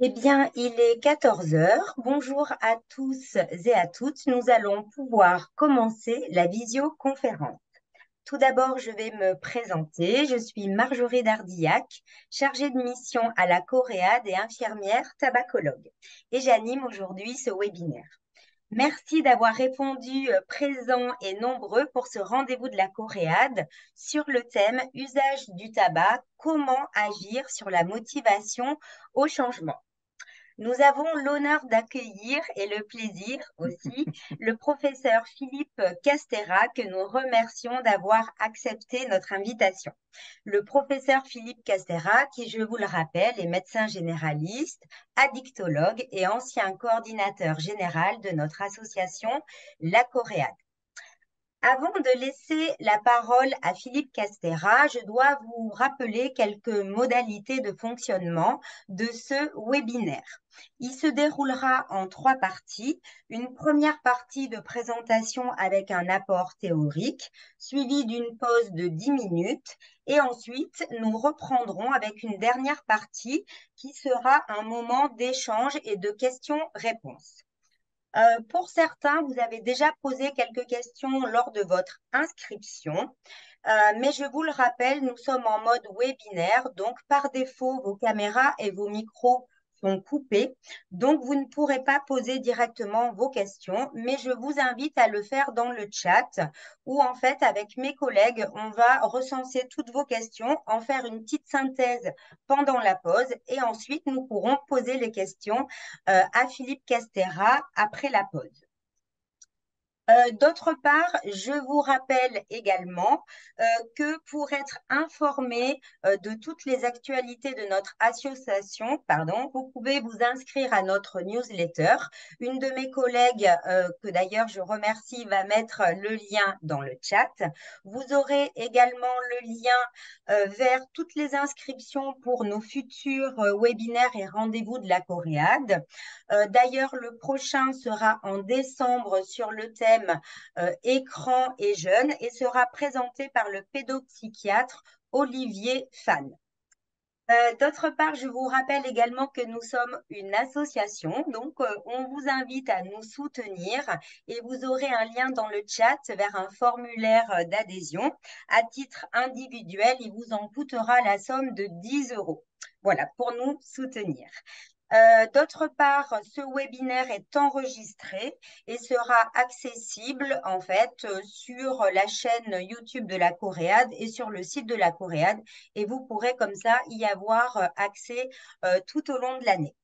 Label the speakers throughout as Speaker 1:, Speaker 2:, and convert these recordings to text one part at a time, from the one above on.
Speaker 1: Eh bien, il est 14 heures. Bonjour à tous et à toutes. Nous allons pouvoir commencer la visioconférence. Tout d'abord, je vais me présenter. Je suis Marjorie Dardillac, chargée de mission à la Coréa des infirmières tabacologues. Et j'anime aujourd'hui ce webinaire. Merci d'avoir répondu euh, présents et nombreux pour ce rendez-vous de la Coréade sur le thème Usage du tabac, comment agir sur la motivation au changement. Nous avons l'honneur d'accueillir et le plaisir aussi le professeur Philippe Castera que nous remercions d'avoir accepté notre invitation. Le professeur Philippe Castera, qui je vous le rappelle est médecin généraliste, addictologue et ancien coordinateur général de notre association La Coréac. Avant de laisser la parole à Philippe Castera, je dois vous rappeler quelques modalités de fonctionnement de ce webinaire. Il se déroulera en trois parties. Une première partie de présentation avec un apport théorique, suivie d'une pause de 10 minutes. Et ensuite, nous reprendrons avec une dernière partie qui sera un moment d'échange et de questions-réponses. Euh, pour certains, vous avez déjà posé quelques questions lors de votre inscription. Euh, mais je vous le rappelle, nous sommes en mode webinaire, donc par défaut, vos caméras et vos micros sont coupées. Donc, vous ne pourrez pas poser directement vos questions, mais je vous invite à le faire dans le chat où, en fait, avec mes collègues, on va recenser toutes vos questions, en faire une petite synthèse pendant la pause et ensuite, nous pourrons poser les questions euh, à Philippe Castera après la pause. Euh, d'autre part, je vous rappelle également euh, que pour être informé euh, de toutes les actualités de notre association, pardon, vous pouvez vous inscrire à notre newsletter. Une de mes collègues, que d'ailleurs je remercie, va mettre le lien dans le chat. Vous aurez également le lien vers toutes les inscriptions pour nos futurs webinaires et rendez-vous de la Coréade. d'ailleurs, le prochain sera en décembre sur le thème euh, écran et jeunes et sera présenté par le pédopsychiatre Olivier Fan. Euh, d'autre part, je vous rappelle également que nous sommes une association, donc euh, on vous invite à nous soutenir et vous aurez un lien dans le chat vers un formulaire d'adhésion. À titre individuel, il vous en coûtera la somme de 10 euros. Voilà, pour nous soutenir. Euh, d'autre part, ce webinaire est enregistré et sera accessible en fait euh, sur la chaîne YouTube de la Coréade et sur le site de la Coréade et vous pourrez comme ça y avoir euh, accès tout au long de l'année.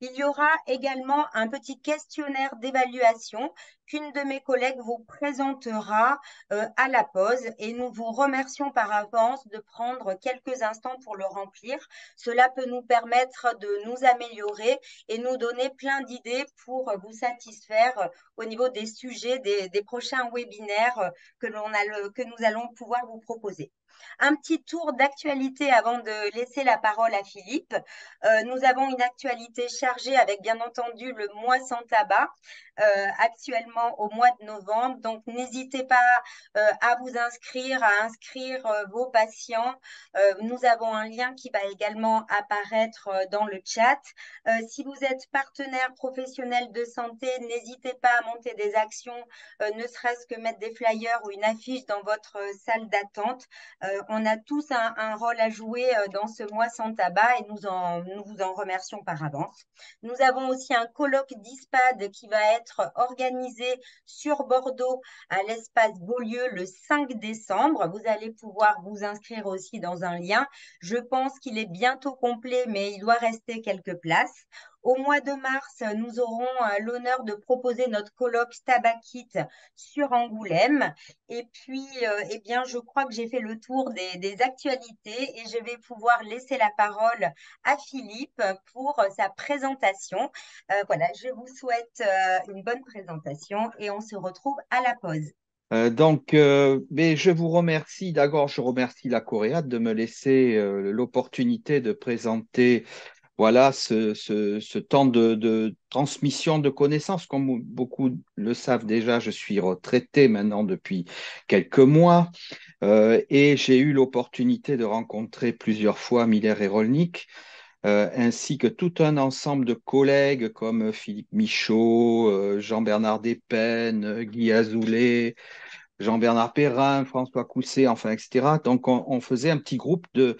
Speaker 1: Il y aura également un petit questionnaire d'évaluation qu'une de mes collègues vous présentera euh, à la pause et nous vous remercions par avance de prendre quelques instants pour le remplir. Cela peut nous permettre de nous améliorer et nous donner plein d'idées pour vous satisfaire au niveau des sujets des, prochains webinaires que, a que nous allons pouvoir vous proposer. Un petit tour d'actualité avant de laisser la parole à Philippe. Euh, nous avons une actualité avec bien entendu le mois sans tabac euh, actuellement au mois de novembre. Donc n'hésitez pas euh, à vous inscrire, à inscrire euh, vos patients. nous avons un lien qui va également apparaître dans le chat. si vous êtes partenaire professionnel de santé, n'hésitez pas à monter des actions, ne serait-ce que mettre des flyers ou une affiche dans votre salle d'attente. on a tous un, rôle à jouer dans ce mois sans tabac et nous vous en remercions par avance. Nous avons aussi un colloque d'ISPAD qui va être organisé sur Bordeaux à l'espace Beaulieu le 5 décembre. Vous allez pouvoir vous inscrire aussi dans un lien. Je pense qu'il est bientôt complet, mais il doit rester quelques places. Au mois de mars, nous aurons euh, l'honneur de proposer notre colloque Stabakite sur Angoulême. Et puis, euh, eh bien, je crois que j'ai fait le tour des, actualités et je vais pouvoir laisser la parole à Philippe pour sa présentation. Euh, voilà, je vous souhaite une bonne présentation et on se retrouve à la pause.
Speaker 2: donc, mais je vous remercie. D'abord, je remercie la Coréate de me laisser l'opportunité de présenter voilà ce, temps de, transmission de connaissances. Comme beaucoup le savent déjà, je suis retraité maintenant depuis quelques mois euh, et j'ai eu l'opportunité de rencontrer plusieurs fois Miller et Rolnik. Euh, ainsi que tout un ensemble de collègues comme Philippe Michaud, euh, Jean-Bernard Despennes, Guy Azoulay, Jean-Bernard Perrin, François Cousset, enfin, etc. Donc, on, faisait un petit groupe de,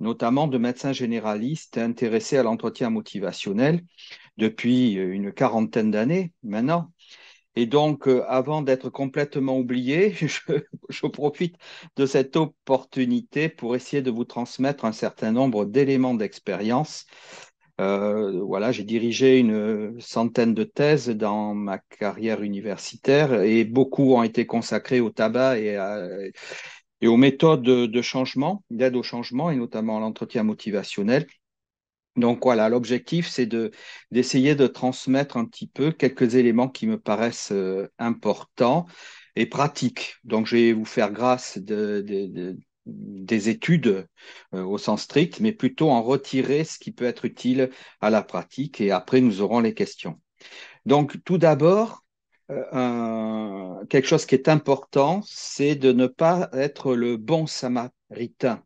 Speaker 2: notamment de médecins généralistes intéressés à l'entretien motivationnel depuis euh, une quarantaine d'années maintenant. Et donc, euh, avant d'être complètement oublié, je, profite de cette opportunité pour essayer de vous transmettre un certain nombre d'éléments d'expérience. Euh, voilà, j'ai dirigé une centaine de thèses dans ma carrière universitaire et beaucoup ont été consacrés au tabac et à, et aux méthodes de changement, d'aide au changement, et notamment à l'entretien motivationnel. Donc voilà, l'objectif, c'est d'essayer de, transmettre un petit peu quelques éléments qui me paraissent euh, importants et pratiques. Donc je vais vous faire grâce des études euh, au sens strict, mais plutôt en retirer ce qui peut être utile à la pratique et après nous aurons les questions. Donc tout d'abord, euh, quelque chose qui est important, c'est de ne pas être le bon samaritain.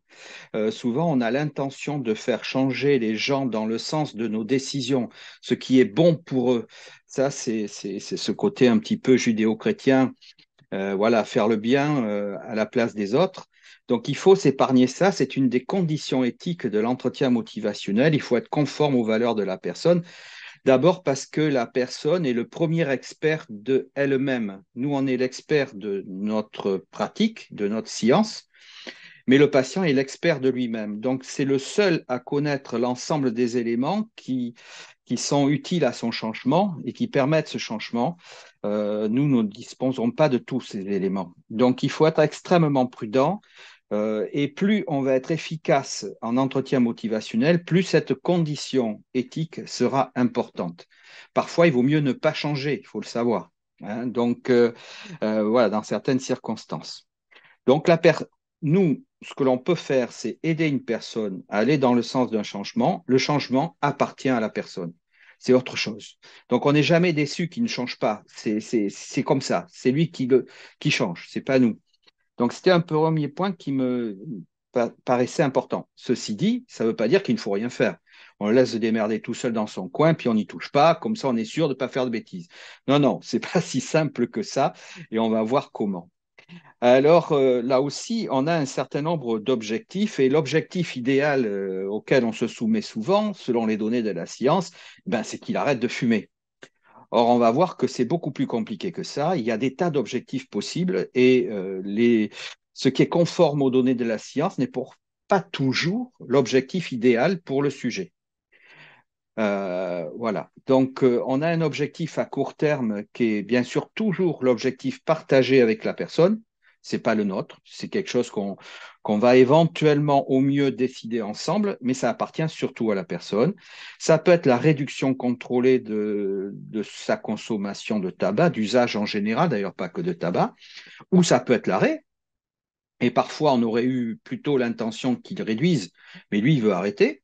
Speaker 2: Euh, souvent, on a l'intention de faire changer les gens dans le sens de nos décisions, ce qui est bon pour eux. Ça, c'est ce côté un petit peu judéo-chrétien. Euh, voilà, faire le bien à la place des autres. Donc il faut s'épargner ça, c'est une des conditions éthiques de l'entretien motivationnel, il faut être conforme aux valeurs de la personne. D'abord parce que la personne est le premier expert de elle-même. Nous, on est l'expert de notre pratique, de notre science, mais le patient est l'expert de lui-même. Donc, c'est le seul à connaître l'ensemble des éléments qui, qui sont utiles à son changement et qui permettent ce changement. Euh, nous ne disposons pas de tous ces éléments. Donc, il faut être extrêmement prudent euh, et plus on va être efficace en entretien motivationnel, plus cette condition éthique sera importante. Parfois, il vaut mieux ne pas changer, il faut le savoir. Hein. donc, euh, euh, voilà, dans certaines circonstances. Donc, la nous, ce que l'on peut faire, c'est aider une personne à aller dans le sens d'un changement. Le changement appartient à la personne. C'est autre chose. Donc, on n'est jamais déçu qu'il ne change pas. C'est comme ça. C'est lui qui, le, qui change. C'est pas nous. Donc c'était un premier point qui me paraissait important. Ceci dit, ça ne veut pas dire qu'il ne faut rien faire. On le laisse se démerder tout seul dans son coin, puis on n'y touche pas, comme ça on est sûr de ne pas faire de bêtises. Non, non, c'est pas si simple que ça, et on va voir comment. Alors euh, là aussi, on a un certain nombre d'objectifs et l'objectif idéal euh, auquel on se soumet souvent, selon les données de la science, ben, c'est qu'il arrête de fumer. Or, on va voir que c'est beaucoup plus compliqué que ça. Il y a des tas d'objectifs possibles et euh, ce qui est conforme aux données de la science n'est pas toujours l'objectif idéal pour le sujet. Euh, voilà. Donc, euh, on a un objectif à court terme qui est bien sûr toujours l'objectif partagé avec la personne, c'est pas le nôtre. C'est quelque chose qu'on va éventuellement au mieux décider ensemble, mais ça appartient surtout à la personne. Ça peut être la réduction contrôlée de, de sa consommation de tabac, d'usage en général, d'ailleurs pas que de tabac, ou ça peut être l'arrêt. Et parfois, on aurait eu plutôt l'intention qu'il réduise, mais lui, il veut arrêter.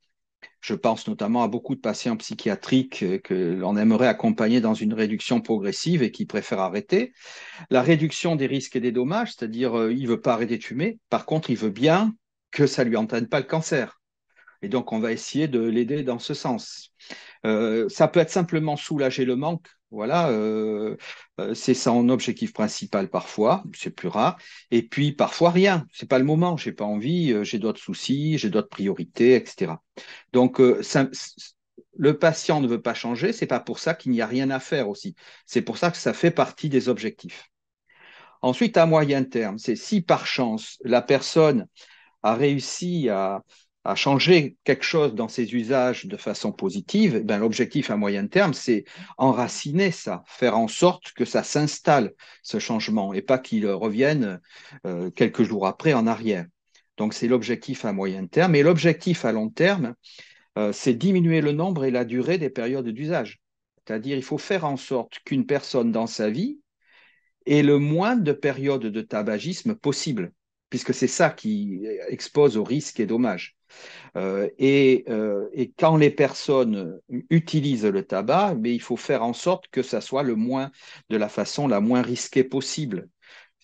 Speaker 2: Je pense notamment à beaucoup de patients psychiatriques euh, que l'on aimerait accompagner dans une réduction progressive et qui préfèrent arrêter. La réduction des risques et des dommages, c'est-à-dire euh, il ne veut pas arrêter de fumer, par contre il veut bien que ça ne lui entraîne pas le cancer. Et donc on va essayer de l'aider dans ce sens. Euh, ça peut être simplement soulager le manque voilà, euh, euh, c'est ça en objectif principal parfois, c'est plus rare. Et puis parfois rien, c'est pas le moment, j'ai pas envie, euh, j'ai d'autres soucis, j'ai d'autres priorités, etc. Donc le patient ne veut pas changer, c'est pas pour ça qu'il n'y a rien à faire aussi. C'est pour ça que ça fait partie des objectifs. Ensuite, à moyen terme, c'est si par chance la personne a réussi à, à changer quelque chose dans ses usages de façon positive, eh ben, l'objectif à moyen terme, c'est enraciner ça, faire en sorte que ça s'installe, ce changement, et pas qu'il revienne euh, quelques jours après en arrière. Donc c'est l'objectif à moyen terme. Et l'objectif à long terme, euh, c'est diminuer le nombre et la durée des périodes d'usage. C'est-à-dire, il faut faire en sorte qu'une personne dans sa vie ait le moins de périodes de tabagisme possible, puisque c'est ça qui expose aux risques et dommages. Euh, euh, et, quand les personnes utilisent le tabac, mais il faut faire en sorte que ça soit le moins, de la façon la moins risquée possible.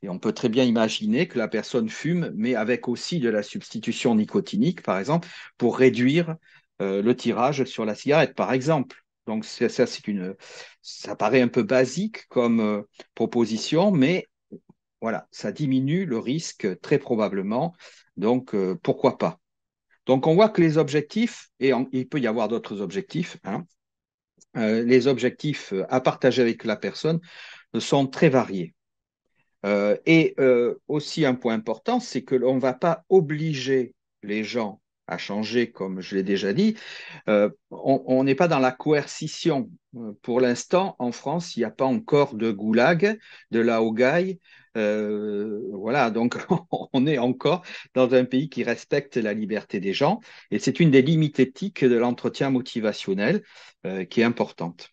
Speaker 2: Et on peut très bien imaginer que la personne fume, mais avec aussi de la substitution nicotinique, par exemple, pour réduire euh, le tirage sur la cigarette, par exemple. Donc ça, c'est une, ça paraît un peu basique comme proposition, mais voilà, ça diminue le risque très probablement. Donc pourquoi pas donc on voit que les objectifs, et il peut y avoir d'autres objectifs, hein, euh, les objectifs euh, à partager avec la personne sont très variés. Euh, et aussi un point important, c'est que l'on ne va pas obliger les gens à changer, comme je l'ai déjà dit. on n'est pas dans la coercition. Pour l'instant, en France, il n'y a pas encore de goulag, de laogai, euh, voilà, donc on est encore dans un pays qui respecte la liberté des gens et c'est une des limites éthiques de l'entretien motivationnel euh, qui est importante.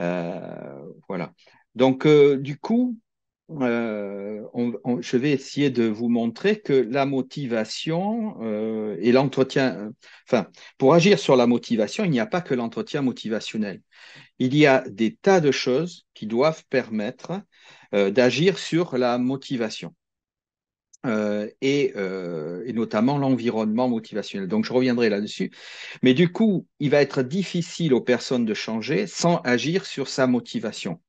Speaker 2: Euh, voilà. Donc du coup, je vais essayer de vous montrer que la motivation et l'entretien, enfin, pour agir sur la motivation, il n'y a pas que l'entretien motivationnel. Il y a des tas de choses qui doivent permettre euh, d'agir sur la motivation. Euh, euh, et, notamment l'environnement motivationnel. Donc je reviendrai là-dessus. Mais du coup, il va être difficile aux personnes de changer sans agir sur sa motivation.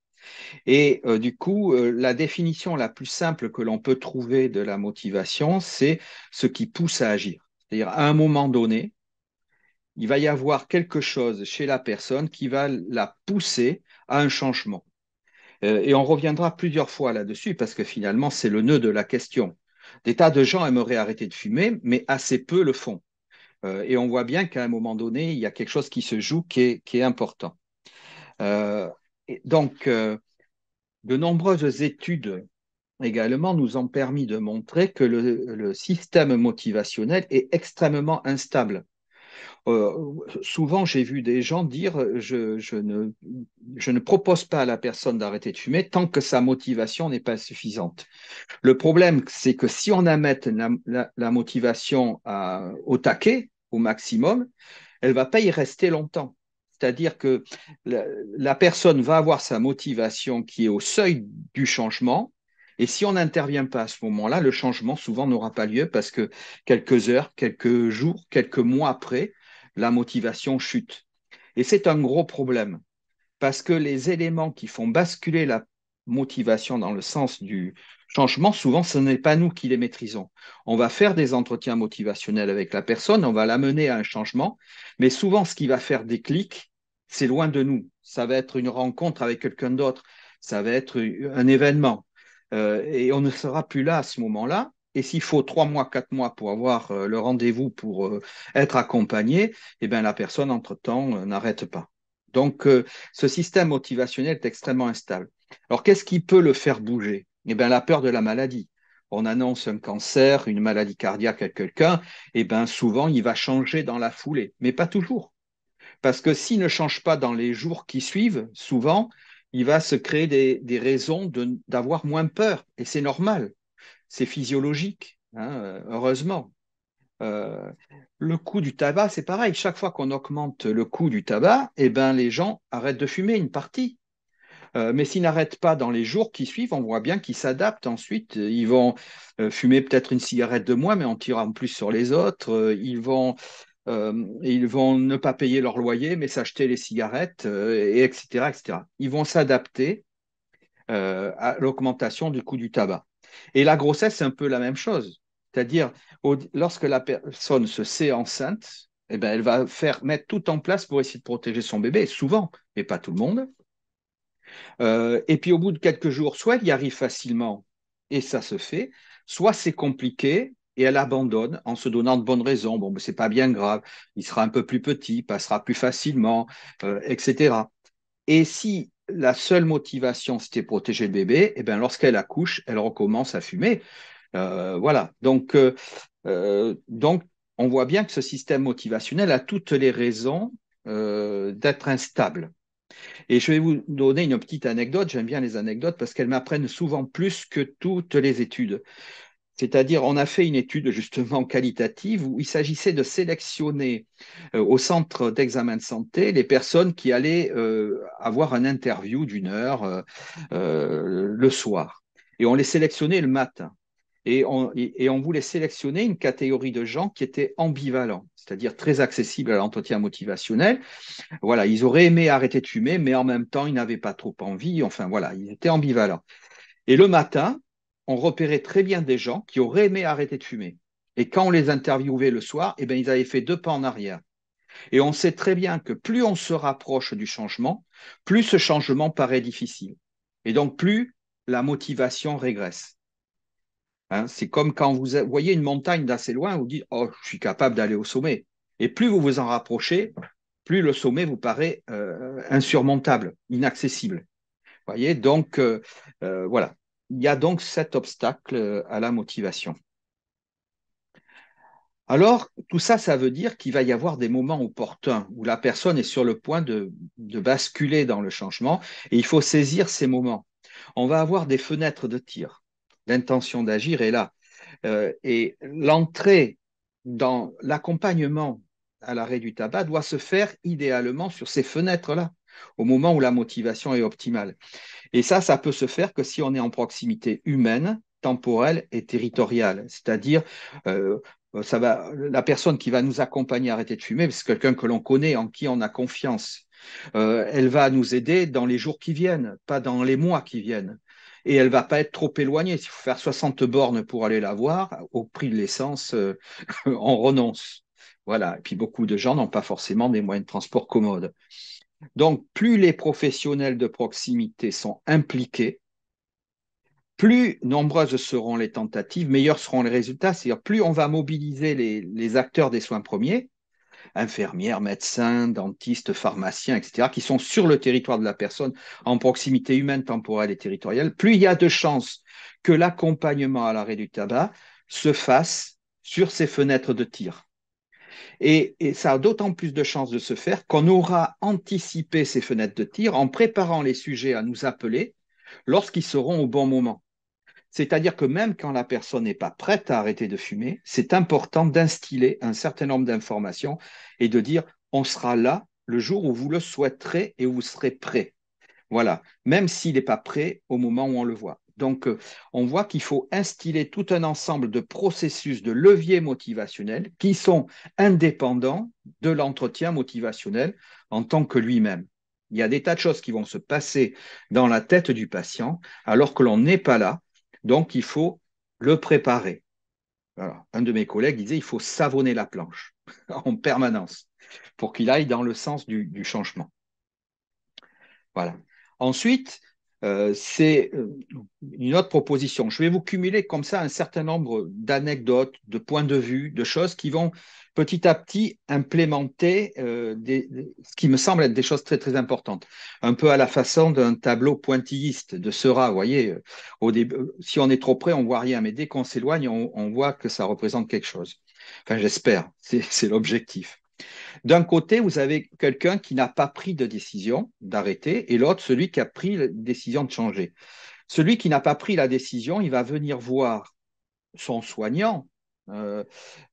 Speaker 2: Et du coup, la définition la plus simple que l'on peut trouver de la motivation, c'est ce qui pousse à agir. C'est-à-dire à un moment donné, il va y avoir quelque chose chez la personne qui va la pousser à un changement. Euh, et on reviendra plusieurs fois là-dessus parce que finalement, c'est le nœud de la question. Des tas de gens aimeraient arrêter de fumer, mais assez peu le font. Euh, et on voit bien qu'à un moment donné, il y a quelque chose qui se joue qui est, important. Euh, donc, de nombreuses études également nous ont permis de montrer que le système motivationnel est extrêmement instable. Euh, souvent, j'ai vu des gens dire euh, je, ne, propose pas à la personne d'arrêter de fumer tant que sa motivation n'est pas suffisante. Le problème, c'est que si on amène la, motivation au taquet, au maximum, elle va pas y rester longtemps. C'est-à-dire que la personne va avoir sa motivation qui est au seuil du changement, et si on n'intervient pas à ce moment-là, le changement souvent n'aura pas lieu parce que quelques heures, quelques jours, quelques mois après, la motivation chute. Et c'est un gros problème parce que les éléments qui font basculer la motivation dans le sens du changement, souvent ce n'est pas nous qui les maîtrisons. On va faire des entretiens motivationnels avec la personne, on va l'amener à un changement, mais souvent ce qui va faire des clics, c'est loin de nous. Ça va être une rencontre avec quelqu'un d'autre, ça va être un événement, euh, et on ne sera plus là à ce moment-là. Et s'il faut trois mois, quatre mois pour avoir euh, le rendez-vous, pour euh, être accompagné, eh bien, la personne, entre-temps, n'arrête pas. Donc, ce système motivationnel est extrêmement instable. Alors, qu'est-ce qui peut le faire bouger Eh bien, la peur de la maladie. On annonce un cancer, une maladie cardiaque à quelqu'un, eh bien, souvent, il va changer dans la foulée, mais pas toujours. Parce que s'il ne change pas dans les jours qui suivent, souvent, il va se créer des, raisons d'avoir moins peur. Et c'est normal, c'est physiologique, hein, heureusement. Euh, le coût du tabac, c'est pareil. Chaque fois qu'on augmente le coût du tabac, eh ben, les gens arrêtent de fumer une partie. Euh, mais s'ils n'arrêtent pas dans les jours qui suivent, on voit bien qu'ils s'adaptent ensuite. Ils vont euh, fumer peut-être une cigarette de moins, mais on tirant en plus sur les autres. Ils vont euh, ils vont ne pas payer leur loyer, mais s'acheter les cigarettes, euh, et etc., etc. Ils vont s'adapter euh, à l'augmentation du coût du tabac. Et la grossesse, c'est un peu la même chose. C'est-à-dire, lorsque la personne se sait enceinte, eh ben, elle va faire mettre tout en place pour essayer de protéger son bébé, souvent, mais pas tout le monde. et puis au bout de quelques jours, soit il y arrive facilement et ça se fait, soit c'est compliqué et elle abandonne en se donnant de bonnes raisons. Bon, mais c'est pas bien grave, il sera un peu plus petit, passera plus facilement, euh, etc. Et si la seule motivation c'était protéger le bébé, et eh bien lorsqu'elle accouche, elle recommence à fumer. Euh, voilà. Donc, euh, donc, on voit bien que ce système motivationnel a toutes les raisons d'être instable. Et je vais vous donner une petite anecdote. J'aime bien les anecdotes parce qu'elles m'apprennent souvent plus que toutes les études. C'est-à-dire, on a fait une étude justement qualitative où il s'agissait de sélectionner euh, au centre d'examen de santé les personnes qui allaient euh, avoir un interview d'une heure euh, le soir. Et on les sélectionnait le matin. Et on, et on, voulait sélectionner une catégorie de gens qui étaient ambivalents, c'est-à-dire très accessibles à l'entretien motivationnel. Voilà, ils auraient aimé arrêter de fumer, mais en même temps, ils n'avaient pas trop envie. Enfin, voilà, ils étaient ambivalents. Et le matin, on repérait très bien des gens qui auraient aimé arrêter de fumer. Et quand on les interviewait le soir, eh ben, ils avaient fait deux pas en arrière. Et on sait très bien que plus on se rapproche du changement, plus ce changement paraît difficile. Et donc, plus la motivation régresse. Hein, c'est comme quand vous voyez une montagne d'assez loin, vous dites Oh, je suis capable d'aller au sommet. Et plus vous vous en rapprochez, plus le sommet vous paraît euh, insurmontable, inaccessible. Voyez, donc euh, euh, voilà il y a donc cet obstacle euh, à la motivation. Alors, tout ça, ça veut dire qu'il va y avoir des moments opportuns où la personne est sur le point de, basculer dans le changement et il faut saisir ces moments. On va avoir des fenêtres de tir. L'intention d'agir est là. Euh, et l'entrée dans l'accompagnement à l'arrêt du tabac doit se faire idéalement sur ces fenêtres-là au moment où la motivation est optimale. Et ça, ça peut se faire que si on est en proximité humaine, temporelle et territoriale, c'est-à-dire euh, la personne qui va nous accompagner à arrêter de fumer, c'est quelqu'un que l'on connaît, en qui on a confiance. Euh, elle va nous aider dans les jours qui viennent, pas dans les mois qui viennent. Et elle ne va pas être trop éloignée. S'il faut faire 60 bornes pour aller la voir, au prix de l'essence, euh, on renonce. Voilà. Et puis beaucoup de gens n'ont pas forcément des moyens de transport commodes. Donc, plus les professionnels de proximité sont impliqués, plus nombreuses seront les tentatives, meilleurs seront les résultats, c'est-à-dire plus on va mobiliser les, les, acteurs des soins premiers, infirmières, médecins, dentistes, pharmaciens, etc., qui sont sur le territoire de la personne, en proximité humaine, temporelle et territoriale, plus il y a de chances que l'accompagnement à l'arrêt du tabac se fasse sur ces fenêtres de tir. Et, ça a d'autant plus de chances de se faire qu'on aura anticipé ces fenêtres de tir en préparant les sujets à nous appeler lorsqu'ils seront au bon moment. C'est-à-dire que même quand la personne n'est pas prête à arrêter de fumer, c'est important d'instiller un certain nombre d'informations et de dire on sera là le jour où vous le souhaiterez et où vous serez prêt. Voilà, même s'il n'est pas prêt au moment où on le voit. Donc, euh, on voit qu'il faut instiller tout un ensemble de processus, de leviers motivationnels qui sont indépendants de l'entretien motivationnel en tant que lui-même. Il y a des tas de choses qui vont se passer dans la tête du patient alors que l'on n'est pas là. Donc, il faut le préparer. Un de mes collègues disait il faut savonner la planche en permanence pour qu'il aille dans le sens du, du changement. Voilà. Ensuite, euh, c'est euh, une autre proposition. Je vais vous cumuler comme ça un certain nombre d'anecdotes, de points de vue, de choses qui vont petit à petit implémenter euh, des, ce qui me semble être des choses très très importantes. Un peu à la façon d'un tableau pointilliste de Sera, vous voyez, au début, si on est trop près, on voit rien, mais dès qu'on s'éloigne, on, on, voit que ça représente quelque chose. Enfin, j'espère, c'est l'objectif. D'un côté, vous avez quelqu'un qui n'a pas pris de décision d'arrêter et l'autre, celui qui a pris la décision de changer. Celui qui n'a pas pris la décision, il va venir voir son soignant euh,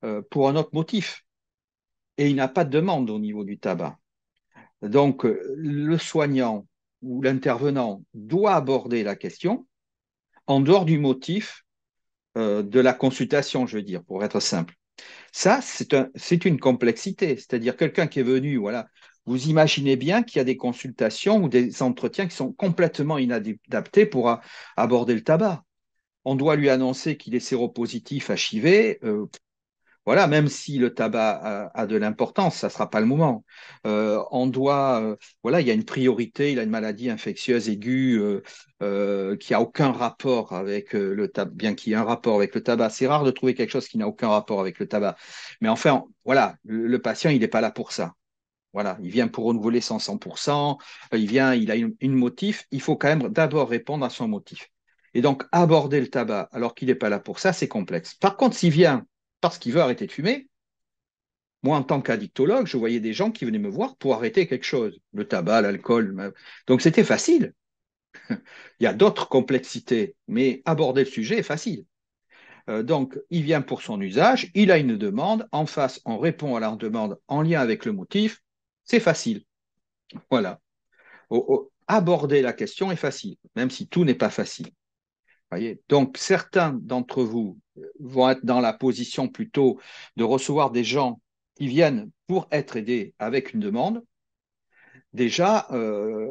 Speaker 2: euh, pour un autre motif. Et il n'a pas de demande au niveau du tabac. Donc, euh, le soignant ou l'intervenant doit aborder la question en dehors du motif de la consultation, je veux dire, pour être simple. Ça, c'est une complexité. C'est-à-dire quelqu'un qui est venu, voilà, vous imaginez bien qu'il y a des consultations ou des entretiens qui sont complètement inadaptés pour aborder le tabac. On doit lui annoncer qu'il est séropositif HIV. Euh, voilà, même si le tabac a, de l'importance, ça ne sera pas le moment. Euh, on doit, euh, voilà, il y a une priorité, il a une maladie infectieuse aiguë euh, qui n'a aucun rapport avec le tabac, bien qu'il y ait un rapport avec le tabac. C'est rare de trouver quelque chose qui n'a aucun rapport avec le tabac. Mais enfin, voilà, le, patient, il n'est pas là pour ça. Voilà, il vient pour renouveler 100%, il vient, il a un motif, il faut quand même d'abord répondre à son motif. Et donc, aborder le tabac alors qu'il n'est pas là pour ça, c'est complexe. Par contre, s'il vient parce qu'il veut arrêter de fumer. Moi, en tant qu'addictologue, je voyais des gens qui venaient me voir pour arrêter quelque chose, le tabac, l'alcool. Donc c'était facile. Il y a d'autres complexités, mais aborder le sujet est facile. Euh, donc, il vient pour son usage, il a une demande, en face, on répond à la demande en lien avec le motif, c'est facile. Voilà. aborder la question est facile, même si tout n'est pas facile. Donc certains d'entre vous euh, vont être dans la position plutôt de recevoir des gens qui viennent pour être aidés avec une demande. Déjà, euh,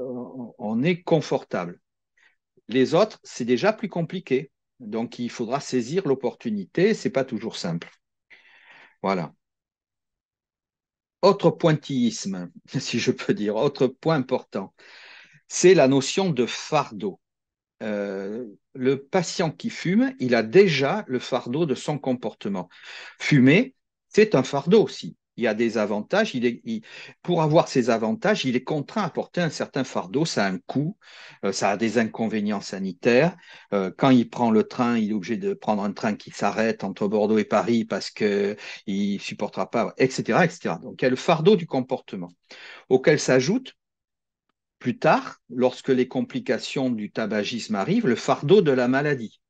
Speaker 2: on est confortable. Les autres, c'est déjà plus compliqué. Donc il faudra saisir l'opportunité. C'est pas toujours simple. Voilà. Autre pointillisme, si je peux dire, autre point important, c'est la notion de fardeau. Euh, le patient qui fume, il a déjà le fardeau de son comportement. Fumer, c'est un fardeau aussi. Il y a des avantages. Il pour avoir ces avantages, il est contraint à porter un certain fardeau. Ça a un coût, euh, ça a des inconvénients sanitaires. Euh, quand il prend le train, il est obligé de prendre un train qui s'arrête entre Bordeaux et Paris parce qu'il ne supportera pas, etc., etc. Donc il y a le fardeau du comportement auquel s'ajoute plus tard, lorsque les complications du tabagisme arrivent, le fardeau de la maladie.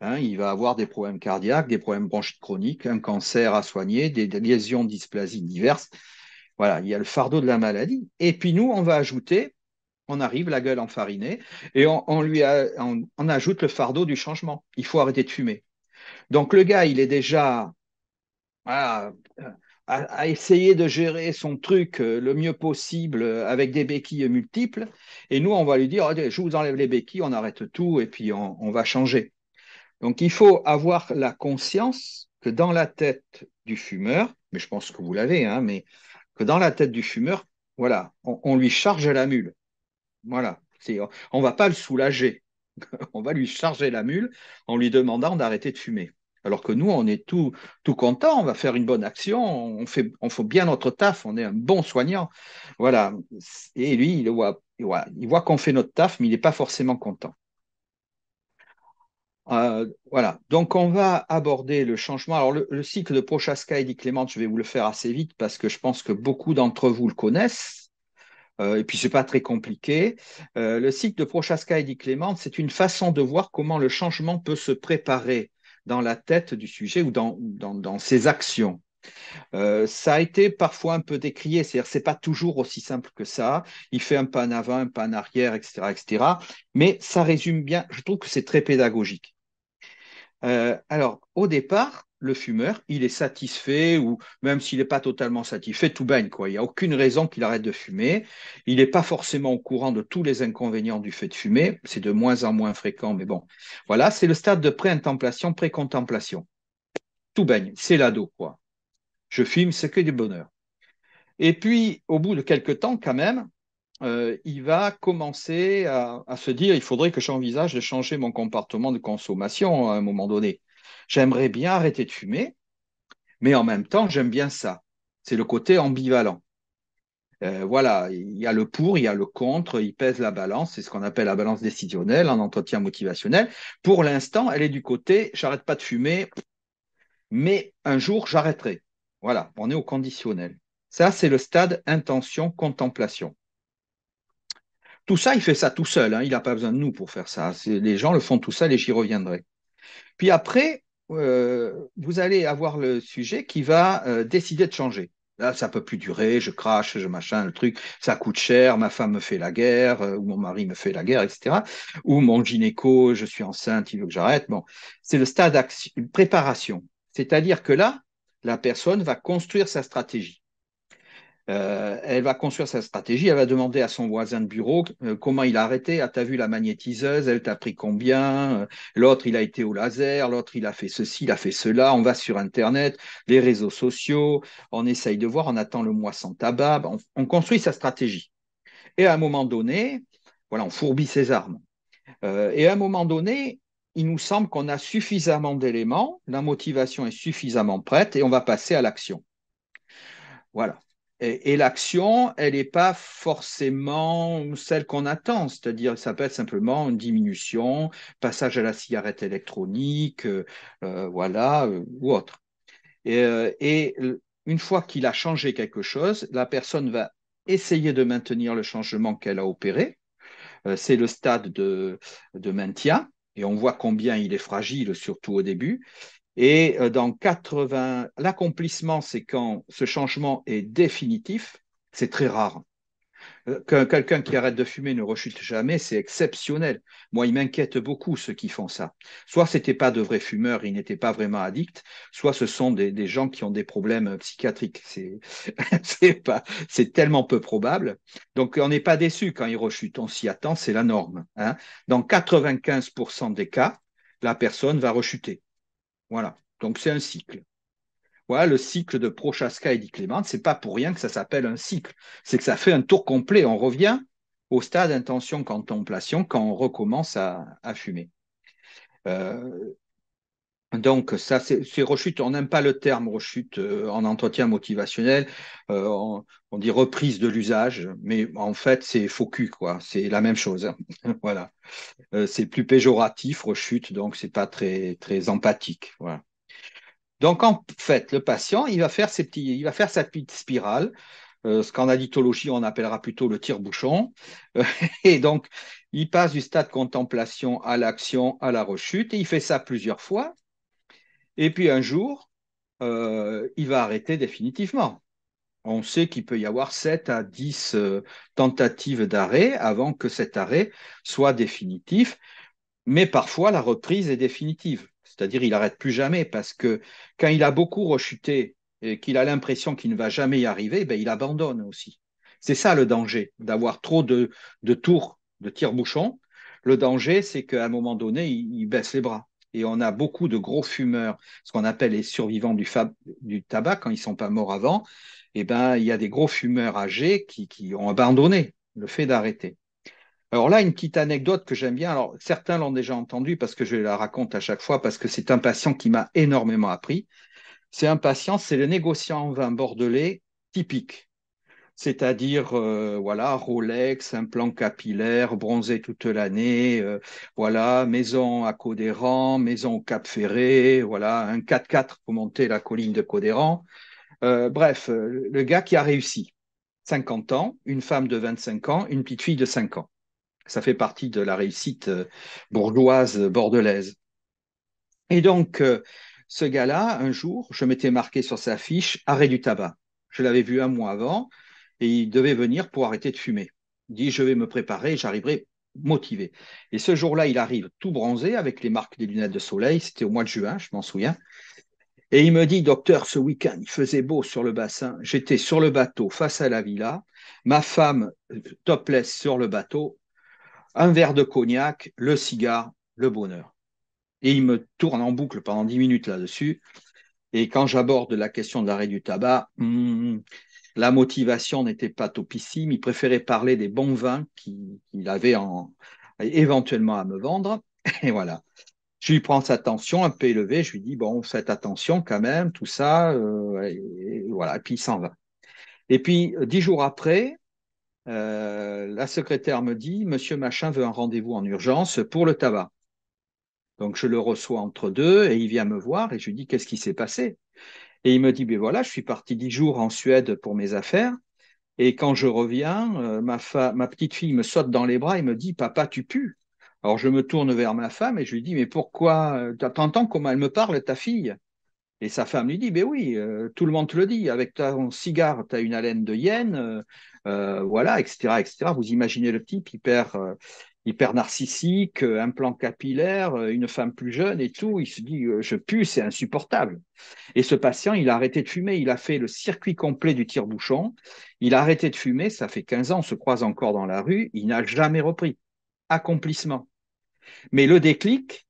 Speaker 2: Hein, il va avoir des problèmes cardiaques, des problèmes bronchites chroniques, un cancer à soigner, des, lésions dysplasiques diverses. Voilà, il y a le fardeau de la maladie. Et puis nous, on va ajouter, on arrive la gueule enfarinée, et on, lui ajoute le fardeau du changement. Il faut arrêter de fumer. Donc le gars, il est déjà à, essayer de gérer son truc euh, le mieux possible euh, avec des béquilles multiples. Et nous, on va lui dire, je vous enlève les béquilles, on arrête tout et puis on, va changer. Donc il faut avoir la conscience que dans la tête du fumeur, mais je pense que vous l'avez, hein, mais que dans la tête du fumeur, voilà, on, lui charge la mule. Voilà, on ne va pas le soulager, on va lui charger la mule en lui demandant d'arrêter de fumer. Alors que nous, on est tout, tout content, on va faire une bonne action, on fait, on bien notre taf, on est un bon soignant. Voilà. Et lui, il voit, il voit, qu'on fait notre taf, mais il n'est pas forcément content. Euh, voilà, donc on va aborder le changement. Alors le, cycle de Prochaska et dit Clément, je vais vous le faire assez vite parce que je pense que beaucoup d'entre vous le connaissent. Euh, et puis c'est pas très compliqué. Euh, le cycle de Prochaska et dit Clément, c'est une façon de voir comment le changement peut se préparer dans la tête du sujet ou dans, ses actions. Euh, ça a été parfois un peu décrié, c'est-à-dire c'est pas toujours aussi simple que ça. Il fait un pas en avant, un pas en arrière, etc., etc. Mais ça résume bien. Je trouve que c'est très pédagogique. Euh, alors au départ, le fumeur, il est satisfait, ou même s'il n'est pas totalement satisfait, tout baigne. Quoi. Il n'y a aucune raison qu'il arrête de fumer. Il n'est pas forcément au courant de tous les inconvénients du fait de fumer. C'est de moins en moins fréquent, mais bon. Voilà, c'est le stade de pré-intemplation, pré-contemplation. Tout baigne, c'est l'ado, quoi. Je fume, c'est que du bonheur. Et puis, au bout de quelques temps, quand même, euh, il va commencer à, à, se dire, il faudrait que j'envisage de changer mon comportement de consommation à un moment donné. J'aimerais bien arrêter de fumer, mais en même temps, j'aime bien ça. C'est le côté ambivalent. Euh, voilà, il y a le pour, il y a le contre, il pèse la balance, c'est ce qu'on appelle la balance décisionnelle en entretien motivationnel. Pour l'instant, elle est du côté j'arrête pas de fumer, mais un jour j'arrêterai. Voilà, on est au conditionnel. Ça, c'est le stade intention-contemplation. Tout ça, il fait ça tout seul, hein. il n'a pas besoin de nous pour faire ça. Les gens le font tout seul et j'y reviendrai. Puis après, euh, vous allez avoir le sujet qui va euh, décider de changer. Là, ça peut plus durer, je crache, je machin, le truc, ça coûte cher, ma femme me fait la guerre, euh, ou mon mari me fait la guerre, etc. Ou mon gynéco, je suis enceinte, il veut que j'arrête. Bon, c'est le stade une préparation. C'est-à-dire que là, la personne va construire sa stratégie. Euh, elle va construire sa stratégie, elle va demander à son voisin de bureau euh, comment il a arrêté. Ah, t'as vu la magnétiseuse, elle t'a pris combien euh, L'autre, il a été au laser, l'autre, il a fait ceci, il a fait cela. On va sur Internet, les réseaux sociaux, on essaye de voir, on attend le mois sans tabac, ben, on, construit sa stratégie. Et à un moment donné, voilà, on fourbit ses armes. et à un moment donné, il nous semble qu'on a suffisamment d'éléments, la motivation est suffisamment prête et on va passer à l'action. Voilà. Et, l'action, elle n'est pas forcément celle qu'on attend, c'est-à-dire ça peut être simplement une diminution, passage à la cigarette électronique, euh, euh, voilà, euh, ou autre. Et, une fois qu'il a changé quelque chose, la personne va essayer de maintenir le changement qu'elle a opéré. c'est le stade de maintien, et on voit combien il est fragile, surtout au début. Et euh, dans 80, l'accomplissement, c'est quand ce changement est définitif, c'est très rare. Euh, quelqu'un qui arrête de fumer ne rechute jamais, c'est exceptionnel. Moi, il m'inquiète beaucoup ceux qui font ça. Soit ce c'était pas de vrais fumeurs, ils n'étaient pas vraiment addicts, soit ce sont des, gens qui ont des problèmes euh, psychiatriques. C'est, tellement peu probable. Donc, on n'est pas déçu quand ils rechutent. On s'y attend, c'est la norme. Hein. Dans 95% des cas, la personne va rechuter. Voilà. Donc c'est un cycle. Voilà le cycle de Prochaska et ce n'est pas pour rien que ça s'appelle un cycle. C'est que ça fait un tour complet. On revient au stade intention contemplation quand on recommence à, fumer. Euh, donc, ça, c'est rechute. on n'aime pas le terme rechute euh, en entretien motivationnel. Euh, on, dit reprise de l'usage, mais en fait, c'est faux quoi. C'est la même chose. Hein. voilà. Euh, c'est plus péjoratif, rechute, donc c'est pas très, très empathique. Donc, en fait, le patient, il va faire, ses petits, il va faire sa petite spirale. ce qu'en additologie, on appellera plutôt le tire-bouchon. et donc, il passe du stade contemplation à l'action, à la rechute, et il fait ça plusieurs fois. Et puis un jour, euh, il va arrêter définitivement. On sait qu'il peut y avoir 7 à 10 euh, tentatives d'arrêt avant que cet arrêt soit définitif, mais parfois la reprise est définitive, c'est-à-dire il n'arrête plus jamais parce que quand il a beaucoup rechuté et qu'il a l'impression qu'il ne va jamais y arriver, ben, il abandonne aussi. C'est ça le danger, d'avoir trop de, tours, de tire-bouchon. Le danger, c'est qu'à un moment donné, il baisse les bras et on a beaucoup de gros fumeurs, ce qu'on appelle les survivants du, tabac quand ils ne sont pas morts avant, Et eh ben, il y a des gros fumeurs âgés qui, ont abandonné le fait d'arrêter. Alors là, une petite anecdote que j'aime bien. Alors, certains l'ont déjà entendue parce que je la raconte à chaque fois, parce que c'est un patient qui m'a énormément appris. C'est un patient, c'est le négociant en vin bordelais typique c'est-à-dire euh, voilà Rolex, implant capillaire, bronzé toute l'année, euh, voilà maison à Codéran, maison au Cap Ferré, voilà un 4x4 pour monter la colline de Codéran. Euh, bref, le gars qui a réussi, 50 ans, une femme de 25 ans, une petite fille de 5 ans. Ça fait partie de la réussite bourgeoise bordelaise. Et donc, ce gars-là, un jour, je m'étais marqué sur sa fiche arrêt du tabac. Je l'avais vu un mois avant et il devait venir pour arrêter de fumer. Il dit Je vais me préparer, j'arriverai motivé. Et ce jour-là, il arrive tout bronzé avec les marques des lunettes de soleil. C'était au mois de juin, je m'en souviens. Et il me dit, docteur, ce week-end, il faisait beau sur le bassin. J'étais sur le bateau face à la villa. Ma femme, topless sur le bateau. Un verre de cognac, le cigare, le bonheur. Et il me tourne en boucle pendant dix minutes là-dessus. Et quand j'aborde la question de l'arrêt du tabac, hmm, la motivation n'était pas topissime. Il préférait parler des bons vins qu'il avait en, éventuellement à me vendre. Et voilà. Je lui prends sa tension un peu élevée. Je lui dis Bon, faites attention quand même, tout ça. Euh, et, voilà. puis il s'en va. Et puis, dix jours après, euh, la secrétaire me dit Monsieur Machin veut un rendez-vous en urgence pour le tabac. Donc je le reçois entre deux et il vient me voir et je lui dis qu'est-ce qui s'est passé et il me dit, ben voilà, je suis parti dix jours en Suède pour mes affaires. Et quand je reviens, euh, ma, ma petite fille me saute dans les bras et me dit, papa, tu pues. Alors je me tourne vers ma femme et je lui dis, mais pourquoi euh, T'entends comment elle me parle, ta fille Et sa femme lui dit, ben oui, euh, tout le monde te le dit, avec ton cigare, tu as une haleine de hyène, voilà, etc., etc. Vous imaginez le type il perd hyper narcissique, euh, capillaire, euh, une femme plus jeune et tout. Il se dit, euh, je pue, c'est insupportable. Et ce patient, il a arrêté de fumer, il a fait le circuit complet du tire-bouchon, il a arrêté de fumer, ça fait 15 ans, on se croise encore dans la rue, il n'a jamais repris. Accomplissement. Mais le déclic,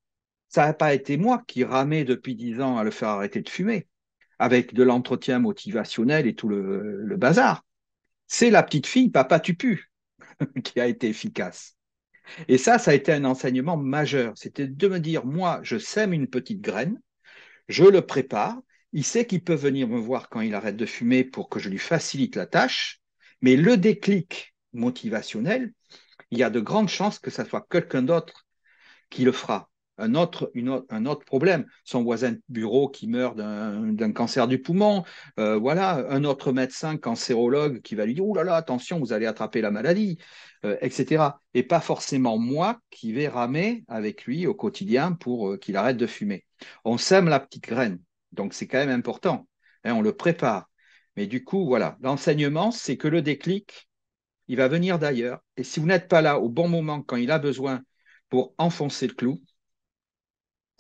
Speaker 2: ça n'a pas été moi qui ramais depuis 10 ans à le faire arrêter de fumer, avec de l'entretien motivationnel et tout le, le bazar. C'est la petite fille, papa tu pues, qui a été efficace. Et ça, ça a été un enseignement majeur. C'était de me dire, moi, je sème une petite graine, je le prépare, il sait qu'il peut venir me voir quand il arrête de fumer pour que je lui facilite la tâche, mais le déclic motivationnel, il y a de grandes chances que ça soit quelqu'un d'autre qui le fera un autre, un autre problème. Son voisin de bureau qui meurt d'un cancer du poumon, euh, voilà, un autre médecin cancérologue qui va lui dire Ouh là là, attention, vous allez attraper la maladie, euh, etc. Et pas forcément moi qui vais ramer avec lui au quotidien pour euh, qu'il arrête de fumer. On sème la petite graine, donc c'est quand même important. Hein, on le prépare. Mais du coup, voilà, l'enseignement, c'est que le déclic, il va venir d'ailleurs. Et si vous n'êtes pas là au bon moment quand il a besoin pour enfoncer le clou,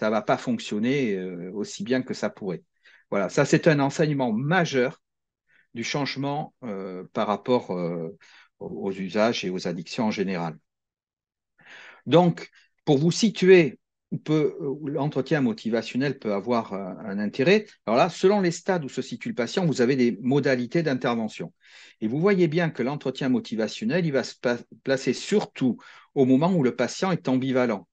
Speaker 2: ça ne va pas fonctionner euh, aussi bien que ça pourrait. Voilà, ça c'est un enseignement majeur du changement euh, par rapport euh, aux usages et aux addictions en général. Donc, pour vous situer où l'entretien motivationnel peut avoir un, intérêt, alors là, selon les stades où se situe le patient, vous avez des modalités d'intervention. Et vous voyez bien que l'entretien motivationnel, il va se placer surtout au moment où le patient est ambivalent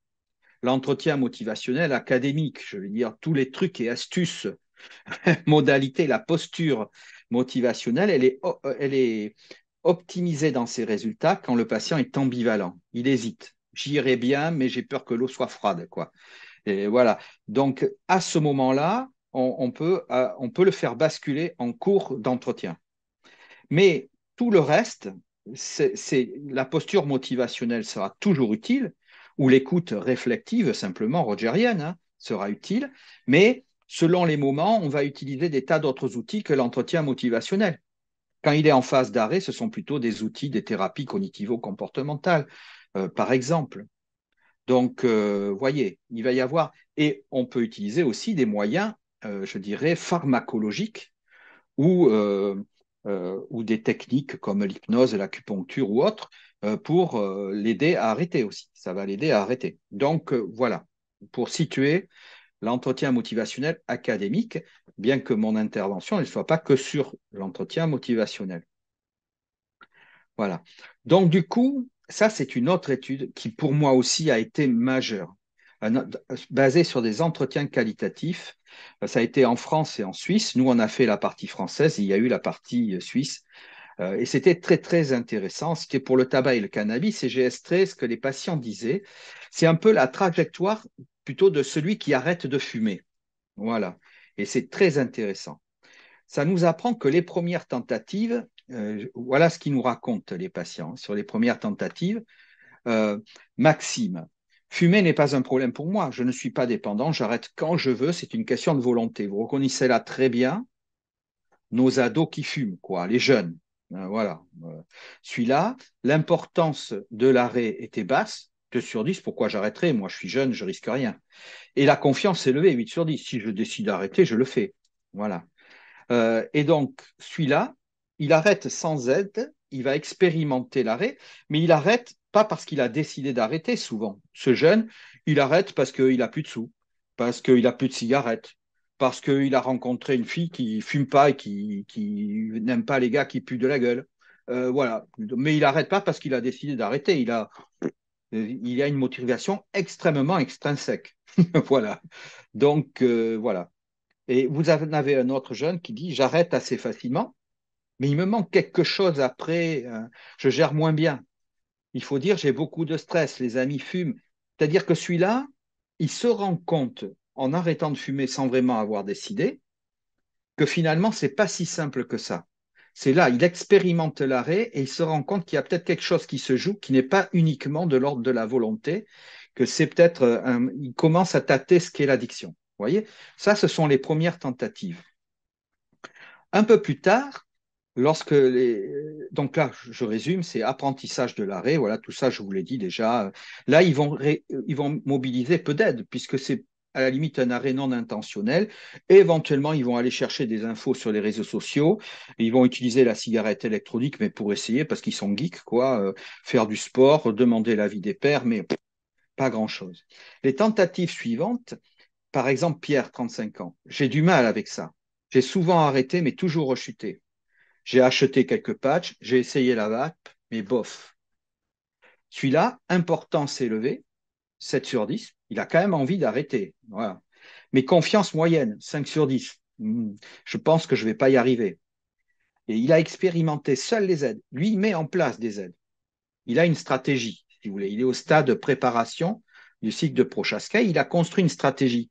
Speaker 2: l'entretien motivationnel académique, je veux dire, tous les trucs et astuces, modalités, la posture motivationnelle, euh, elle est, optimisée dans ses résultats quand le patient est ambivalent, il hésite. J'irai bien, mais j'ai peur que l'eau soit froide, quoi. Et voilà. Donc, à ce moment-là, on, peut, euh, on peut le faire basculer en cours d'entretien. Mais tout le reste, c'est la posture motivationnelle sera toujours utile, ou l'écoute réflective, simplement rogerienne, hein, sera utile. Mais selon les moments, on va utiliser des tas d'autres outils que l'entretien motivationnel. Quand il est en phase d'arrêt, ce sont plutôt des outils des thérapies cognitivo-comportementales, euh, par exemple. Donc, euh, voyez, il va y avoir, et on peut utiliser aussi des moyens, euh, je dirais, pharmacologiques ou, ou des techniques comme l'hypnose, l'acupuncture ou autres, euh, pour euh, l'aider à arrêter aussi. Ça va l'aider à arrêter. Donc euh, voilà, pour situer l'entretien motivationnel académique, bien que mon intervention ne soit pas que sur l'entretien motivationnel. Voilà. Donc du coup, ça c'est une autre étude qui pour moi aussi a été majeure, basée sur des entretiens qualitatifs. Ça a été en France et en Suisse. Nous, on a fait la partie française, il y a eu la partie suisse. Euh, et c'était très, très intéressant. C'était pour le tabac et le cannabis, et GS13, ce que les patients disaient, c'est un peu la trajectoire plutôt de celui qui arrête de fumer. Voilà. Et c'est très intéressant. Ça nous apprend que les premières tentatives, euh, voilà ce qu'ils nous racontent les patients sur les premières tentatives. Euh, Maxime, fumer n'est pas un problème pour moi. Je ne suis pas dépendant. J'arrête quand je veux. C'est une question de volonté. Vous reconnaissez là très bien nos ados qui fument, quoi, les jeunes. Euh, voilà. Euh, celui-là, l'importance de l'arrêt était basse. 2 sur 10, pourquoi j'arrêterai Moi, je suis jeune, je risque rien. Et la confiance est levée, 8 sur 10. Si je décide d'arrêter, je le fais. Voilà. Euh, et donc, celui-là, il arrête sans aide, il va expérimenter l'arrêt, mais il arrête pas parce qu'il a décidé d'arrêter souvent. Ce jeune, il arrête parce qu'il n'a plus de sous, parce qu'il n'a plus de cigarettes, parce qu'il a rencontré une fille qui fume pas et qui, qui n'aime pas les gars qui puent de la gueule. Euh, voilà. Mais il n'arrête pas parce qu'il a décidé d'arrêter. Il a, il a une motivation extrêmement extrinsèque. voilà. Donc, euh, voilà. Et vous avez un autre jeune qui dit J'arrête assez facilement, mais il me manque quelque chose après, hein. je gère moins bien. Il faut dire J'ai beaucoup de stress, les amis fument. C'est-à-dire que celui-là, il se rend compte en arrêtant de fumer sans vraiment avoir décidé, que finalement, ce n'est pas si simple que ça. C'est là, il expérimente l'arrêt et il se rend compte qu'il y a peut-être quelque chose qui se joue, qui n'est pas uniquement de l'ordre de la volonté, que c'est peut-être, euh, il commence à tâter ce qu'est l'addiction. Vous voyez, ça, ce sont les premières tentatives. Un peu plus tard, lorsque les... donc là je résume c'est apprentissage de l'arrêt voilà tout ça je vous l'ai dit déjà là ils vont ils vont mobiliser peu d'aide puisque c'est à la limite un arrêt non intentionnel. éventuellement, ils vont aller chercher des infos sur les réseaux sociaux. Ils vont utiliser la cigarette électronique, mais pour essayer, parce qu'ils sont geeks, quoi, euh, faire du sport, demander l'avis des pères, mais pas grand-chose. Les tentatives suivantes, par exemple, Pierre, 35 ans, j'ai du mal avec ça. J'ai souvent arrêté, mais toujours rechuté. J'ai acheté quelques patchs, j'ai essayé la vape, mais bof. Celui-là, importance élevée, 7 sur 10, il a quand même envie d'arrêter. Voilà. Mais confiance moyenne, 5 sur 10. Hmm. Je pense que je ne vais pas y arriver. Et il a expérimenté seul les aides. Lui, il met en place des aides. Il a une stratégie, si vous voulez. Il est au stade de préparation du cycle de Prochaska. Il a construit une stratégie.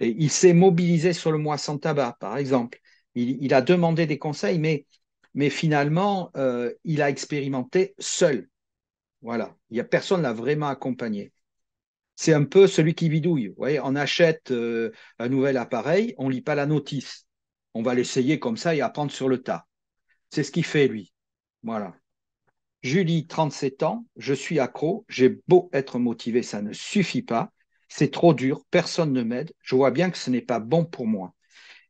Speaker 2: Et il s'est mobilisé sur le mois sans tabac, par exemple. Il, a demandé des conseils, mais, mais finalement, euh, il a expérimenté seul. Voilà. Il y a personne l'a vraiment accompagné c'est un peu celui qui bidouille. on achète euh, un nouvel appareil, on ne lit pas la notice. On va l'essayer comme ça et apprendre sur le tas. C'est ce qu'il fait, lui. Voilà. Julie, 37 ans, je suis accro, j'ai beau être motivé, ça ne suffit pas. C'est trop dur, personne ne m'aide, je vois bien que ce n'est pas bon pour moi.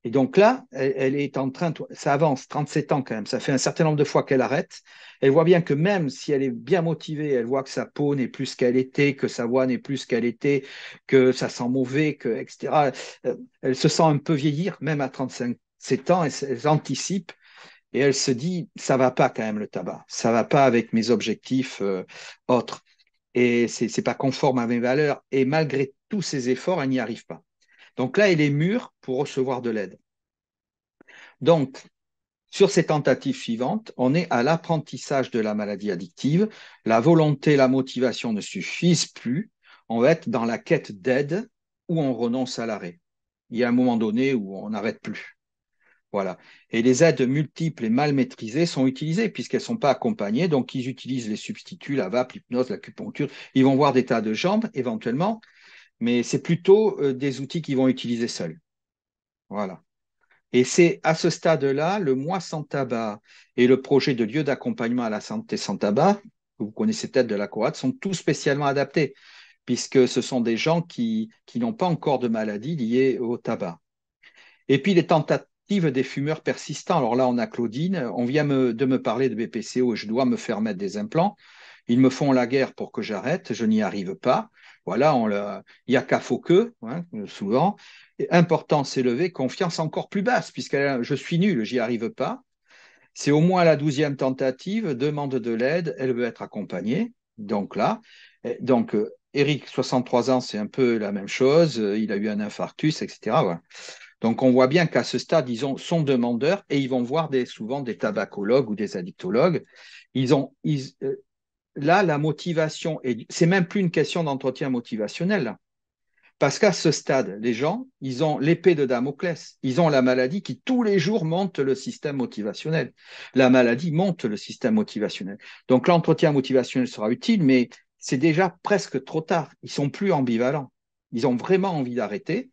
Speaker 2: Et donc là, elle, est en train, ça avance, 37 ans quand même, ça fait un certain nombre de fois qu'elle arrête. Elle voit bien que même si elle est bien motivée, elle voit que sa peau n'est plus ce qu'elle était, que sa voix n'est plus ce qu'elle était, que ça sent mauvais, que, etc. Euh, elle se sent un peu vieillir, même à 35 ans, elle, elle anticipe et elle se dit, ça va pas quand même le tabac, ça va pas avec mes objectifs euh, autres. Et c'est n'est pas conforme à mes valeurs. Et malgré tous ses efforts, elle n'y arrive pas. Donc là, il est mûr pour recevoir de l'aide. Donc, sur ces tentatives suivantes, on est à l'apprentissage de la maladie addictive. La volonté, la motivation ne suffisent plus. On va être dans la quête d'aide où on renonce à l'arrêt. Il y a un moment donné où on n'arrête plus. Voilà. Et les aides multiples et mal maîtrisées sont utilisées puisqu'elles ne sont pas accompagnées. Donc, ils utilisent les substituts, la vape, l'hypnose, l'acupuncture. Ils vont voir des tas de jambes, éventuellement, mais c'est plutôt euh, des outils qu'ils vont utiliser seuls. Voilà. Et c'est à ce stade-là, le mois sans tabac et le projet de lieu d'accompagnement à la santé sans tabac, que vous connaissez peut-être de la Coate, sont tous spécialement adaptés, puisque ce sont des gens qui, n'ont pas encore de maladie liée au tabac. Et puis les tentatives des fumeurs persistants. Alors là, on a Claudine, on vient de me parler de BPCO et je dois me faire mettre des implants. Ils me font la guerre pour que j'arrête, je n'y arrive pas. Voilà, il n'y a qu'à faux que, hein, souvent. importance élevée, confiance encore plus basse, puisque je suis nul, j'y arrive pas. C'est au moins la douzième tentative, demande de l'aide, elle veut être accompagnée. Donc là, donc euh, Eric, 63 ans, c'est un peu la même chose, euh, il a eu un infarctus, etc. Donc on voit bien qu'à ce stade, ils sont demandeurs et ils vont voir souvent des tabacologues ou des addictologues. Ils ont, euh, là, la motivation, c'est même plus une question d'entretien motivationnel. Parce qu'à ce stade, les gens, ils ont l'épée de Damoclès, ils ont la maladie qui tous les jours monte le système motivationnel. La maladie monte le système motivationnel. Donc l'entretien motivationnel sera utile, mais c'est déjà presque trop tard. Ils sont plus ambivalents. Ils ont vraiment envie d'arrêter.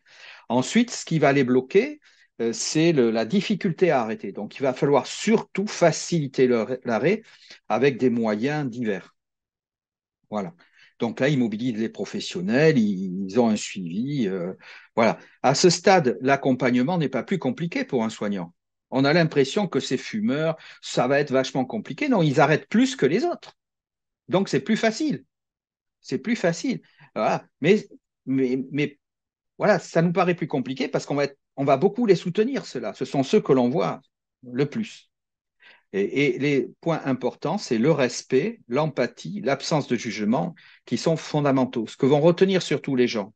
Speaker 2: Ensuite, ce qui va les bloquer, euh, c'est la difficulté à arrêter. Donc, il va falloir surtout faciliter l'arrêt avec des moyens divers. Voilà. Donc là, ils mobilisent les professionnels, ils, ont un suivi. Euh, voilà. À ce stade, l'accompagnement n'est pas plus compliqué pour un soignant. On a l'impression que ces fumeurs, ça va être vachement compliqué. Non, ils arrêtent plus que les autres. Donc c'est plus facile. C'est plus facile. Voilà. Mais, mais, mais voilà, ça nous paraît plus compliqué parce qu'on va être on va beaucoup les soutenir, ceux-là. Ce sont ceux que l'on voit le plus. Et, les points importants, c'est le respect, l'empathie, l'absence de jugement, qui sont fondamentaux. Ce que vont retenir surtout les gens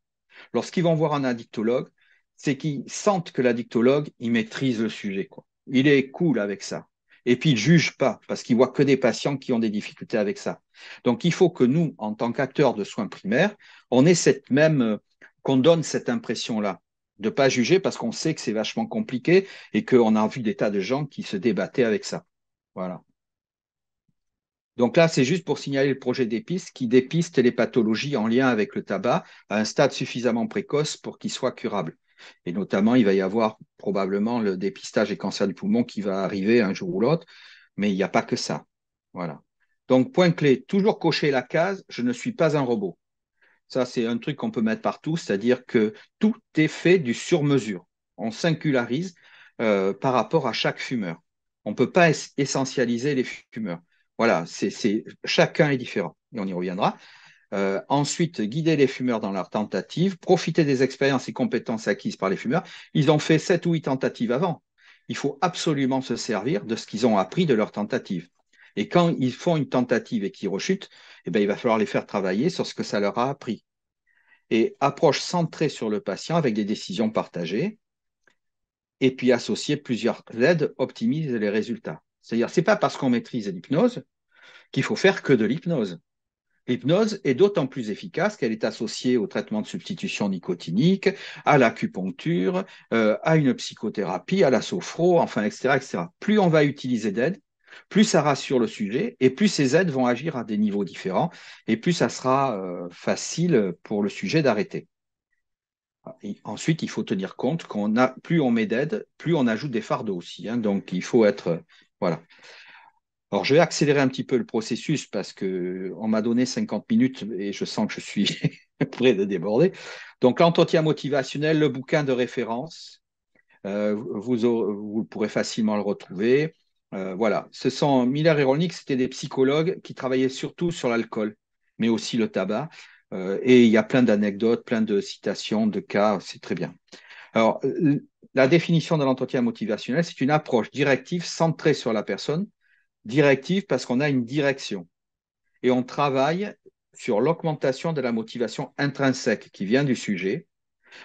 Speaker 2: lorsqu'ils vont voir un addictologue, c'est qu'ils sentent que l'addictologue, il maîtrise le sujet. Quoi. Il est cool avec ça. Et puis, il ne juge pas, parce qu'il voit que des patients qui ont des difficultés avec ça. Donc, il faut que nous, en tant qu'acteurs de soins primaires, on ait cette même, euh, qu'on donne cette impression-là de pas juger parce qu'on sait que c'est vachement compliqué et qu'on a vu des tas de gens qui se débattaient avec ça. Voilà. Donc là, c'est juste pour signaler le projet Dépiste qui dépiste les pathologies en lien avec le tabac à un stade suffisamment précoce pour qu'il soit curable. Et notamment, il va y avoir probablement le dépistage des cancers du poumon qui va arriver un jour ou l'autre, mais il n'y a pas que ça. Voilà. Donc, point clé, toujours cocher la case, je ne suis pas un robot. Ça, c'est un truc qu'on peut mettre partout, c'est-à-dire que tout est fait du sur-mesure. On singularise euh, par rapport à chaque fumeur. On ne peut pas essentialiser les fumeurs. Voilà, c'est chacun est différent, et on y reviendra. Euh, ensuite, guider les fumeurs dans leurs tentatives, profiter des expériences et compétences acquises par les fumeurs. Ils ont fait sept ou huit tentatives avant. Il faut absolument se servir de ce qu'ils ont appris de leurs tentatives. Et quand ils font une tentative et qu'ils rechutent, eh ben, il va falloir les faire travailler sur ce que ça leur a appris. Et approche centrée sur le patient avec des décisions partagées, et puis associer plusieurs aides optimise les résultats. C'est-à-dire, ce n'est pas parce qu'on maîtrise l'hypnose qu'il faut faire que de l'hypnose. L'hypnose est d'autant plus efficace qu'elle est associée au traitement de substitution nicotinique, à l'acupuncture, euh, à une psychothérapie, à la sophro, enfin, etc., etc. Plus on va utiliser d'aide, plus ça rassure le sujet et plus ces aides vont agir à des niveaux différents et plus ça sera euh, facile pour le sujet d'arrêter. Ensuite, il faut tenir compte qu'on a plus on met d'aides, plus on ajoute des fardeaux aussi. Hein. donc il faut être voilà. Alors, je vais accélérer un petit peu le processus parce que on m'a donné 50 minutes et je sens que je suis prêt de déborder. Donc, l'entretien motivationnel, le bouquin de référence, euh, vous, pourrez facilement le retrouver. Euh, voilà, ce sont Miller et Rolnick, c'était des psychologues qui travaillaient surtout sur l'alcool, mais aussi le tabac. Euh, et il y a plein d'anecdotes, plein de citations, de cas, c'est très bien. Alors, la définition de l'entretien motivationnel, c'est une approche directive centrée sur la personne, directive parce qu'on a une direction. Et on travaille sur l'augmentation de la motivation intrinsèque qui vient du sujet,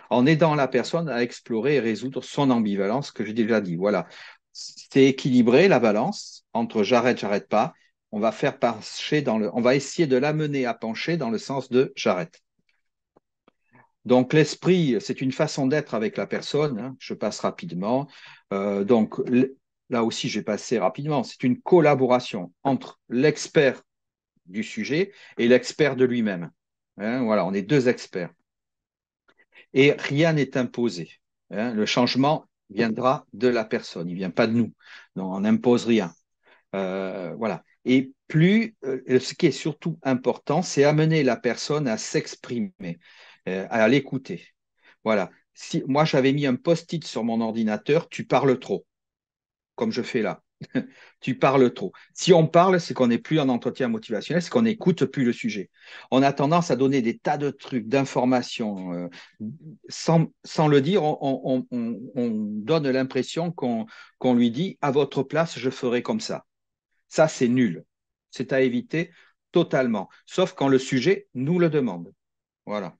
Speaker 2: en aidant la personne à explorer et résoudre son ambivalence que j'ai déjà dit. Voilà, c'est équilibré la balance entre j'arrête, j'arrête pas. On va faire dans le, on va essayer de l'amener à pencher dans le sens de j'arrête. Donc l'esprit, c'est une façon d'être avec la personne. Hein. Je passe rapidement. Euh, donc là aussi, je vais passer rapidement. C'est une collaboration entre l'expert du sujet et l'expert de lui-même. Hein. voilà, on est deux experts. Et rien n'est imposé. Hein. Le changement viendra de la personne, il ne vient pas de nous. Donc on n'impose rien. Euh, voilà. Et plus, euh, ce qui est surtout important, c'est amener la personne à s'exprimer, euh, à l'écouter. Voilà. Si moi j'avais mis un post-it sur mon ordinateur, tu parles trop, comme je fais là. tu parles trop. Si on parle, c'est qu'on n'est plus en entretien motivationnel, c'est qu'on n'écoute plus le sujet. On a tendance à donner des tas de trucs, d'informations. Euh, sans, le dire, on, donne l'impression qu'on lui dit à votre place, je ferai comme ça. Ça, c'est nul. C'est à éviter totalement, sauf quand le sujet nous le demande. Voilà.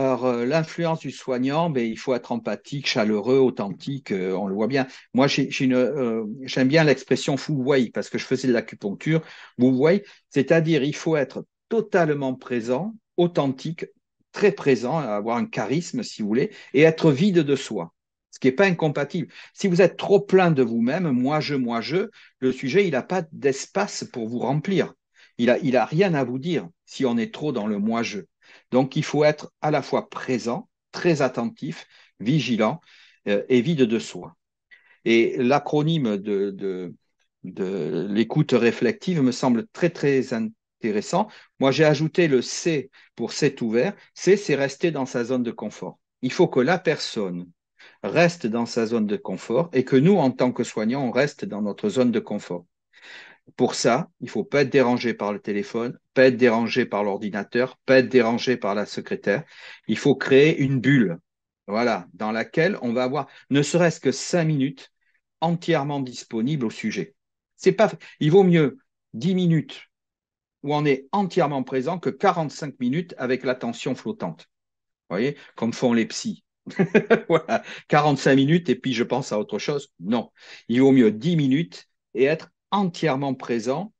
Speaker 2: Alors, euh, l'influence du soignant, ben, il faut être empathique, chaleureux, authentique, euh, on le voit bien. Moi, euh, j'aime bien l'expression way" parce que je faisais de l'acupuncture. Vous voyez c'est-à-dire il faut être totalement présent, authentique, très présent, avoir un charisme, si vous voulez, et être vide de soi, ce qui n'est pas incompatible. Si vous êtes trop plein de vous-même, moi, je, moi, je, le sujet, il n'a pas d'espace pour vous remplir. Il n'a il a rien à vous dire si on est trop dans le moi, je. Donc il faut être à la fois présent, très attentif, vigilant euh, et vide de soi. Et l'acronyme de, de l'écoute réflective me semble très très intéressant. Moi j'ai ajouté le C pour c'est ouvert. C c'est rester dans sa zone de confort. Il faut que la personne reste dans sa zone de confort et que nous, en tant que soignants, on reste dans notre zone de confort. Pour ça, il ne faut pas être dérangé par le téléphone, pas être dérangé par l'ordinateur, pas être dérangé par la secrétaire. Il faut créer une bulle, voilà, dans laquelle on va avoir ne serait-ce que cinq minutes entièrement disponibles au sujet. C'est pas, il vaut mieux dix minutes où on est entièrement présent que 45 minutes avec l'attention flottante. Vous voyez, comme font les psys. voilà, 45 minutes et puis je pense à autre chose. Non, il vaut mieux 10 minutes et être entièrement présent,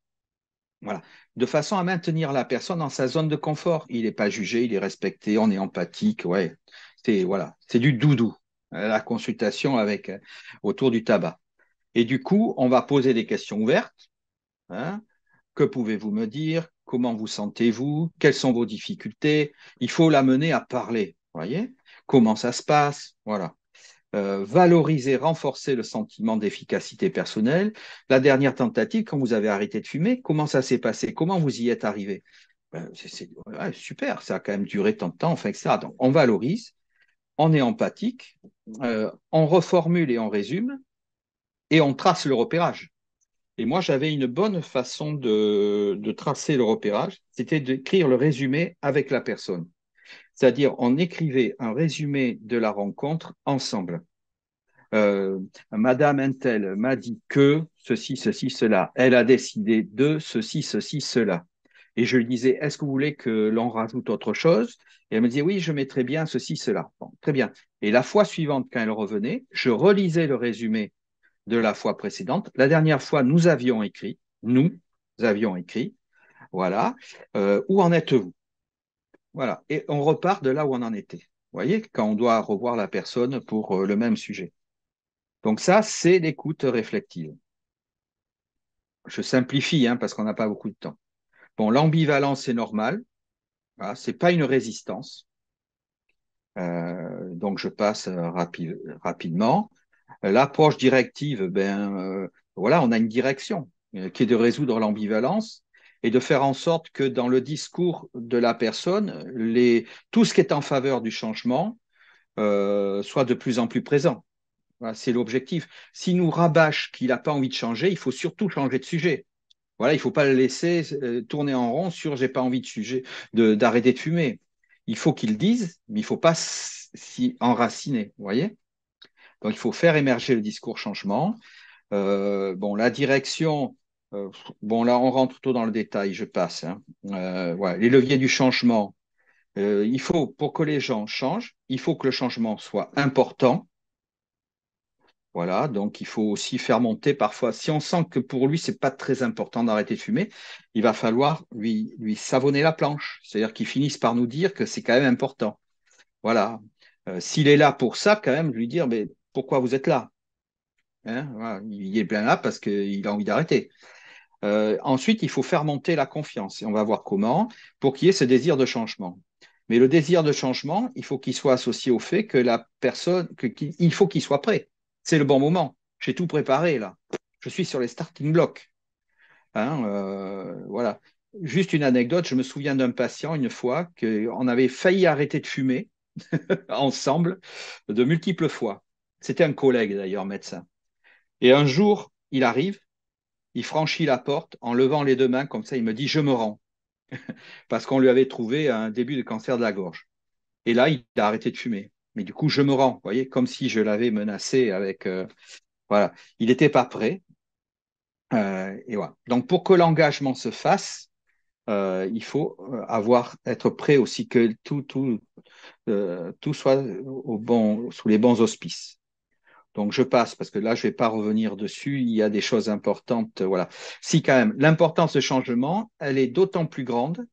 Speaker 2: voilà, de façon à maintenir la personne dans sa zone de confort. Il n'est pas jugé, il est respecté, on est empathique, ouais. C'est voilà, c'est du doudou, euh, la consultation avec euh, autour du tabac. Et du coup, on va poser des questions ouvertes. Hein. que pouvez-vous me dire Comment vous sentez-vous Quelles sont vos difficultés Il faut l'amener à parler. Voyez Comment ça se passe Voilà. Euh, valoriser, renforcer le sentiment d'efficacité personnelle. La dernière tentative, quand vous avez arrêté de fumer, comment ça s'est passé Comment vous y êtes arrivé ben, C'est super, ça a quand même duré tant de temps, enfin, ça. Donc, on valorise, on est empathique, euh, on reformule et on résume, et on trace le repérage. Et moi, j'avais une bonne façon de tracer le repérage, c'était d'écrire le résumé avec la personne. C'est-à-dire, on écrivait un résumé de la rencontre ensemble. Euh, Madame Intel m'a dit que ceci, ceci, cela. Elle a décidé de ceci, ceci, cela. Et je lui disais, est-ce que vous voulez que l'on rajoute autre chose Et elle me disait, oui, je mettrais bien ceci, cela. très bien. Et la fois suivante, quand elle revenait, je relisais le résumé de la fois précédente. La dernière fois, nous avions écrit, nous, avions écrit, voilà, euh, où en êtes-vous voilà. Et on repart de là où on en était. Vous voyez, quand on doit revoir la personne pour euh, le même sujet. Donc ça, c'est l'écoute réflective. Je simplifie hein, parce qu'on n'a pas beaucoup de temps. Bon, l'ambivalence est normale. Ce ah, c'est pas une résistance. Euh, donc je passe euh, rapidement. L'approche directive, ben voilà, on a une direction qui est de résoudre l'ambivalence et de faire en sorte que dans le discours de la personne, les, tout ce qui est en faveur du changement euh, soit de plus en plus présent. c'est l'objectif. S'il nous rabâche qu'il n'a pas envie de changer, il faut surtout changer de sujet. Voilà, il ne faut pas le laisser euh, tourner en rond sur j'ai pas envie de sujet d'arrêter de, fumer. Il faut qu'il dise, mais il ne faut pas s'y enraciner. Vous voyez Donc il faut faire émerger le discours changement. Euh, bon, la direction euh, bon, là, on rentre tôt dans le détail, je passe. Hein. Euh, les leviers du changement. Euh, il faut, pour que les gens changent, il faut que le changement soit important. Voilà, donc il faut aussi faire monter parfois. Si on sent que pour lui, c'est pas très important d'arrêter de fumer, il va falloir lui, lui savonner la planche. C'est-à-dire qu'il finisse par nous dire que c'est quand même important. Voilà. S'il est là pour ça, quand même, lui dire mais pourquoi vous êtes là hein, Il est bien là parce qu'il a envie d'arrêter. Euh, ensuite, il faut faire monter la confiance, et on va voir comment, pour qu'il y ait ce désir de changement. Mais le désir de changement, il faut qu'il soit associé au fait que la personne, que, faut qu'il soit prêt. C'est le bon moment. J'ai tout préparé là. Je suis sur les starting blocks. Hein, euh, voilà. Juste une anecdote. Je me souviens d'un patient une fois qu'on avait failli arrêter de fumer ensemble de multiples fois. C'était un collègue d'ailleurs, médecin. Et un jour, il arrive il franchit la porte en levant les deux mains comme ça. Il me dit Je me rends. Parce qu'on lui avait trouvé un début de cancer de la gorge. Et là, il a arrêté de fumer. Mais du coup, je me rends, vous voyez, comme si je l'avais menacé avec. Euh, voilà. Il n'était pas prêt. Euh, et voilà. Donc, pour que l'engagement se fasse, euh, il faut avoir être prêt aussi que tout tout tout soit au bon sous les bons auspices. Donc je passe parce que là, je ne vais pas revenir dessus. Il y a des choses importantes. Voilà. Si quand même, l'importance de changement, elle est d'autant plus grande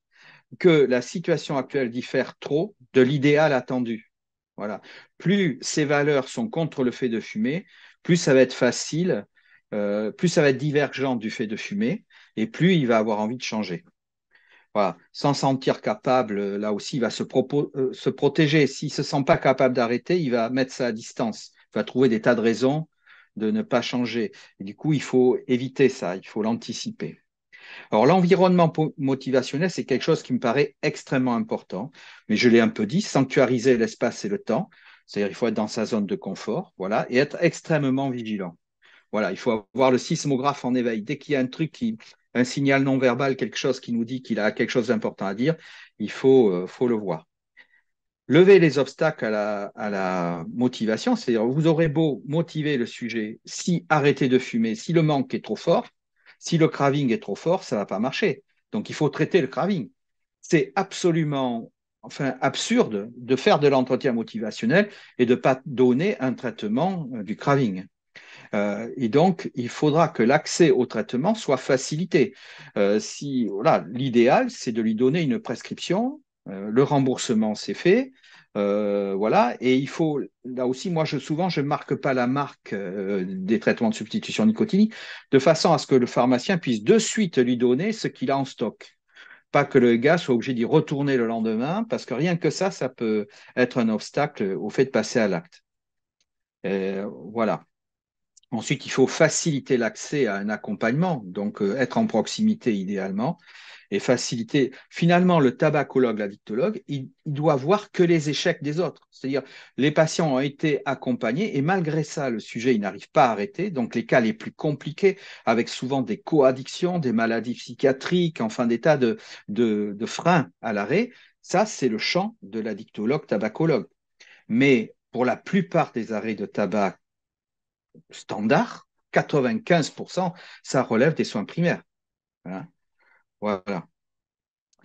Speaker 2: que la situation actuelle diffère trop de l'idéal attendu. Voilà. Plus ces valeurs sont contre le fait de fumer, plus ça va être facile, euh, plus ça va être divergent du fait de fumer, et plus il va avoir envie de changer. Voilà. Sans sentir capable, là aussi, il va se, euh, se protéger. S'il ne se sent pas capable d'arrêter, il va mettre ça à distance va trouver des tas de raisons de ne pas changer. du coup, il faut éviter ça, il faut l'anticiper. Alors l'environnement motivationnel, c'est quelque chose qui me paraît extrêmement important, mais je l'ai un peu dit, sanctuariser l'espace et le temps, c'est-à-dire il faut être dans sa zone de confort, voilà, et être extrêmement vigilant. Voilà, il faut avoir le sismographe en éveil. Dès qu'il y a un truc qui, un signal non verbal, quelque chose qui nous dit qu'il a quelque chose d'important à dire, il faut euh, le voir. Levez les obstacles à la, motivation, c'est-à-dire vous aurez beau motiver le sujet, si arrêter de fumer, si le manque est trop fort, si le craving est trop fort, ça ne va pas marcher. Donc il faut traiter le craving. C'est absolument enfin, absurde de faire de l'entretien motivationnel et de ne pas donner un traitement euh, du craving. Euh, et donc, il faudra que l'accès au traitement soit facilité. Euh, si, voilà, l'idéal, c'est de lui donner une prescription euh, le remboursement, s'est fait. Euh, voilà, et il faut, là aussi, moi, je, souvent, je ne marque pas la marque euh, des traitements de substitution nicotinique de façon à ce que le pharmacien puisse de suite lui donner ce qu'il a en stock. Pas que le gars soit obligé d'y retourner le lendemain, parce que rien que ça, ça peut être un obstacle au fait de passer à l'acte. Voilà. Ensuite, il faut faciliter l'accès à un accompagnement, donc être en proximité idéalement faciliter. Finalement, le tabacologue, l'addictologue, il, doit voir que les échecs des autres. C'est-à-dire, les patients ont été accompagnés et malgré ça, le sujet, il n'arrive pas à arrêter. Donc, les cas les plus compliqués, avec souvent des co-addictions, des maladies psychiatriques, enfin des tas de, de, freins à l'arrêt, ça, c'est le champ de l'addictologue, tabacologue. Mais pour la plupart des arrêts de tabac standard, 95%, ça relève des soins primaires. Voilà. Voilà.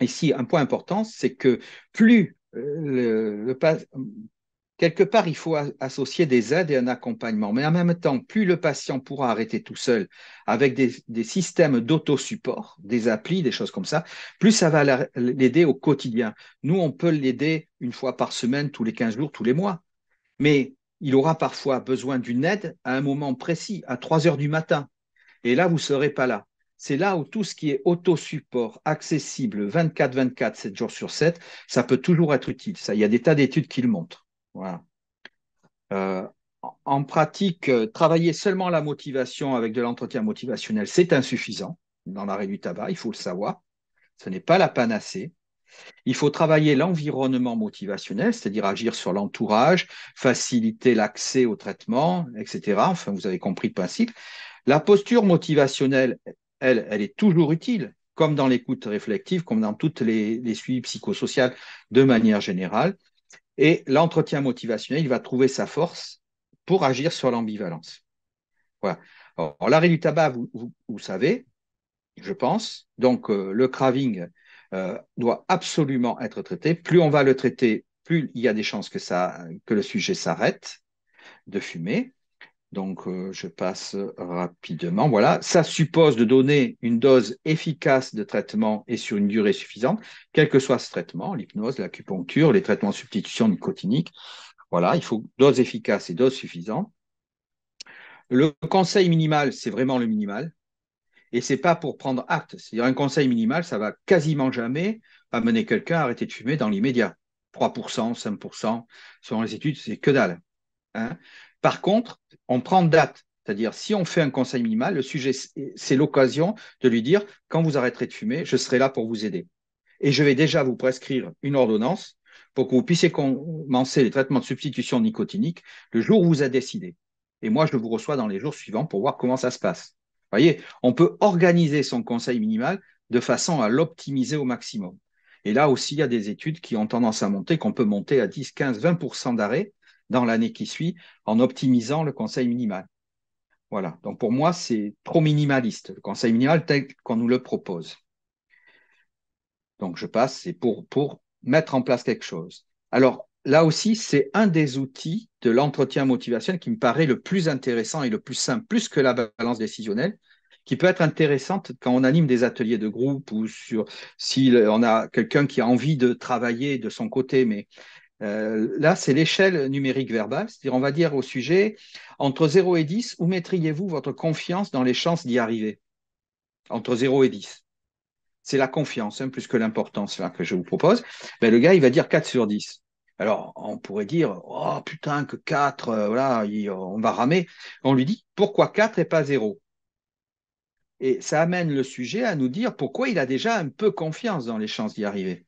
Speaker 2: Ici, un point important, c'est que plus euh, le, quelque part, il faut associer des aides et un accompagnement. Mais en même temps, plus le patient pourra arrêter tout seul avec des, des systèmes d'autosupport, des applis, des choses comme ça, plus ça va l'aider au quotidien. Nous, on peut l'aider une fois par semaine, tous les 15 jours, tous les mois. Mais il aura parfois besoin d'une aide à un moment précis, à 3 heures du matin. Et là, vous ne serez pas là c'est là où tout ce qui est autosupport, accessible 24-24, 7 jours sur 7, ça peut toujours être utile. Ça, il y a des tas d'études qui le montrent. Euh, en pratique, euh, travailler seulement la motivation avec de l'entretien motivationnel, c'est insuffisant dans l'arrêt du tabac, il faut le savoir. Ce n'est pas la panacée. Il faut travailler l'environnement motivationnel, c'est-à-dire agir sur l'entourage, faciliter l'accès au traitement, etc. Enfin, vous avez compris le principe. La posture motivationnelle, elle, est toujours utile, comme dans l'écoute réflective, comme dans toutes les, les suivis psychosociales de manière générale. Et l'entretien motivationnel, il va trouver sa force pour agir sur l'ambivalence. Voilà. l'arrêt du tabac, vous, savez, je pense, donc euh, le craving euh, doit absolument être traité. Plus on va le traiter, plus il y a des chances que le sujet s'arrête de fumer. Donc, euh, je passe rapidement. Voilà, ça suppose de donner une dose efficace de traitement et sur une durée suffisante, quel que soit ce traitement, l'hypnose, l'acupuncture, les traitements de substitution nicotinique. Voilà, il faut dose efficace et dose suffisante. Le conseil minimal, c'est vraiment le minimal. Et c'est pas pour prendre acte. C'est-à-dire un conseil minimal, ça va quasiment jamais amener quelqu'un à arrêter de fumer dans l'immédiat. 3%, 5%, selon les études, c'est que dalle. Hein. Par contre, on prend date. C'est-à-dire, si on fait un conseil minimal, le sujet, c'est l'occasion de lui dire, quand vous arrêterez de fumer, je serai là pour vous aider. Et je vais déjà vous prescrire une ordonnance pour que vous puissiez commencer les traitements de substitution nicotinique le jour où vous a décidé. Et moi, je vous reçois dans les jours suivants pour voir comment ça se passe. Vous voyez, on peut organiser son conseil minimal de façon à l'optimiser au maximum. Et là aussi, il y a des études qui ont tendance à monter, qu'on peut monter à 10, 15, 20 d'arrêt dans l'année qui suit en optimisant le conseil minimal. Voilà, donc pour moi, c'est trop minimaliste, le conseil minimal tel qu'on nous le propose. Donc je passe, c'est pour, pour mettre en place quelque chose. Alors là aussi, c'est un des outils de l'entretien motivationnel qui me paraît le plus intéressant et le plus simple, plus que la balance décisionnelle, qui peut être intéressante quand on anime des ateliers de groupe ou sur si on a quelqu'un qui a envie de travailler de son côté, mais euh, là, c'est l'échelle numérique verbale, c'est-à-dire on va dire au sujet, entre 0 et 10, où mettriez-vous votre confiance dans les chances d'y arriver Entre 0 et 10. C'est la confiance, hein, plus que l'importance là que je vous propose. Ben, le gars, il va dire 4 sur 10. Alors, on pourrait dire, oh putain, que 4, euh, voilà, on va ramer. On lui dit, pourquoi 4 et pas 0 Et ça amène le sujet à nous dire pourquoi il a déjà un peu confiance dans les chances d'y arriver.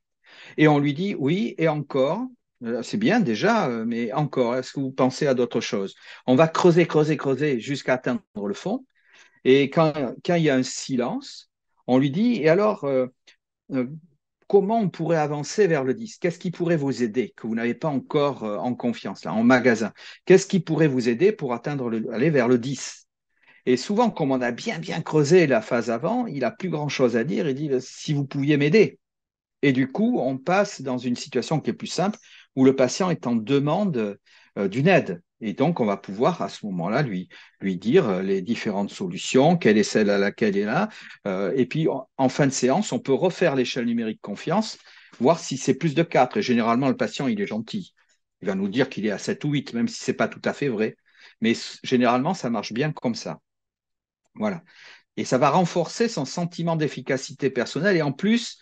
Speaker 2: Et on lui dit, oui, et encore, euh, c'est bien déjà, euh, mais encore, est-ce que vous pensez à d'autres choses On va creuser, creuser, creuser jusqu'à atteindre le fond. Et quand, il y a un silence, on lui dit, et alors, euh, comment on pourrait avancer vers le 10 Qu'est-ce qui pourrait vous aider que vous n'avez pas encore en confiance, là, en magasin Qu'est-ce qui pourrait vous aider pour atteindre aller vers le 10 Et souvent, comme on a bien, bien creusé la phase avant, il n'a plus grand-chose à dire. Il dit, si vous pouviez m'aider. Et du coup, on passe dans une situation qui est plus simple où le patient est en demande euh, d'une aide. Et donc, on va pouvoir à ce moment-là lui, lui dire euh, les différentes solutions, quelle est celle à laquelle il est là. Euh, et puis, en, fin de séance, on peut refaire l'échelle numérique confiance, voir si c'est plus de 4. Et généralement, le patient, il est gentil. Il va nous dire qu'il est à 7 ou 8, même si ce n'est pas tout à fait vrai. Mais généralement, ça marche bien comme ça. Voilà. Et ça va renforcer son sentiment d'efficacité personnelle. Et en plus,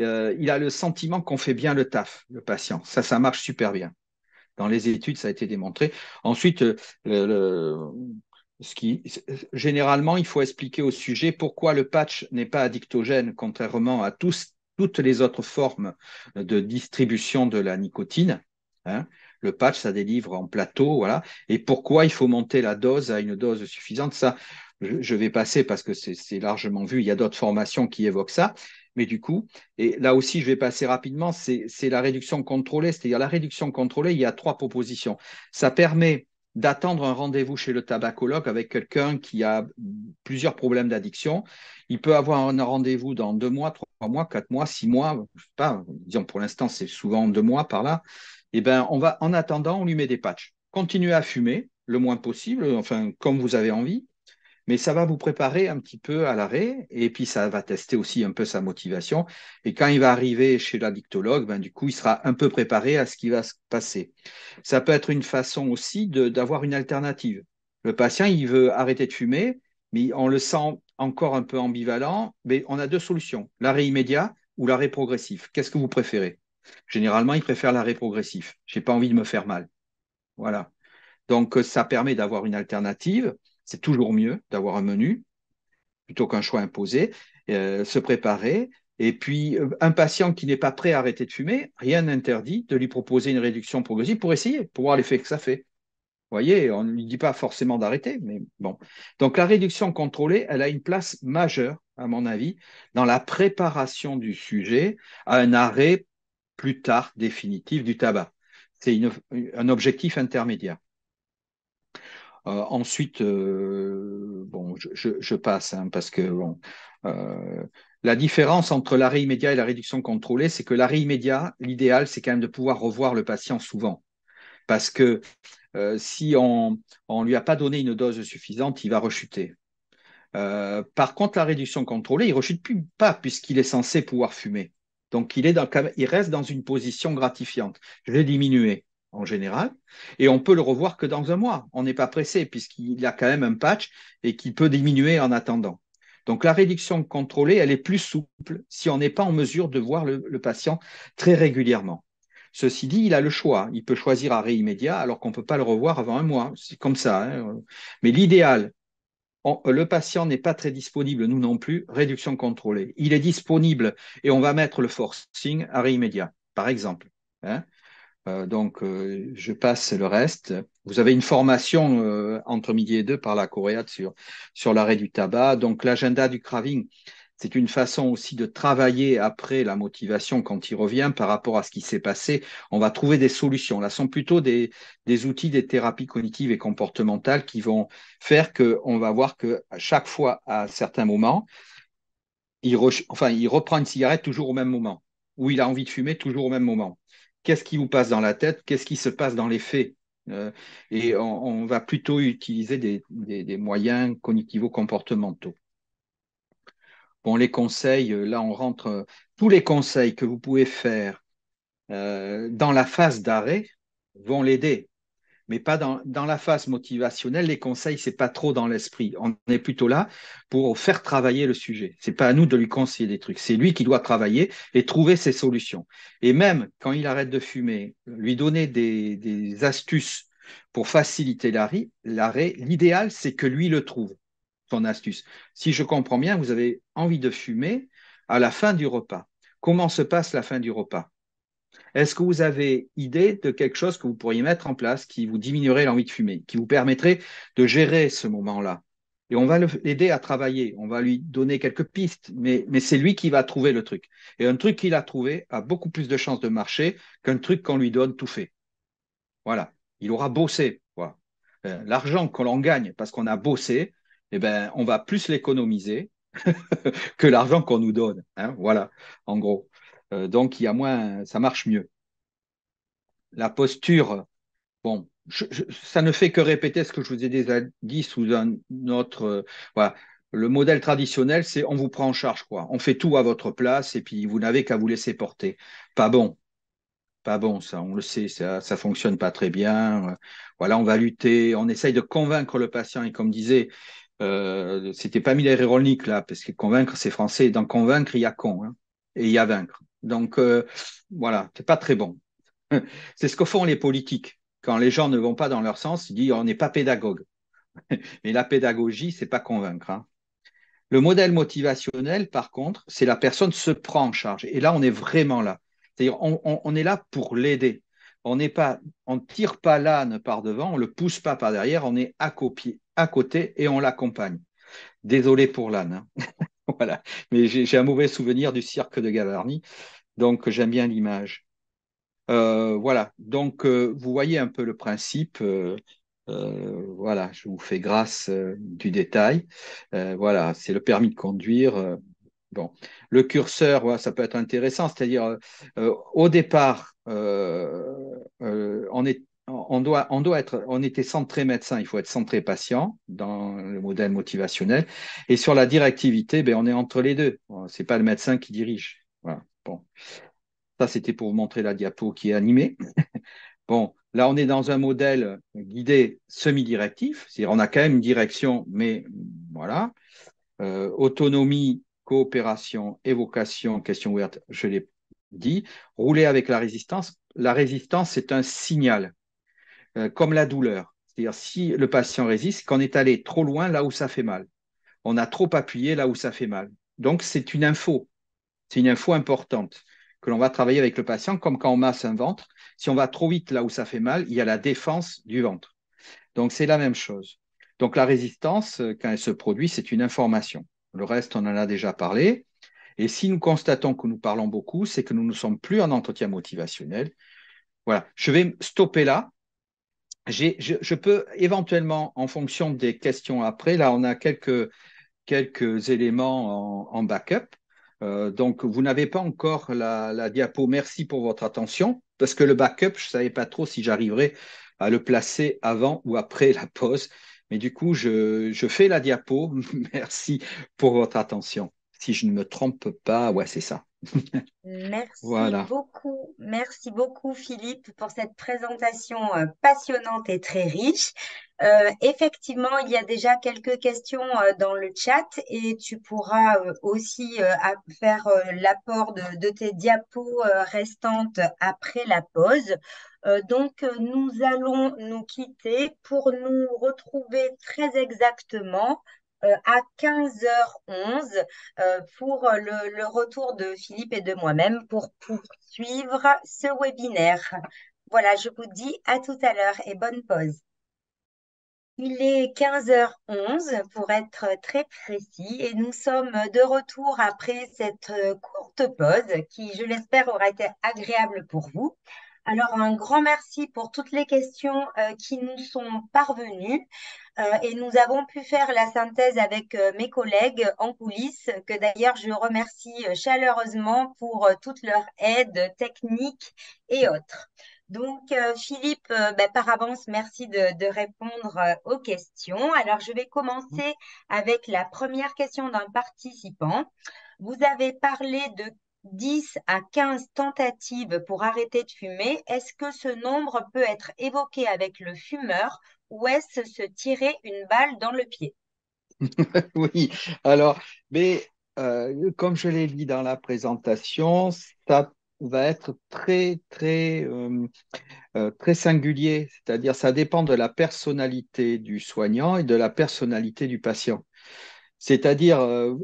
Speaker 2: euh, il a le sentiment qu'on fait bien le taf, le patient. Ça, ça marche super bien. Dans les études, ça a été démontré. Ensuite, euh, ce qui, généralement, il faut expliquer au sujet pourquoi le patch n'est pas addictogène, contrairement à toutes les autres formes de distribution de la nicotine. Hein. le patch, ça délivre en plateau, Et pourquoi il faut monter la dose à une dose suffisante Ça, je vais passer parce que c'est largement vu. Il y a d'autres formations qui évoquent ça mais du coup, et là aussi, je vais passer rapidement, c'est la réduction contrôlée, c'est-à-dire la réduction contrôlée, il y a trois propositions. Ça permet d'attendre un rendez-vous chez le tabacologue avec quelqu'un qui a plusieurs problèmes d'addiction. Il peut avoir un rendez-vous dans deux mois, trois mois, quatre mois, six mois, je sais pas, disons pour l'instant c'est souvent deux mois par là. Et eh ben on va en attendant, on lui met des patchs. Continuez à fumer le moins possible, enfin comme vous avez envie, mais ça va vous préparer un petit peu à l'arrêt et puis ça va tester aussi un peu sa motivation. Et quand il va arriver chez l'addictologue, ben, du coup, il sera un peu préparé à ce qui va se passer. Ça peut être une façon aussi d'avoir une alternative. Le patient, il veut arrêter de fumer, mais on le sent encore un peu ambivalent. Mais on a deux solutions, l'arrêt immédiat ou l'arrêt progressif. Qu'est-ce que vous préférez Généralement, il préfère l'arrêt progressif. Je n'ai pas envie de me faire mal. Voilà. Donc, euh, ça permet d'avoir une alternative c'est toujours mieux d'avoir un menu plutôt qu'un choix imposé, euh, se préparer. Et puis, euh, un patient qui n'est pas prêt à arrêter de fumer, rien n'interdit de lui proposer une réduction progressive pour essayer, pour voir l'effet que ça fait. Vous voyez, on ne lui dit pas forcément d'arrêter, mais bon. Donc, la réduction contrôlée, elle a une place majeure, à mon avis, dans la préparation du sujet à un arrêt plus tard définitif du tabac. C'est un objectif intermédiaire. Euh, ensuite, euh, bon, je, passe hein, parce que euh, la différence entre l'arrêt immédiat et la réduction contrôlée, c'est que l'arrêt immédiat, l'idéal, c'est quand même de pouvoir revoir le patient souvent. Parce que si on ne lui a pas donné une dose suffisante, il va rechuter. par contre, la réduction contrôlée, il ne rechute plus, pas puisqu'il est censé pouvoir fumer. Donc, il, est dans, il reste dans une position gratifiante. Je vais diminuer en général, et on peut le revoir que dans un mois. On n'est pas pressé puisqu'il a quand même un patch et qu'il peut diminuer en attendant. Donc la réduction contrôlée, elle est plus souple si on n'est pas en mesure de voir le, patient très régulièrement. Ceci dit, il a le choix. Il peut choisir arrêt immédiat alors qu'on ne peut pas le revoir avant un mois. C'est comme ça. Hein. Mais l'idéal, le patient n'est pas très disponible, nous non plus, réduction contrôlée. Il est disponible et on va mettre le forcing arrêt immédiat, par exemple. Hein. Euh, donc, euh, je passe le reste. Vous avez une formation euh, entre midi et deux par la Coréate sur, sur l'arrêt du tabac. Donc, l'agenda du craving, c'est une façon aussi de travailler après la motivation quand il revient par rapport à ce qui s'est passé. On va trouver des solutions. Là, sont plutôt des, des outils des thérapies cognitives et comportementales qui vont faire qu'on va voir que à chaque fois, à certains moments, il, il reprend une cigarette toujours au même moment, ou il a envie de fumer toujours au même moment qu'est-ce qui vous passe dans la tête, qu'est-ce qui se passe dans les faits. Euh, et on, va plutôt utiliser des, moyens cognitivo-comportementaux. Bon, les conseils, euh, là on rentre, euh, tous les conseils que vous pouvez faire dans la phase d'arrêt vont l'aider mais pas dans, la phase motivationnelle. Les conseils, c'est pas trop dans l'esprit. On est plutôt là pour faire travailler le sujet. C'est pas à nous de lui conseiller des trucs. C'est lui qui doit travailler et trouver ses solutions. Et même quand il arrête de fumer, lui donner des astuces pour faciliter l'arrêt. L'idéal, c'est que lui le trouve, son astuce. Si je comprends bien, vous avez envie de fumer à la fin du repas. Comment se passe la fin du repas est-ce que vous avez idée de quelque chose que vous pourriez mettre en place qui vous diminuerait l'envie de fumer, qui vous permettrait de gérer ce moment-là Et on va l'aider à travailler, on va lui donner quelques pistes, mais, c'est lui qui va trouver le truc. Et un truc qu'il a trouvé a beaucoup plus de chances de marcher qu'un truc qu'on lui donne tout fait. Voilà, il aura bossé. Euh, l'argent qu'on gagne parce qu'on a bossé, eh ben, on va plus l'économiser que l'argent qu'on nous donne. Hein, voilà, en gros. Euh, donc, il y a moins, ça marche mieux. La posture, bon, ça ne fait que répéter ce que je vous ai déjà dit sous un autre. Euh, le modèle traditionnel, c'est on vous prend en charge, quoi. On fait tout à votre place et puis vous n'avez qu'à vous laisser porter. Pas bon. Pas bon, ça, on le sait, ça ne fonctionne pas très bien. Voilà, on va lutter, on essaye de convaincre le patient. Et comme disait, ce euh, c'était pas Miller ironique là, parce que convaincre, c'est français. d'en convaincre, il y a con. Hein et y a vaincre. Donc voilà, euh, voilà, c'est pas très bon. C'est ce que font les politiques. Quand les gens ne vont pas dans leur sens, ils disent on n'est pas pédagogue. Mais la pédagogie, c'est pas convaincre. Hein. Le modèle motivationnel, par contre, c'est la personne se prend en charge. Et là, on est vraiment là. C'est-à-dire, on, est là pour l'aider. On n'est pas, on tire pas l'âne par devant, on le pousse pas par derrière, on est à côté et on l'accompagne. Désolé pour l'âne. Hein. voilà. Mais j'ai un mauvais souvenir du cirque de Gavarnie. Donc, j'aime bien l'image. Euh, voilà. Donc, euh, vous voyez un peu le principe. Euh, voilà, je vous fais grâce du détail. voilà, c'est le permis de conduire. Bon, le curseur, ça peut être intéressant. C'est-à-dire, au départ, on est on doit, on doit être, on était centré médecin, il faut être centré patient dans le modèle motivationnel. Et sur la directivité, ben, on est entre les deux. C'est pas le médecin qui dirige. Bon. Ça, c'était pour vous montrer la diapo qui est animée. bon. Là, on est dans un modèle guidé semi-directif. on a quand même une direction, mais voilà. Euh, autonomie, coopération, évocation, question ouverte, je l'ai dit. Rouler avec la résistance. La résistance, c'est un signal euh, comme la douleur. C'est-à-dire si le patient résiste, qu'on est allé trop loin là où ça fait mal. On a trop appuyé là où ça fait mal. Donc c'est une info. C'est une info importante que l'on va travailler avec le patient, comme quand on masse un ventre. Si on va trop vite là où ça fait mal, il y a la défense du ventre. Donc c'est la même chose. Donc la résistance, euh, quand elle se produit, c'est une information. Le reste, on en a déjà parlé. Et si nous constatons que nous parlons beaucoup, c'est que nous ne sommes plus en entretien motivationnel. Voilà, je vais stopper là je, peux éventuellement, en fonction des questions après, là on a quelques, quelques éléments en, backup. Euh, donc vous n'avez pas encore la, diapo. Merci pour votre attention, parce que le backup, je ne savais pas trop si j'arriverais à le placer avant ou après la pause. Mais du coup, je, je fais la diapo. Merci pour votre attention. Si je ne me trompe pas, ouais, c'est ça.
Speaker 1: Merci beaucoup, merci beaucoup Philippe pour cette présentation euh, passionnante et très riche. Euh, effectivement, il y a déjà quelques questions euh, dans le chat et tu pourras aussi faire l'apport de, tes diapos restantes après la pause. donc, nous allons nous quitter pour nous retrouver très exactement euh, à 15h11 euh, pour euh, le, retour de Philippe et de moi-même pour poursuivre ce webinaire. Voilà, je vous dis à tout à l'heure et bonne pause. Il est 15h11 pour être très précis et nous sommes de retour après cette courte pause qui, je l'espère, aura été agréable pour vous. Alors, un grand merci pour toutes les questions qui nous sont parvenues. Euh, et nous avons pu faire la synthèse avec euh, mes collègues en coulisses, que d'ailleurs je remercie euh, chaleureusement pour toute leur aide technique et autres. Donc, Philippe, bah, par avance, merci de, répondre aux questions. Alors, je vais commencer avec la première question d'un participant. Vous avez parlé de 10 à 15 tentatives pour arrêter de fumer. Est-ce que ce nombre peut être évoqué avec le fumeur ou est-ce se tirer une balle dans le pied.
Speaker 2: oui, alors, mais euh, comme je l'ai dit dans la présentation, ça va être très, très, euh, euh, très singulier, c'est-à-dire ça dépend de la personnalité du soignant et de la personnalité du patient. C'est-à-dire,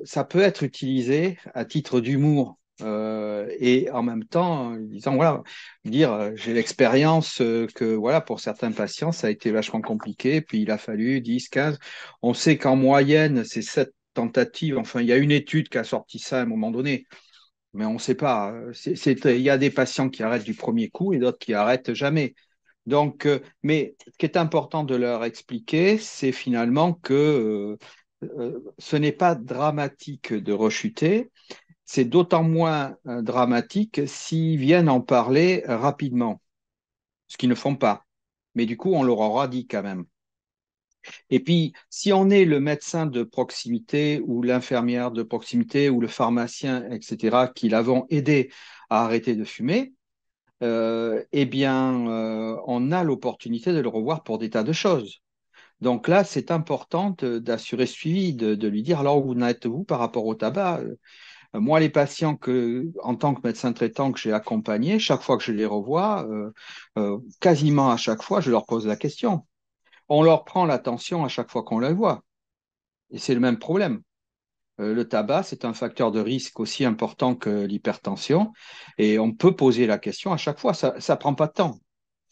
Speaker 2: ça peut être utilisé à titre d'humour euh, et en même temps disant voilà dire euh, j'ai l'expérience euh, que voilà pour certains patients ça a été vachement compliqué puis il a fallu 10 15 on sait qu'en moyenne c'est 7 tentatives enfin il y a une étude qui a sorti ça à un moment donné mais on ne sait pas il y a des patients qui arrêtent du premier coup et d'autres qui arrêtent jamais donc mais ce qui est important de leur expliquer c'est finalement que ce n'est pas dramatique de rechuter, c'est d'autant moins euh, dramatique s'ils viennent en parler rapidement, ce qu'ils ne font pas. Mais du coup, on leur aura dit quand même. Et puis, si on est le médecin de proximité ou l'infirmière de proximité ou le pharmacien, etc., qui l'avons aidé à arrêter de fumer, euh, eh bien, euh, on a l'opportunité de le revoir pour des tas de choses. Donc là, c'est important d'assurer suivi, de, de, lui dire alors où en êtes-vous par rapport au tabac moi, les patients que, en tant que médecin traitant que j'ai accompagné, chaque fois que je les revois, euh, euh, quasiment à chaque fois, je leur pose la question. On leur prend l'attention à chaque fois qu'on les voit. Et c'est le même problème. Euh, le tabac, c'est un facteur de risque aussi important que l'hypertension. Et on peut poser la question à chaque fois. Ça ne prend pas de temps.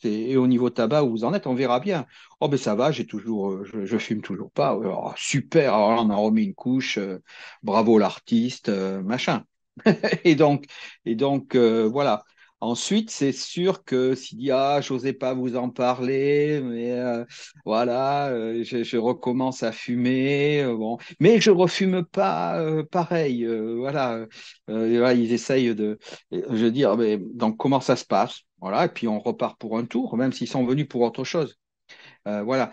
Speaker 2: Et au niveau tabac, où vous en êtes, on verra bien. Oh, ben ça va, j'ai toujours, euh, je, fume toujours pas. Oh, oh, super, on a remis une couche, euh, bravo l'artiste, euh, machin. et donc, et donc voilà. Ensuite, c'est sûr que s'il dit ah, j'osais pas vous en parler, mais euh, voilà, euh, je, recommence à fumer, euh, bon, mais je refume pas, pareil, voilà, ils essayent de, je veux dire, mais, donc comment ça se passe, voilà, et puis on repart pour un tour, même s'ils sont venus pour autre chose, voilà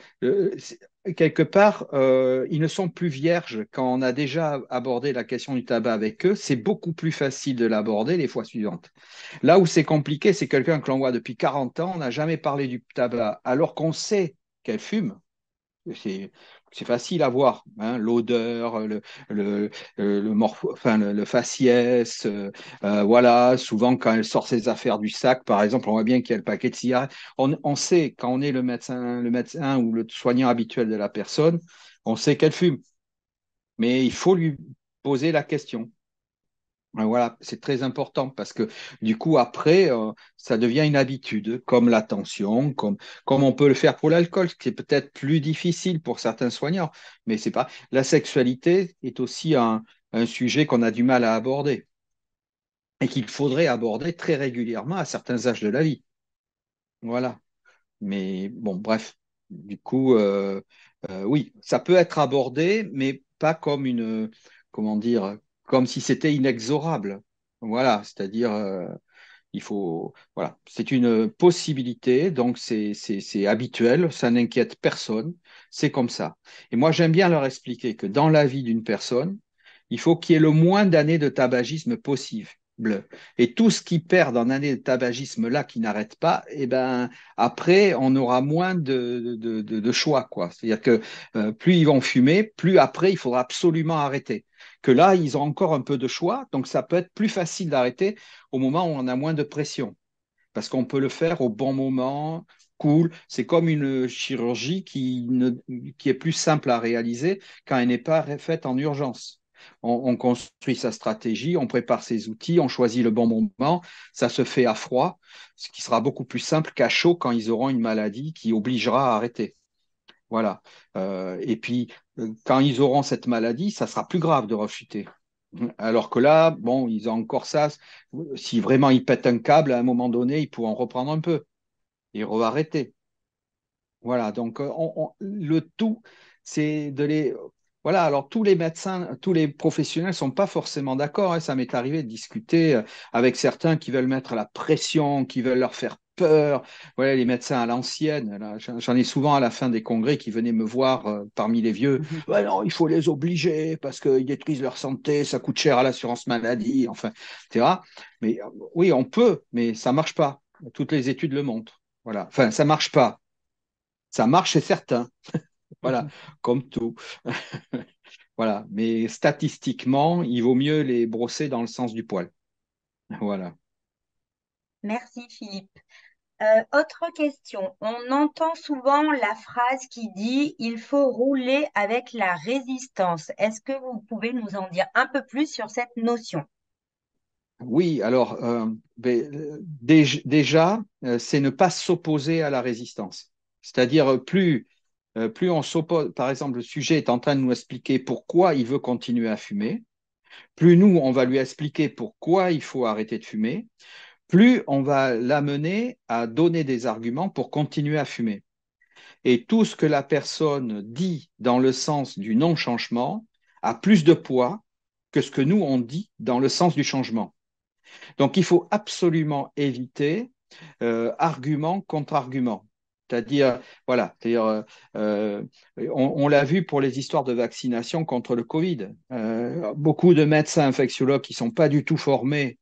Speaker 2: quelque part, euh, ils ne sont plus vierges. Quand on a déjà abordé la question du tabac avec eux, c'est beaucoup plus facile de l'aborder les fois suivantes. Là où c'est compliqué, c'est quelqu'un que l'on voit depuis 40 ans, on n'a jamais parlé du tabac, alors qu'on sait qu'elle fume c'est facile à voir, hein, l'odeur, euh, le, euh, enfin, le, faciès, euh, voilà, souvent quand elle sort ses affaires du sac, par exemple, on voit bien qu'il y a le paquet de cigarettes. On, sait, quand on est le médecin, le médecin ou le soignant habituel de la personne, on sait qu'elle fume. Mais il faut lui poser la question. Voilà, c'est très important parce que du coup, après, euh, ça devient une habitude, comme l'attention, comme, comme on peut le faire pour l'alcool, c'est qui est peut-être plus difficile pour certains soignants, mais c'est pas. La sexualité est aussi un, sujet qu'on a du mal à aborder et qu'il faudrait aborder très régulièrement à certains âges de la vie. Voilà. Mais bon, bref, du coup, euh, euh, oui, ça peut être abordé, mais pas comme une, comment dire, comme si c'était inexorable. Voilà, c'est-à-dire, euh, il faut, voilà, c'est une possibilité, donc c'est habituel, ça n'inquiète personne, c'est comme ça. Et moi, j'aime bien leur expliquer que dans la vie d'une personne, il faut qu'il y ait le moins d'années de tabagisme possible. Et tout ce qui perdent en année de tabagisme là, qui n'arrête pas, eh ben, après, on aura moins de, de, choix. C'est-à-dire que euh, plus ils vont fumer, plus après, il faudra absolument arrêter. Que là, ils ont encore un peu de choix, donc ça peut être plus facile d'arrêter au moment où on a moins de pression. Parce qu'on peut le faire au bon moment, cool. C'est comme une chirurgie qui, qui est plus simple à réaliser quand elle n'est pas faite en urgence on, construit sa stratégie, on prépare ses outils, on choisit le bon moment, ça se fait à froid, ce qui sera beaucoup plus simple qu'à chaud quand ils auront une maladie qui obligera à arrêter. Voilà. Euh, et puis, euh, quand ils auront cette maladie, ça sera plus grave de refuter. Alors que là, bon, ils ont encore ça. Si vraiment ils pètent un câble, à un moment donné, ils pourront reprendre un peu et re-arrêter. Voilà, donc euh, le tout, c'est de les voilà, alors tous les médecins, tous les professionnels ne sont pas forcément d'accord. Et hein. Ça m'est arrivé de discuter euh, avec certains qui veulent mettre la pression, qui veulent leur faire peur. Voilà, les médecins à l'ancienne. J'en ai souvent à la fin des congrès qui venaient me voir euh, parmi les vieux. Mm-hmm. il faut les obliger parce qu'ils détruisent leur santé, ça coûte cher à l'assurance maladie, enfin, etc. Mais euh, oui, on peut, mais ça marche pas. Toutes les études le montrent. Voilà. Enfin, ça marche pas. Ça marche, c'est certain. Voilà, comme tout. voilà, mais statistiquement, il vaut mieux les brosser dans le sens du poil. Voilà.
Speaker 1: Merci Philippe. Euh, autre question. On entend souvent la phrase qui dit il faut rouler avec la résistance. Est-ce que vous pouvez nous en dire un peu plus sur cette notion
Speaker 2: Oui, alors euh, ben, déjà, euh, c'est ne pas s'opposer à la résistance. C'est-à-dire plus euh, plus on s'oppose, par exemple, le sujet est en train de nous expliquer pourquoi il veut continuer à fumer, plus nous, on va lui expliquer pourquoi il faut arrêter de fumer, plus on va l'amener à donner des arguments pour continuer à fumer. Et tout ce que la personne dit dans le sens du non-changement a plus de poids que ce que nous, on dit dans le sens du changement. Donc il faut absolument éviter euh, argument contre argument. C'est-à-dire, voilà, cest dire euh, euh, on, l'a vu pour les histoires de vaccination contre le Covid. Euh, beaucoup de médecins infectiologues qui ne sont pas du tout formés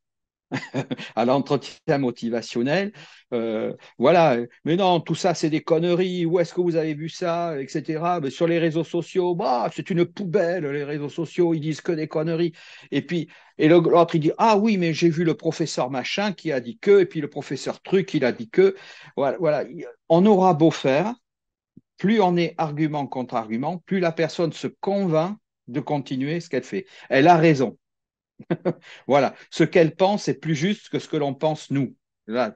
Speaker 2: à l'entretien motivationnel. Euh, voilà, mais non, tout ça, c'est des conneries. Où est-ce que vous avez vu ça, etc. sur les réseaux sociaux, bah, c'est une poubelle, les réseaux sociaux, ils disent que des conneries. Et puis, et l'autre, il dit, ah oui, mais j'ai vu le professeur machin qui a dit que, et puis le professeur truc, il a dit que. Voilà, voilà. on aura beau faire, plus on est argument contre argument, plus la personne se convainc de continuer ce qu'elle fait. Elle a raison. voilà, ce qu'elle pense est plus juste que ce que l'on pense nous,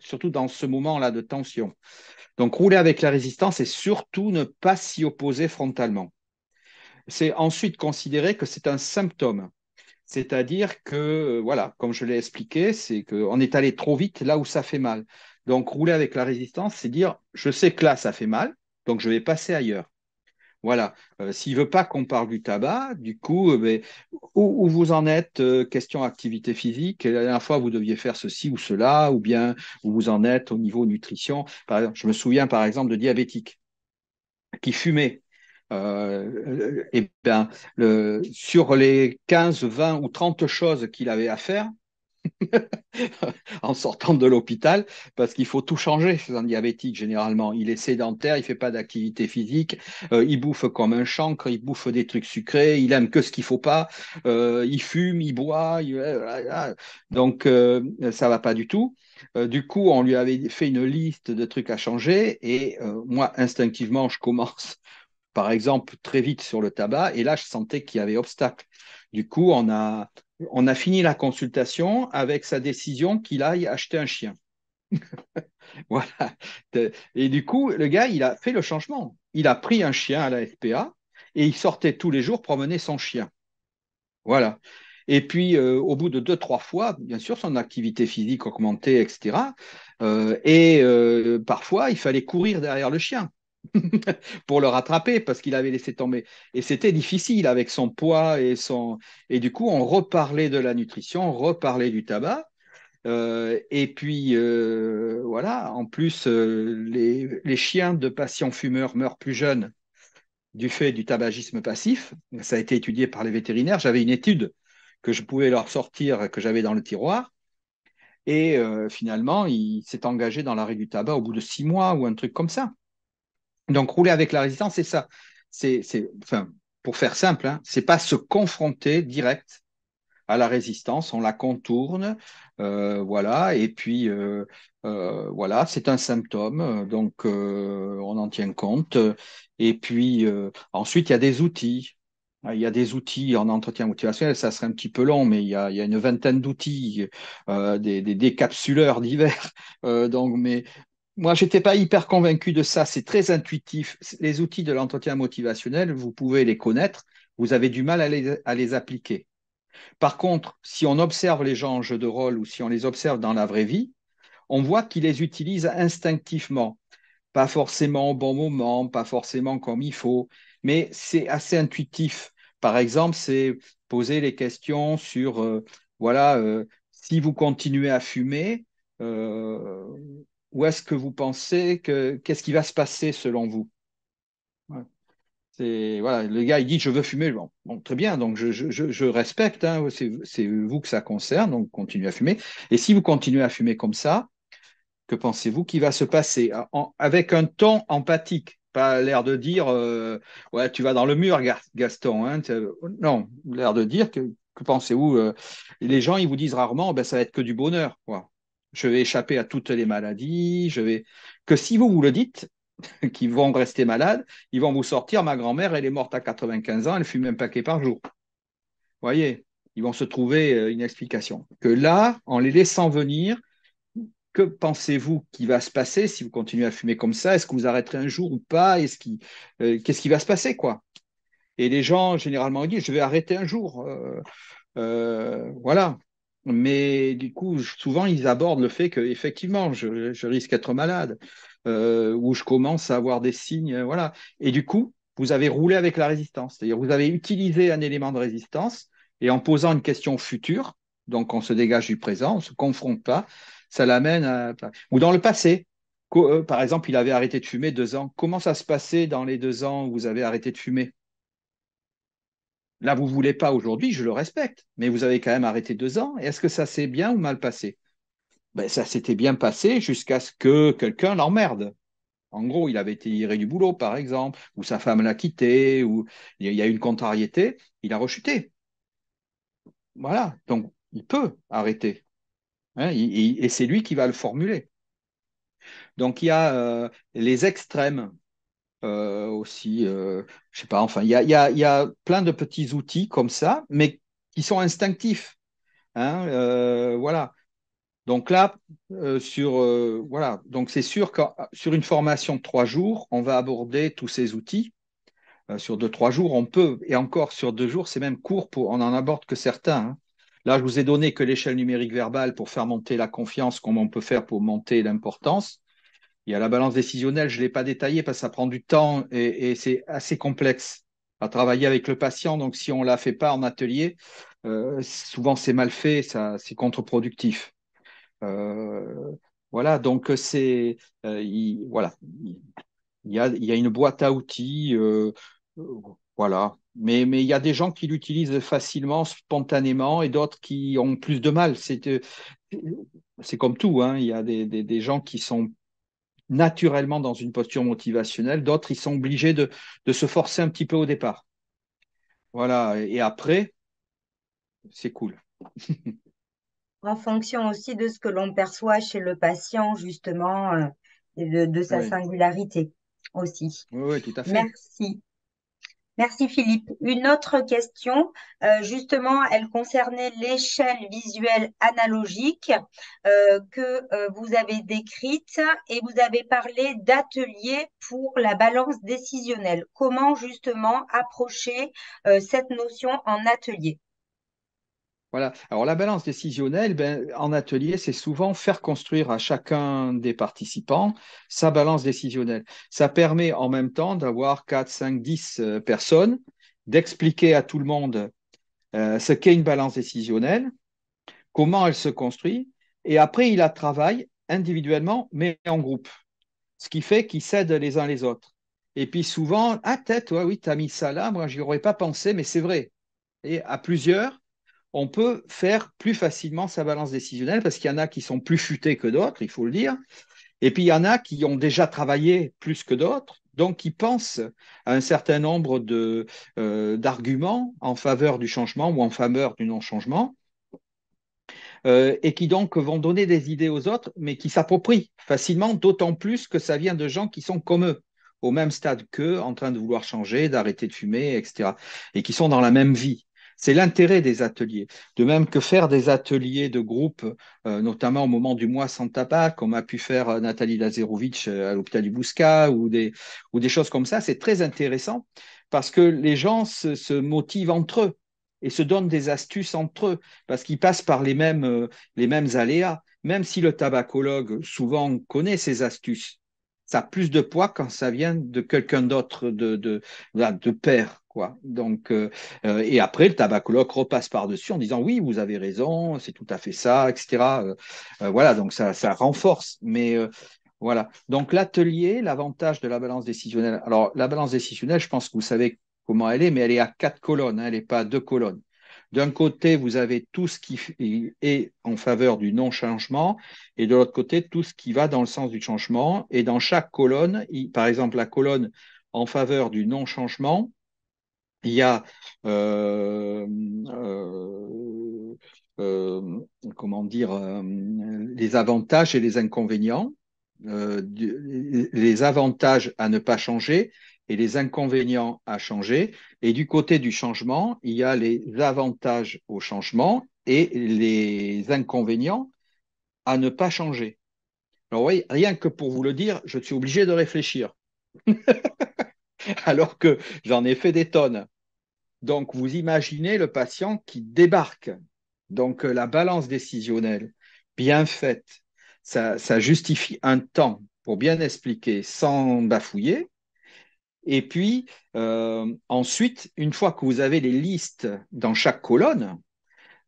Speaker 2: surtout dans ce moment-là de tension. Donc rouler avec la résistance et surtout ne pas s'y opposer frontalement. C'est ensuite considérer que c'est un symptôme. C'est-à-dire que, euh, voilà, comme je l'ai expliqué, c'est qu'on est allé trop vite là où ça fait mal. Donc rouler avec la résistance, c'est dire, je sais que là, ça fait mal, donc je vais passer ailleurs. Voilà. Euh, s'il veut pas qu'on parle du tabac, du coup, euh, ben, où, vous en êtes euh, Question activité physique. La dernière fois, vous deviez faire ceci ou cela, ou bien où vous en êtes au niveau nutrition. Par je me souviens par exemple de diabétique qui fumait. et eh ben, sur les 15, 20 ou 30 choses qu'il avait à faire, en sortant de l'hôpital, parce qu'il faut tout changer chez un diabétique généralement. Il est sédentaire, il fait pas d'activité physique, euh, il bouffe comme un chancre, il bouffe des trucs sucrés, il aime que ce qu'il faut pas, euh, il fume, il boit, euh, donc ça ça va pas du tout. du coup, on lui avait fait une liste de trucs à changer et moi, instinctivement, je commence par exemple très vite sur le tabac et là, je sentais qu'il y avait obstacle. Du coup, on a on a fini la consultation avec sa décision qu'il aille acheter un chien. voilà. Et du coup, le gars, il a fait le changement. Il a pris un chien à la SPA et il sortait tous les jours promener son chien. Voilà. Et puis, euh, au bout de deux, trois fois, bien sûr, son activité physique augmentait, etc. et euh, euh, parfois, il fallait courir derrière le chien. pour le rattraper parce qu'il avait laissé tomber. Et c'était difficile avec son poids et son. Et du coup, on reparlait de la nutrition, on reparlait du tabac. Euh, et puis euh, voilà, en plus, euh, les, les, chiens de patients fumeurs meurent plus jeunes du fait du tabagisme passif. Ça a été étudié par les vétérinaires. J'avais une étude que je pouvais leur sortir, que j'avais dans le tiroir. Et finalement, il s'est engagé dans l'arrêt du tabac au bout de six mois ou un truc comme ça. Donc rouler avec la résistance, c'est ça. C'est, enfin, pour faire simple, ce hein, c'est pas se confronter direct à la résistance, on la contourne, euh, voilà, et puis euh, euh, voilà, c'est un symptôme, donc on en tient compte. Et puis ensuite, il y a des outils. Ah, il y a des outils en entretien motivationnel, ça serait un petit peu long, mais il y a, une vingtaine d'outils, des, des décapsuleurs divers. donc, mais moi, je n'étais pas hyper convaincu de ça. C'est très intuitif. Les outils de l'entretien motivationnel, vous pouvez les connaître. Vous avez du mal à les, appliquer. Par contre, si on observe les gens en jeu de rôle ou si on les observe dans la vraie vie, on voit qu'ils les utilisent instinctivement. Pas forcément au bon moment, pas forcément comme il faut, mais c'est assez intuitif. Par exemple, c'est poser les questions sur, euh, voilà, euh, si vous continuez à fumer, euh, où est-ce que vous pensez que qu'est-ce qui va se passer selon vous voilà, le gars il dit je veux fumer. Bon, très bien, donc je, respecte. Hein. c'est vous que ça concerne, donc continuez à fumer. Et si vous continuez à fumer comme ça, que pensez-vous qui va se passer ah, Avec un ton empathique, pas l'air de dire euh, ouais tu vas dans le mur Gaston. Hein. Euh, non, l'air de dire que, pensez-vous euh, Les gens ils vous disent rarement ben ça va être que du bonheur. Quoi je vais échapper à toutes les maladies, je vais... que si vous vous le dites, qu'ils vont rester malades, ils vont vous sortir, ma grand-mère, elle est morte à 95 ans, elle fume un paquet par jour. Voyez, ils vont se trouver euh, une explication. Que là, en les laissant venir, que pensez-vous qui va se passer si vous continuez à fumer comme ça Est-ce que vous arrêterez un jour ou pas Est-ce qui, euh, qu'est-ce qui va se passer quoi Et les gens généralement disent je vais arrêter un jour. Euh, voilà. Mais du coup, souvent, ils abordent le fait que effectivement, je, risque d'être malade euh, ou je commence à avoir des signes, euh, voilà. Et du coup, vous avez roulé avec la résistance, c'est-à-dire vous avez utilisé un élément de résistance et en posant une question future, donc on se dégage du présent, on se confronte pas, ça l'amène à ou dans le passé. Euh, par exemple, il avait arrêté de fumer deux ans. Comment ça se passait dans les deux ans où vous avez arrêté de fumer Là, vous ne voulez pas aujourd'hui, je le respecte, mais vous avez quand même arrêté deux ans. Est-ce que ça s'est bien ou mal passé ben, Ça s'était bien passé jusqu'à ce que quelqu'un l'emmerde. En gros, il avait été viré du boulot, par exemple, ou sa femme l'a quitté, ou il y a eu une contrariété, il a rechuté. Voilà, donc il peut arrêter. Hein, et, c'est lui qui va le formuler. Donc il y a euh, les extrêmes euh, aussi, euh, je sais pas, enfin, il y a, plein de petits outils comme ça, mais qui sont instinctifs. Hein, euh, voilà. Donc là, sur voilà, donc c'est sûr que sur une formation de trois jours, on va aborder tous ces outils. sur deux trois jours, on peut, et encore sur deux jours, c'est même court pour, on en aborde que certains. Hein. Là, je vous ai donné que l'échelle numérique verbale pour faire monter la confiance, comment on peut faire pour monter l'importance. Il y a la balance décisionnelle, je ne l'ai pas détaillée parce que ça prend du temps et, c'est assez complexe à travailler avec le patient. Donc, si on ne la fait pas en atelier, euh, souvent c'est mal fait, ça, c'est contre-productif. Euh, voilà, donc c'est. Euh, voilà. Il y, a, il y, a, une boîte à outils. voilà. Mais, mais il y a des gens qui l'utilisent facilement, spontanément, et d'autres qui ont plus de mal. C'est, c'est comme tout. Hein. Il y a des, des, des gens qui sont naturellement dans une posture motivationnelle, d'autres, ils sont obligés de, se forcer un petit peu au départ. Voilà, et après, c'est cool.
Speaker 1: en fonction aussi de ce que l'on perçoit chez le patient, justement, euh, et de, sa singularité aussi. oui, tout à fait. Merci. Merci Philippe. Une autre question, euh, justement, elle concernait l'échelle visuelle analogique euh, que euh, vous avez décrite et vous avez parlé d'atelier pour la balance décisionnelle. Comment justement approcher cette notion en atelier
Speaker 2: voilà. Alors la balance décisionnelle, ben, en atelier, c'est souvent faire construire à chacun des participants sa balance décisionnelle. Ça permet en même temps d'avoir 4, 5, 10 personnes, d'expliquer à tout le monde euh, ce qu'est une balance décisionnelle, comment elle se construit, et après, il la travaille individuellement, mais en groupe. Ce qui fait qu'ils s'aident les uns les autres. Et puis souvent, à ah, tête, ouais, oui, tu as mis ça là, moi, j'y aurais pas pensé, mais c'est vrai. Et à plusieurs, on peut faire plus facilement sa balance décisionnelle parce qu'il y en a qui sont plus futés que d'autres, il faut le dire. Et puis il y en a qui ont déjà travaillé plus que d'autres, donc qui pensent à un certain nombre euh, d'arguments en faveur du changement ou en faveur du non-changement. Euh, et qui donc vont donner des idées aux autres, mais qui s'approprient facilement, d'autant plus que ça vient de gens qui sont comme eux, au même stade qu'eux, en train de vouloir changer, d'arrêter de fumer, etc., et qui sont dans la même vie. C'est l'intérêt des ateliers. De même que faire des ateliers de groupe, euh, notamment au moment du mois sans tabac, comme a pu faire euh, Nathalie Lazerovic euh, à l'hôpital du ou des, ou des choses comme ça, c'est très intéressant parce que les gens se, motivent entre eux et se donnent des astuces entre eux parce qu'ils passent par les mêmes, les mêmes aléas. Même si le tabacologue souvent connaît ces astuces, ça a plus de poids quand ça vient de quelqu'un d'autre, de, de, de père. Donc, euh, euh, et après, le tabacologue repasse par-dessus en disant oui, vous avez raison, c'est tout à fait ça, etc. Euh, voilà, donc ça, ça renforce. Mais voilà. Donc, l'atelier, l'avantage de la balance décisionnelle. Alors, la balance décisionnelle, je pense que vous savez comment elle est, mais elle est à quatre colonnes, hein, elle n'est pas à deux colonnes. D'un côté, vous avez tout ce qui est en faveur du non-changement, et de l'autre côté, tout ce qui va dans le sens du changement. Et dans chaque colonne, par exemple, la colonne en faveur du non-changement, il y a, euh, euh, euh, comment dire, les avantages et les inconvénients, les avantages à ne pas changer et les inconvénients à changer. Et du côté du changement, il y a les avantages au changement et les inconvénients à ne pas changer. Alors oui, rien que pour vous le dire, je suis obligé de réfléchir. alors que j'en ai fait des tonnes. Donc, vous imaginez le patient qui débarque. Donc, euh, la balance décisionnelle, bien faite, ça, justifie un temps pour bien expliquer sans bafouiller. Et puis, euh, ensuite, une fois que vous avez les listes dans chaque colonne,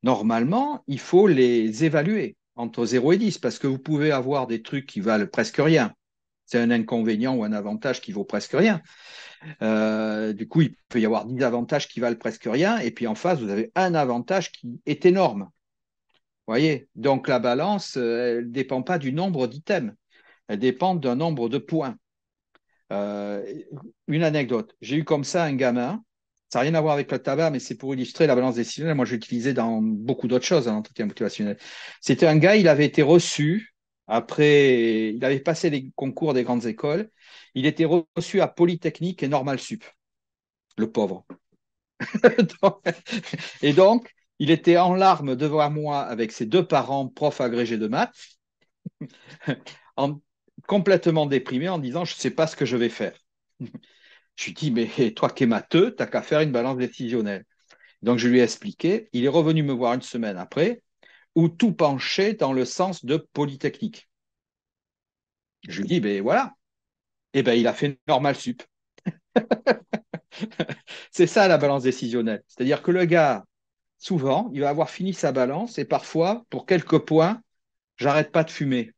Speaker 2: normalement, il faut les évaluer entre 0 et 10, parce que vous pouvez avoir des trucs qui valent presque rien c'est un inconvénient ou un avantage qui vaut presque rien. Euh, du coup, il peut y avoir 10 avantages qui valent presque rien, et puis en face, vous avez un avantage qui est énorme. voyez Donc la balance, euh, elle ne dépend pas du nombre d'items, elle dépend d'un nombre de points. Euh, une anecdote, j'ai eu comme ça un gamin, ça n'a rien à voir avec le tabac, mais c'est pour illustrer la balance décisionnelle. Moi, je l'utilisais dans beaucoup d'autres choses, à hein, l'entretien motivationnel. C'était un gars, il avait été reçu après, il avait passé les concours des grandes écoles. Il était reçu à Polytechnique et Normal Sup, le pauvre. et donc, il était en larmes devant moi avec ses deux parents, profs agrégés de maths, complètement déprimé en disant Je ne sais pas ce que je vais faire. je lui dis Mais toi qui es matheux, tu n'as qu'à faire une balance décisionnelle. Donc, je lui ai expliqué. Il est revenu me voir une semaine après ou tout pencher dans le sens de Polytechnique. Je lui dis, ben voilà. Et eh ben il a fait normal sup. c'est ça la balance décisionnelle. C'est-à-dire que le gars, souvent, il va avoir fini sa balance et parfois, pour quelques points, j'arrête pas de fumer.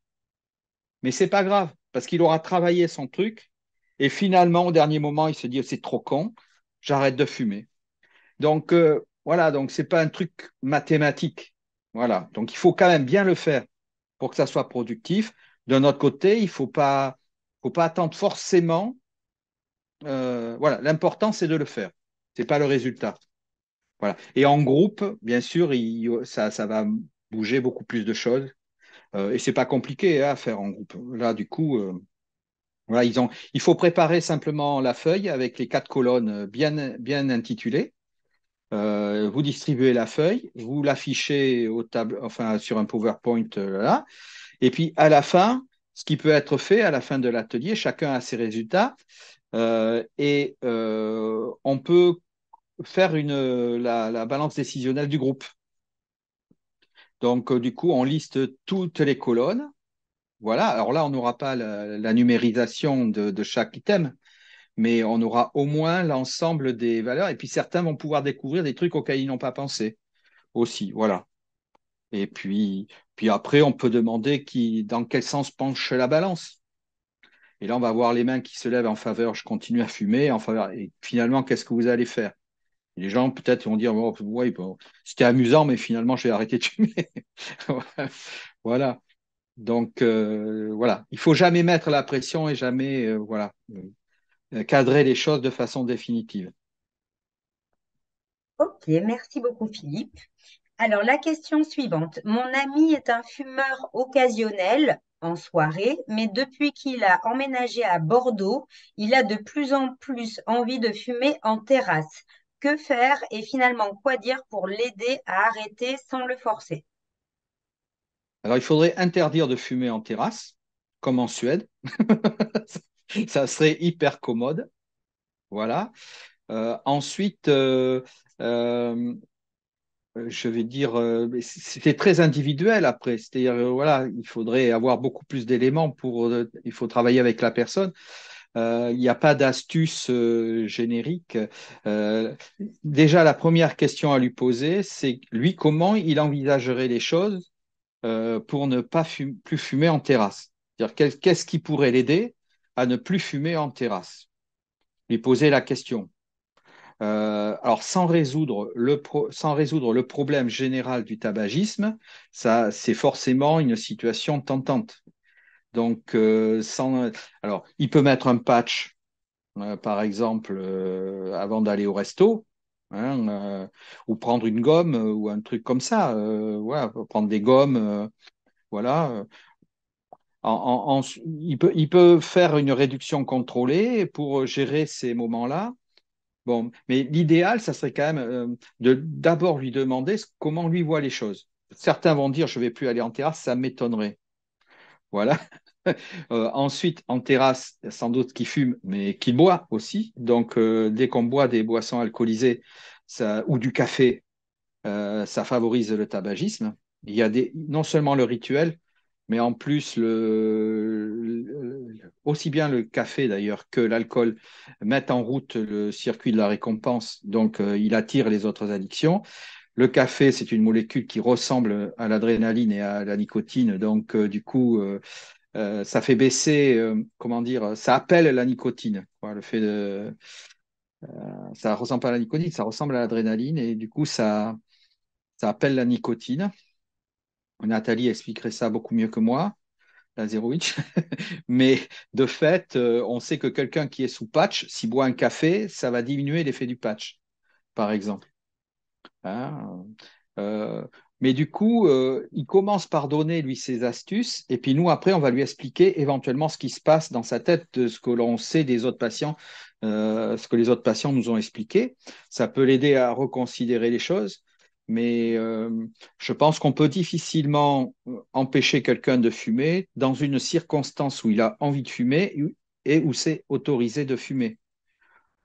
Speaker 2: Mais c'est pas grave, parce qu'il aura travaillé son truc et finalement, au dernier moment, il se dit, oh, c'est trop con, j'arrête de fumer. Donc, euh, voilà, donc c'est pas un truc mathématique. Voilà. Donc, il faut quand même bien le faire pour que ça soit productif. D'un autre côté, il ne faut pas, faut pas attendre forcément. Euh, voilà, l'important, c'est de le faire. Ce n'est pas le résultat. Voilà. Et en groupe, bien sûr, ça, va bouger beaucoup plus de choses. Euh, et ce n'est pas compliqué hein, à faire en groupe. Là, du coup, euh, voilà, ils ont, il faut préparer simplement la feuille avec les quatre colonnes bien, bien intitulées. Euh, vous distribuez la feuille, vous l'affichez au enfin sur un PowerPoint euh, là, et puis à la fin, ce qui peut être fait à la fin de l'atelier, chacun a ses résultats euh, et on peut faire la, balance décisionnelle du groupe. Donc du coup, on liste toutes les colonnes. Voilà. Alors là, on n'aura pas la, numérisation de chaque item, mais on aura au moins l'ensemble des valeurs. Et puis certains vont pouvoir découvrir des trucs auxquels ils n'ont pas pensé aussi. Voilà. Et puis, puis après, on peut demander qui, dans quel sens penche la balance. Et là, on va voir les mains qui se lèvent en faveur, je continue à fumer, en faveur. Et finalement, qu'est-ce que vous allez faire les gens, peut-être, vont dire oh, c'était amusant, mais finalement, je vais arrêter de fumer. voilà. Donc, euh, voilà. Il faut jamais mettre la pression et jamais. Euh, voilà. Euh, cadrer les choses de façon définitive.
Speaker 1: Ok, merci beaucoup Philippe. Alors la question suivante. Mon ami est un fumeur occasionnel en soirée, mais depuis qu'il a emménagé à Bordeaux, il a de plus en plus envie de fumer en terrasse. Que faire et finalement quoi dire pour l'aider à arrêter sans le forcer
Speaker 2: Alors il faudrait interdire de fumer en terrasse, comme en Suède. ça serait hyper commode. Voilà. Euh, ensuite, euh, euh, je vais dire, c'était très individuel après. C'est-à-dire, voilà, il faudrait avoir beaucoup plus d'éléments pour. il faut travailler avec la personne. Il n'y a pas d'astuce générique. déjà, la première question à lui poser, c'est lui comment il envisagerait les choses pour ne pas plus fumer en terrasse. dire qu'est-ce qui pourrait l'aider à ne plus fumer en terrasse. Lui poser la question. Euh, alors, sans résoudre, le sans résoudre le problème général du tabagisme, ça, c'est forcément une situation tentante. Donc, euh, sans, alors, il peut mettre un patch, euh, par exemple, avant d'aller au resto, hein, ou prendre une gomme ou un truc comme ça. voilà, prendre des gommes, voilà il, peut, faire une réduction contrôlée pour gérer ces moments-là. Bon, mais l'idéal, ça serait quand même euh, de d'abord lui demander comment lui voit les choses. Certains vont dire je ne vais plus aller en terrasse, ça m'étonnerait. Voilà. Euh, ensuite, en terrasse, sans doute qui fume, mais qui boit aussi. Donc, euh, dès qu'on boit des boissons alcoolisées ça, ou du café, ça favorise le tabagisme. Il y a des, non seulement le rituel, mais en plus, aussi bien le café d'ailleurs que l'alcool mettent en route le circuit de la récompense, donc euh, il attire les autres addictions. Le café, c'est une molécule qui ressemble à l'adrénaline et à la nicotine, donc euh, du coup, euh, ça fait baisser, comment dire, ça appelle la nicotine, le fait de, ça ressemble à la nicotine, ça ressemble à l'adrénaline et du coup, ça appelle la nicotine. Nathalie expliquerait ça beaucoup mieux que moi, la Zero Mais de fait, euh, on sait que quelqu'un qui est sous patch, s'il boit un café, ça va diminuer l'effet du patch, par exemple. Hein, euh, mais du coup, euh, il commence par donner, lui, ses astuces, et puis nous, après, on va lui expliquer éventuellement ce qui se passe dans sa tête, de ce que l'on sait des autres patients, ce que les autres patients nous ont expliqué. Ça peut l'aider à reconsidérer les choses. Mais euh, je pense qu'on peut difficilement euh, empêcher quelqu'un de fumer dans une circonstance où il a envie de fumer et où c'est autorisé de fumer.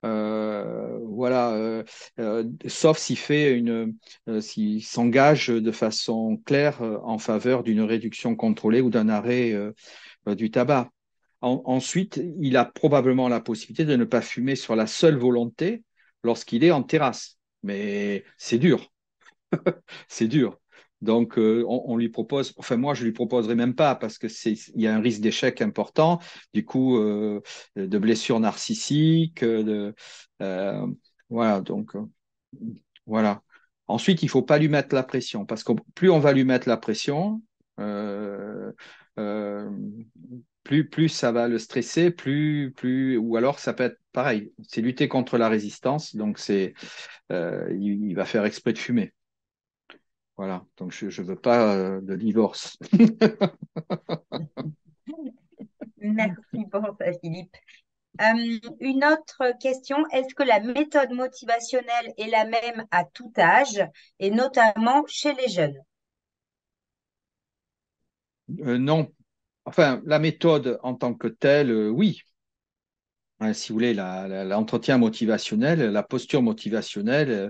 Speaker 2: Euh, voilà, sauf s'il fait une, s'il s'engage de façon claire en faveur d'une réduction contrôlée ou d'un arrêt du tabac. ensuite, il a probablement la possibilité de ne pas fumer sur la seule volonté lorsqu'il est en terrasse, mais c'est dur. c'est dur. Donc, euh, on, lui propose, enfin, moi, je lui proposerai même pas parce que c'est, il y a un risque d'échec important, du coup, euh, de blessure narcissique, de, euh, voilà, donc, voilà. Ensuite, il faut pas lui mettre la pression parce que plus on va lui mettre la pression, plus, plus ça va le stresser, plus, plus, ou alors ça peut être pareil, c'est lutter contre la résistance, donc c'est, il va faire exprès de fumer. Voilà, donc je ne veux pas euh, de divorce.
Speaker 1: Merci pour Philippe. Euh, une autre question, est-ce que la méthode motivationnelle est la même à tout âge et notamment chez les jeunes
Speaker 2: euh, Non. Enfin, la méthode en tant que telle, oui, si vous voulez, l'entretien motivationnel, la posture motivationnelle, euh,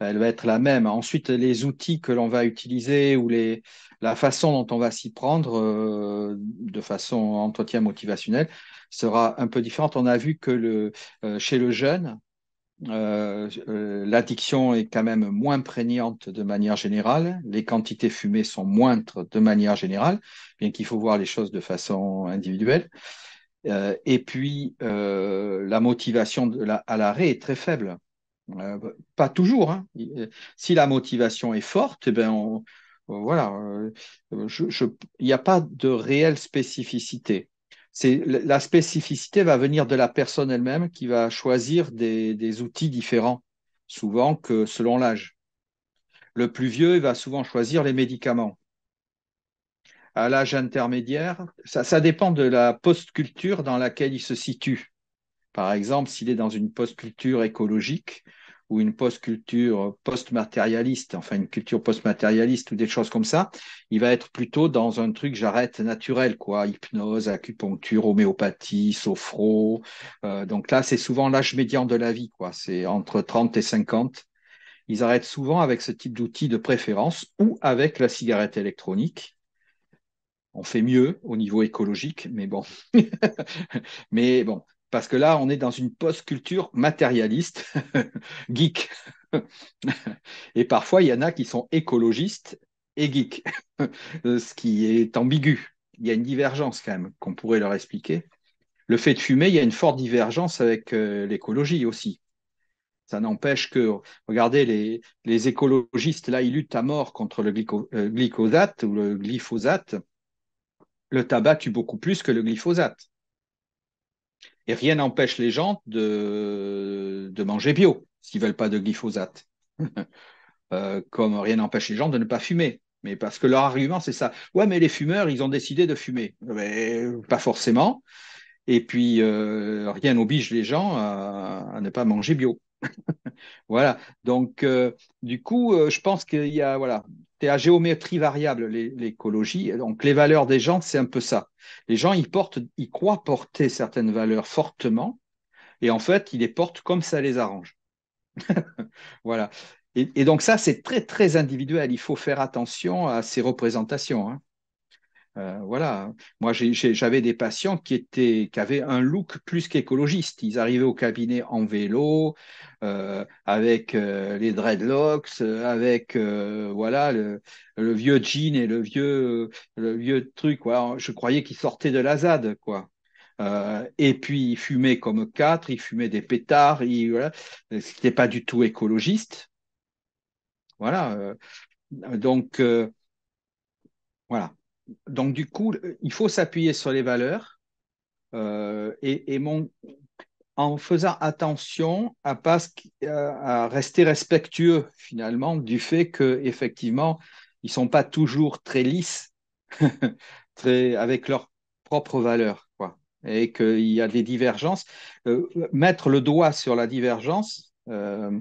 Speaker 2: elle va être la même. Ensuite, les outils que l'on va utiliser ou les, la façon dont on va s'y prendre euh, de façon entretien motivationnel sera un peu différente. On a vu que euh, chez le jeune, l'addiction est quand même moins prégnante de manière générale, les quantités fumées sont moindres de manière générale, bien qu'il faut voir les choses de façon individuelle. Euh, et puis, euh, la motivation à l'arrêt est très faible. Euh, pas toujours. Hein. Si la motivation est forte, eh ben voilà, il n'y a pas de réelle spécificité. la spécificité va venir de la personne elle-même qui va choisir des, outils différents, souvent que selon l'âge. Le plus vieux va souvent choisir les médicaments à l'âge intermédiaire. Ça, dépend de la post-culture dans laquelle il se situe. Par exemple, s'il est dans une post-culture écologique ou une post-culture post-matérialiste, enfin une culture post-matérialiste ou des choses comme ça, il va être plutôt dans un truc j'arrête naturel, quoi, hypnose, acupuncture, homéopathie, sophro. Euh, donc là, c'est souvent l'âge médian de la vie, quoi. C'est entre 30 et 50. Ils arrêtent souvent avec ce type d'outils de préférence ou avec la cigarette électronique on fait mieux au niveau écologique, mais bon. mais bon, parce que là, on est dans une post-culture matérialiste, geek. et parfois, il y en a qui sont écologistes et geeks, ce qui est ambigu. Il y a une divergence quand même qu'on pourrait leur expliquer. Le fait de fumer, il y a une forte divergence avec euh, l'écologie aussi. Ça n'empêche que, regardez, les, écologistes, là, ils luttent à mort contre le euh, glycosate ou le glyphosate le tabac tue beaucoup plus que le glyphosate. Et rien n'empêche les gens de, de manger bio s'ils ne veulent pas de glyphosate. Euh, comme rien n'empêche les gens de ne pas fumer. Mais parce que leur argument, c'est ça. Ouais, mais les fumeurs, ils ont décidé de fumer. pas forcément. Et puis, euh, rien n'oblige les gens à, ne pas manger bio. voilà. Donc, euh, du coup, je pense qu'il y a, voilà, c'est à géométrie variable, l'écologie. Donc, les valeurs des gens, c'est un peu ça. Les gens, ils, portent, ils croient porter certaines valeurs fortement, et en fait, ils les portent comme ça les arrange. voilà. Et, donc, ça, c'est très, très individuel. Il faut faire attention à ces représentations. Hein. Euh, voilà, moi j'avais des patients qui, étaient, qui avaient un look plus qu'écologiste. Ils arrivaient au cabinet en vélo, euh, avec euh, les dreadlocks, avec voilà le, vieux jean et le vieux le vieux truc. quoi Je croyais qu'ils sortaient de la ZAD, quoi. et puis ils fumaient comme quatre, ils fumaient des pétards, ils, voilà. n'était pas du tout écologiste. Voilà. donc voilà donc, du coup, il faut s'appuyer sur les valeurs euh, et, en faisant attention à, rester respectueux finalement du fait que effectivement ils sont pas toujours très lisses avec leurs propres valeurs et qu'il y a des divergences euh, mettre le doigt sur la divergence euh,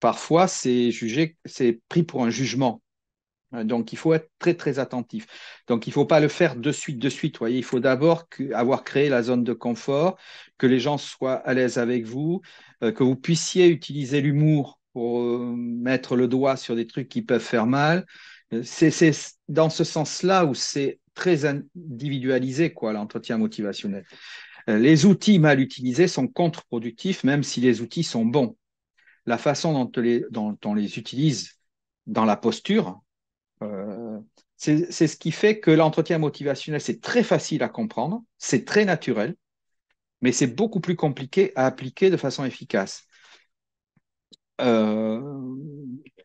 Speaker 2: parfois c'est jugé c'est pris pour un jugement euh, donc, il faut être très, très attentif. Donc, il ne faut pas le faire de suite, de suite. Voyez. Il faut d'abord avoir créé la zone de confort, que les gens soient à l'aise avec vous, euh, que vous puissiez utiliser l'humour pour euh, mettre le doigt sur des trucs qui peuvent faire mal. C'est dans ce sens-là où c'est très individualisé, quoi, l'entretien motivationnel. les outils mal utilisés sont contre-productifs, même si les outils sont bons. La façon dont, les, dont on les utilise dans la posture, euh, c'est ce qui fait que l'entretien motivationnel, c'est très facile à comprendre, c'est très naturel, mais c'est beaucoup plus compliqué à appliquer de façon efficace. Euh,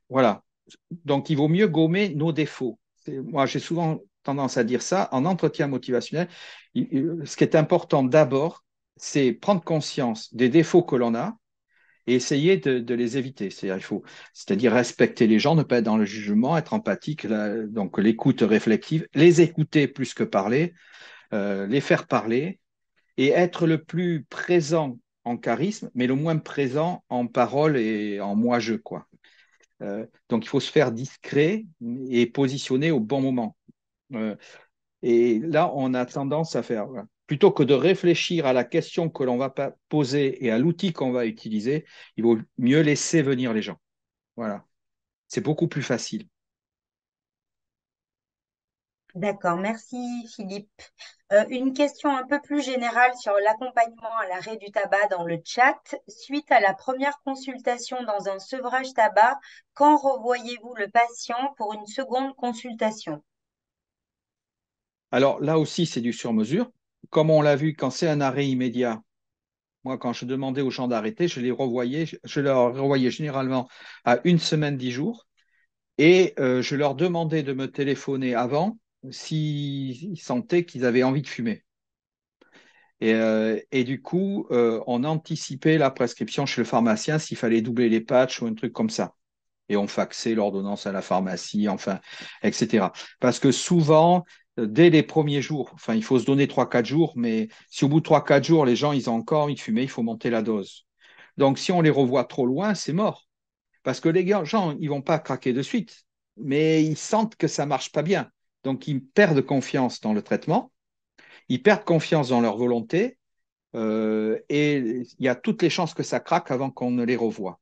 Speaker 2: voilà. Donc, il vaut mieux gommer nos défauts. Moi, j'ai souvent tendance à dire ça. En entretien motivationnel, ce qui est important d'abord, c'est prendre conscience des défauts que l'on a, essayer de, les éviter. C'est-à-dire, il faut, c'est-à-dire respecter les gens, ne pas être dans le jugement, être empathique, donc l'écoute réflexive, les écouter plus que parler, euh, les faire parler et être le plus présent en charisme, mais le moins présent en parole et en moi-je, quoi. Euh, donc, il faut se faire discret et positionner au bon moment. Euh, et là, on a tendance à faire plutôt que de réfléchir à la question que l'on va poser et à l'outil qu'on va utiliser, il vaut mieux laisser venir les gens. Voilà. C'est beaucoup plus facile.
Speaker 1: D'accord, merci Philippe. Euh, une question un peu plus générale sur l'accompagnement à l'arrêt du tabac dans le chat. Suite à la première consultation dans un sevrage tabac, quand revoyez-vous le patient pour une seconde consultation
Speaker 2: Alors là aussi, c'est du sur-mesure comme on l'a vu, quand c'est un arrêt immédiat, moi, quand je demandais aux gens d'arrêter, je les revoyais, je leur revoyais généralement à une semaine, dix jours, et euh, je leur demandais de me téléphoner avant s'ils sentaient qu'ils avaient envie de fumer. Et, euh, du coup, euh, on anticipait la prescription chez le pharmacien s'il fallait doubler les patchs ou un truc comme ça. Et on faxait l'ordonnance à la pharmacie, enfin, etc. Parce que souvent, euh, dès les premiers jours. Enfin, il faut se donner 3-4 jours, mais si au bout de 3-4 jours, les gens, ils ont encore une fumée, il faut monter la dose. Donc, si on les revoit trop loin, c'est mort. Parce que les gens, ils vont pas craquer de suite, mais ils sentent que ça marche pas bien. Donc, ils perdent confiance dans le traitement, ils perdent confiance dans leur volonté, euh, et il y a toutes les chances que ça craque avant qu'on ne les revoie.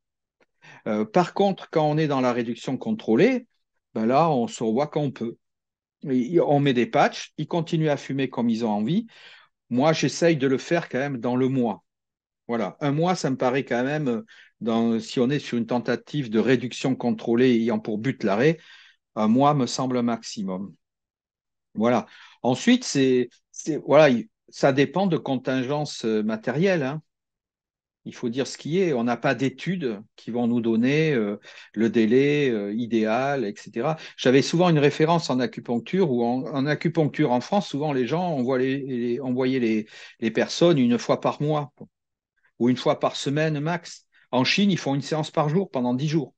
Speaker 2: Euh, par contre, quand on est dans la réduction contrôlée, ben là, on se revoit quand on peut on met des patchs, ils continuent à fumer comme ils ont envie. Moi, j'essaye de le faire quand même dans le mois. Voilà, un mois, ça me paraît quand même, euh, si on est sur une tentative de réduction contrôlée ayant pour but l'arrêt, un mois me semble un maximum. Voilà. Ensuite, c'est, voilà, ça dépend de contingences euh, matérielles. Hein. Il faut dire ce qui est. On n'a pas d'études qui vont nous donner euh, le délai euh, idéal, etc. J'avais souvent une référence en acupuncture ou en, acupuncture en France, souvent les gens, envoyaient les, les, personnes une fois par mois ou une fois par semaine max. En Chine, ils font une séance par jour pendant dix jours.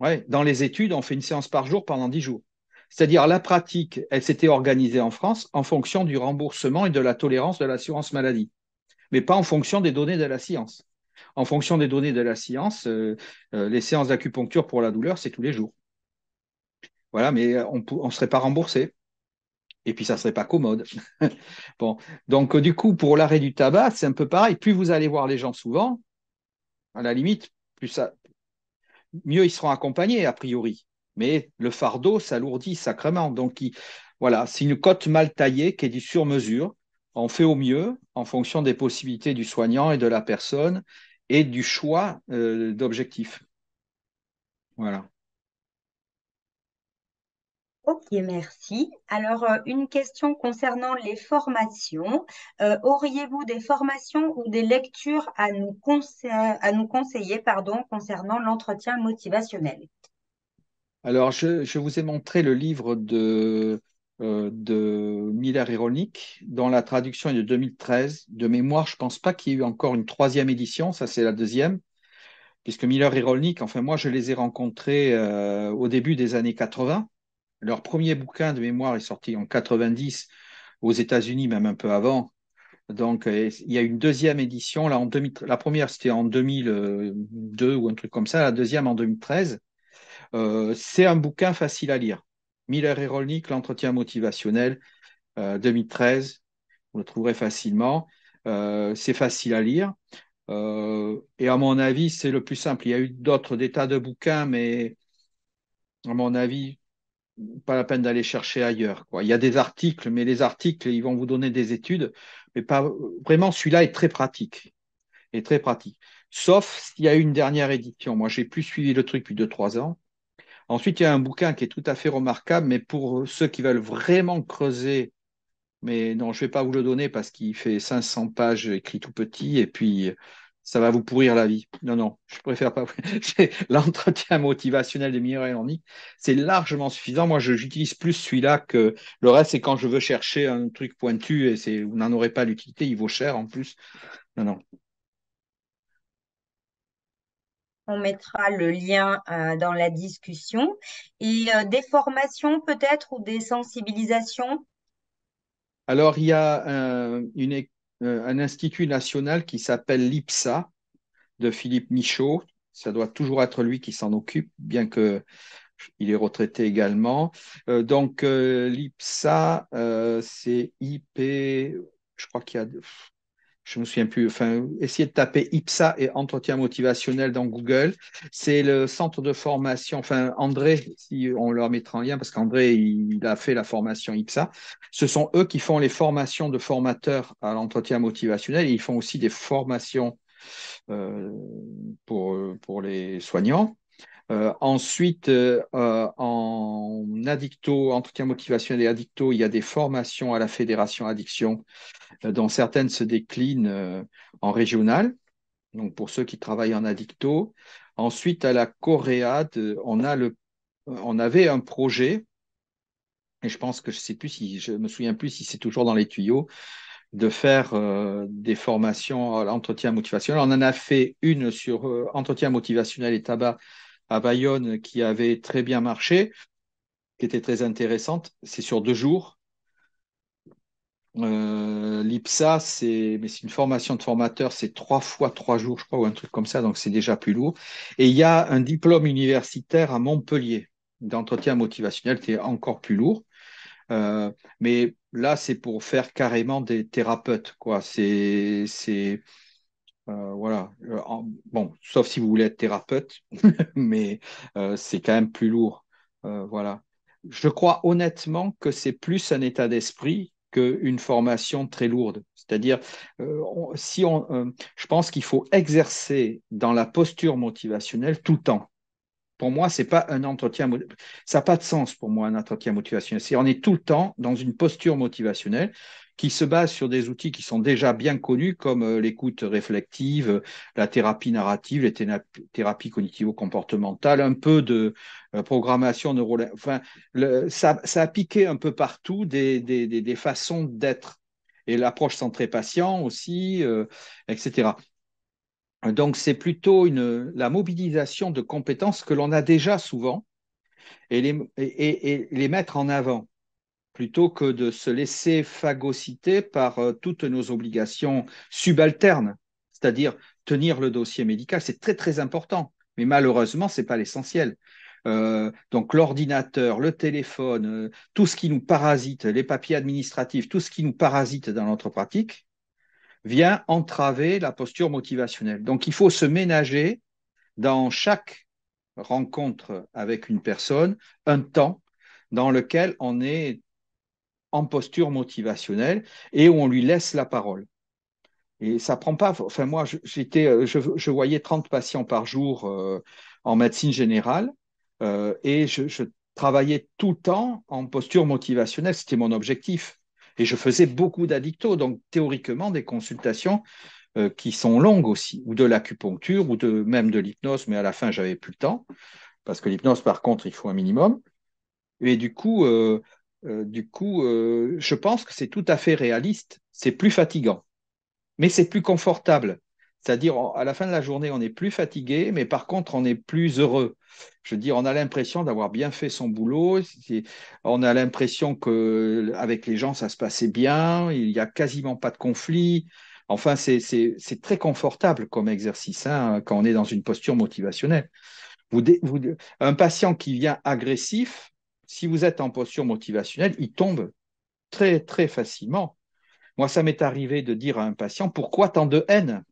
Speaker 2: Ouais, dans les études, on fait une séance par jour pendant dix jours. C'est-à-dire la pratique, elle s'était organisée en France en fonction du remboursement et de la tolérance de l'assurance maladie mais pas en fonction des données de la science. En fonction des données de la science, euh, euh, les séances d'acupuncture pour la douleur, c'est tous les jours. Voilà, mais euh, on ne serait pas remboursé. Et puis, ça ne serait pas commode. bon, donc du coup, pour l'arrêt du tabac, c'est un peu pareil. Plus vous allez voir les gens souvent, à la limite, plus ça, mieux ils seront accompagnés, a priori. Mais le fardeau s'alourdit sacrément. Donc, voilà, c'est une cote mal taillée qui est du sur mesure on fait au mieux en fonction des possibilités du soignant et de la personne et du choix euh, d'objectif. d'objectifs. Voilà.
Speaker 1: Ok, merci. Alors, euh, une question concernant les formations. Euh, auriez-vous des formations ou des lectures à nous, conseiller, pardon, concernant l'entretien motivationnel
Speaker 2: Alors, je, vous ai montré le livre de euh, de Miller et Rolnick. Dans la traduction est de 2013. De mémoire, je ne pense pas qu'il y ait eu encore une troisième édition, ça c'est la deuxième, puisque Miller et enfin moi je les ai rencontrés euh, au début des années 80. Leur premier bouquin de mémoire est sorti en 90 aux États-Unis, même un peu avant. Donc euh, il y a une deuxième édition, là, en la première c'était en 2002 ou un truc comme ça, la deuxième en 2013. c'est un bouquin facile à lire Miller et Rolnik, l'entretien motivationnel, 2013, euh, vous le trouverez facilement. Euh, c'est facile à lire. Euh, et à mon avis, c'est le plus simple. Il y a eu d'autres, des tas de bouquins, mais à mon avis, pas la peine d'aller chercher ailleurs. Il y a des articles, mais les articles, ils vont vous donner des études, mais pas vraiment. Celui-là est très pratique, est très pratique. Sauf s'il y a eu une dernière édition. Moi, j'ai plus suivi le truc depuis 2-3 ans. Ensuite, il y a un bouquin qui est tout à fait remarquable, mais pour euh, ceux qui veulent vraiment creuser, mais non, je ne vais pas vous le donner parce qu'il fait 500 pages écrit tout petit et puis euh, ça va vous pourrir la vie. Non, non, je préfère pas. l'entretien motivationnel des Mireille C'est largement suffisant. Moi, j'utilise plus celui-là que le reste. C'est quand je veux chercher un truc pointu et vous n'en aurez pas l'utilité. Il vaut cher en plus. Non, non.
Speaker 1: On mettra le lien euh, dans la discussion. Et euh, des formations peut-être ou des sensibilisations
Speaker 2: Alors, il y a un, euh, institut national qui s'appelle l'IPSA de Philippe Michaud. Ça doit toujours être lui qui s'en occupe, bien que il est retraité également. donc, l'IPSA, c'est IP, je crois qu'il y a je me souviens plus, enfin, essayez de taper IPSA et entretien motivationnel dans Google. C'est le centre de formation, enfin, André, si on leur mettra en lien, parce qu'André, il, a fait la formation IPSA. Ce sont eux qui font les formations de formateurs à l'entretien motivationnel ils font aussi des formations euh, pour, pour les soignants. Euh, ensuite, euh, euh, en addicto, entretien motivationnel et addicto, il y a des formations à la Fédération Addiction, dont certaines se déclinent en régional, donc pour ceux qui travaillent en addicto. Ensuite, à la Coréade, on, a on avait un projet, et je pense que je ne sais plus si je me souviens plus si c'est toujours dans les tuyaux, de faire des formations à l'entretien motivationnel. On en a fait une sur entretien motivationnel et tabac à Bayonne qui avait très bien marché, qui était très intéressante. C'est sur deux jours. Euh, L'IPSA, c'est une formation de formateur, c'est trois fois trois jours, je crois, ou un truc comme ça, donc c'est déjà plus lourd. Et il y a un diplôme universitaire à Montpellier d'entretien motivationnel qui est encore plus lourd. Euh, mais là, c'est pour faire carrément des thérapeutes. quoi. C'est euh, voilà. Euh, bon, sauf si vous voulez être thérapeute, mais euh, c'est quand même plus lourd. voilà. Je crois honnêtement que c'est plus un état d'esprit qu'une formation très lourde. C'est-à-dire, si on, je pense qu'il faut exercer dans la posture motivationnelle tout le temps. Pour moi, c'est pas un entretien, ça n'a pas de sens pour moi un entretien motivationnel. C'est on est tout le temps dans une posture motivationnelle qui se base sur des outils qui sont déjà bien connus comme euh, l'écoute réflective, la thérapie narrative, les thérapie cognitivo comportementale un peu de euh, programmation neuro. Enfin, ça, a piqué un peu partout des, des, façons d'être et l'approche centrée patient aussi, euh, etc. Donc, c'est plutôt une, la mobilisation de compétences que l'on a déjà souvent et les, et, les, mettre en avant plutôt que de se laisser phagocyter par euh, toutes nos obligations subalternes, c'est-à-dire tenir le dossier médical. C'est très, très important, mais malheureusement, ce n'est pas l'essentiel. Euh, donc l'ordinateur, le téléphone, euh, tout ce qui nous parasite, les papiers administratifs, tout ce qui nous parasite dans notre pratique, vient entraver la posture motivationnelle. Donc, il faut se ménager dans chaque rencontre avec une personne un temps dans lequel on est en posture motivationnelle et où on lui laisse la parole. Et ça prend pas. Enfin, moi, j'étais, euh, je, voyais 30 patients par jour euh, en médecine générale euh, et je travaillais tout le temps en posture motivationnelle. C'était mon objectif. Et je faisais beaucoup d'addictos, donc théoriquement des consultations euh, qui sont longues aussi, ou de l'acupuncture, ou de, même de l'hypnose, mais à la fin, j'avais plus le temps, parce que l'hypnose, par contre, il faut un minimum. Et du coup, euh, euh, du coup je pense que c'est tout à fait réaliste, c'est plus fatigant, mais c'est plus confortable. C'est-à-dire, à la fin de la journée, on est plus fatigué, mais par contre, on est plus heureux. Je veux dire, on a l'impression d'avoir bien fait son boulot. On a l'impression que avec les gens, ça se passait bien. Il n'y a quasiment pas de conflit. Enfin, c'est très confortable comme exercice hein, quand on est dans une posture motivationnelle. un patient qui vient agressif, si vous êtes en posture motivationnelle, il tombe très, très facilement. Moi, ça m'est arrivé de dire à un patient, pourquoi tant de haine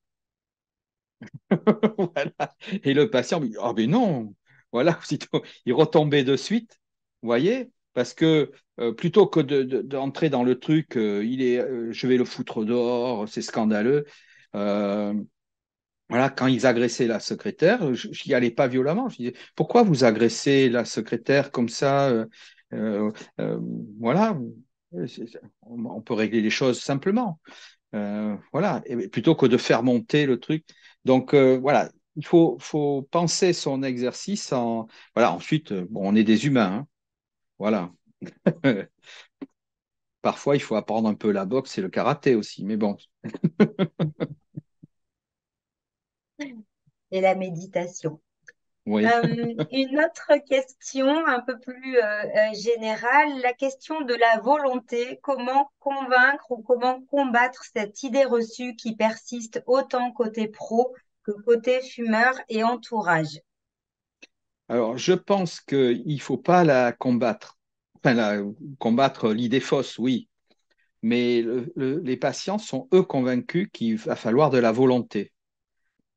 Speaker 2: Et le patient, ah oh, mais non, voilà, il retombait de suite, vous voyez, parce que euh, plutôt que d'entrer dans le truc, euh, il est, euh, je vais le foutre dehors, c'est scandaleux. voilà, quand ils agressaient la secrétaire, je n'y allais pas violemment. Je disais, pourquoi vous agressez la secrétaire comme ça Voilà, on peut régler les choses simplement. voilà, plutôt que de faire monter le truc. Donc euh, voilà, il faut, penser son exercice en. Voilà, ensuite, euh, bon, on est des humains. Hein. Voilà. Parfois, il faut apprendre un peu la boxe et le karaté aussi, mais bon.
Speaker 1: et la méditation. Euh, une autre question un peu plus euh, euh, générale, la question de la volonté. Comment convaincre ou comment combattre cette idée reçue qui persiste autant côté pro que côté fumeur et entourage
Speaker 2: Alors, je pense qu'il ne faut pas la combattre. Enfin, la, combattre l'idée fausse, oui. Mais les patients sont, eux, convaincus qu'il va falloir de la volonté.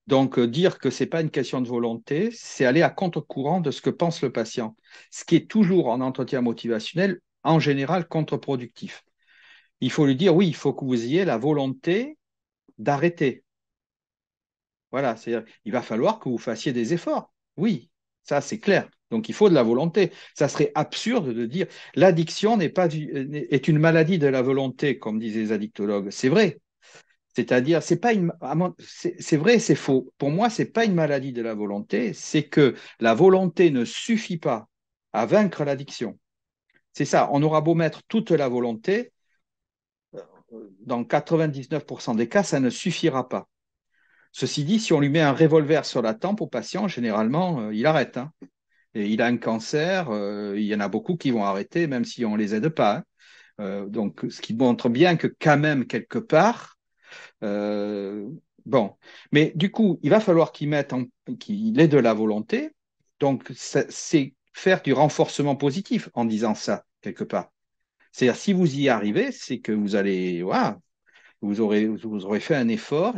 Speaker 2: Donc, euh, dire que ce n'est pas une question de volonté, c'est aller à contre-courant de ce que pense le patient, ce qui est toujours en entretien motivationnel, en général, contre-productif. Il faut lui dire, oui, il faut que vous ayez la volonté d'arrêter. Voilà, c'est-à-dire, il va falloir que vous fassiez des efforts. Oui, ça, c'est clair. Donc, il faut de la volonté. Ça serait absurde de dire l'addiction n'est pas, euh, est une maladie de la volonté, comme disent les addictologues. C'est vrai, c'est-à-dire, c'est pas une, c'est vrai, c'est faux. Pour moi, c'est pas une maladie de la volonté, c'est que la volonté ne suffit pas à vaincre l'addiction. C'est ça. On aura beau mettre toute la volonté, dans 99% des cas, ça ne suffira pas. Ceci dit, si on lui met un revolver sur la tempe au patient, généralement, euh, il arrête. Hein. Et il a un cancer, euh, il y en a beaucoup qui vont arrêter, même si on ne les aide pas. Hein. Euh, donc, ce qui montre bien que quand même, quelque part, euh, bon, mais du coup, il va falloir qu'il mette, qu'il ait de la volonté. Donc, c'est faire du renforcement positif en disant ça quelque part. C'est-à-dire, si vous y arrivez, c'est que vous allez, voilà, vous aurez, vous aurez fait un effort,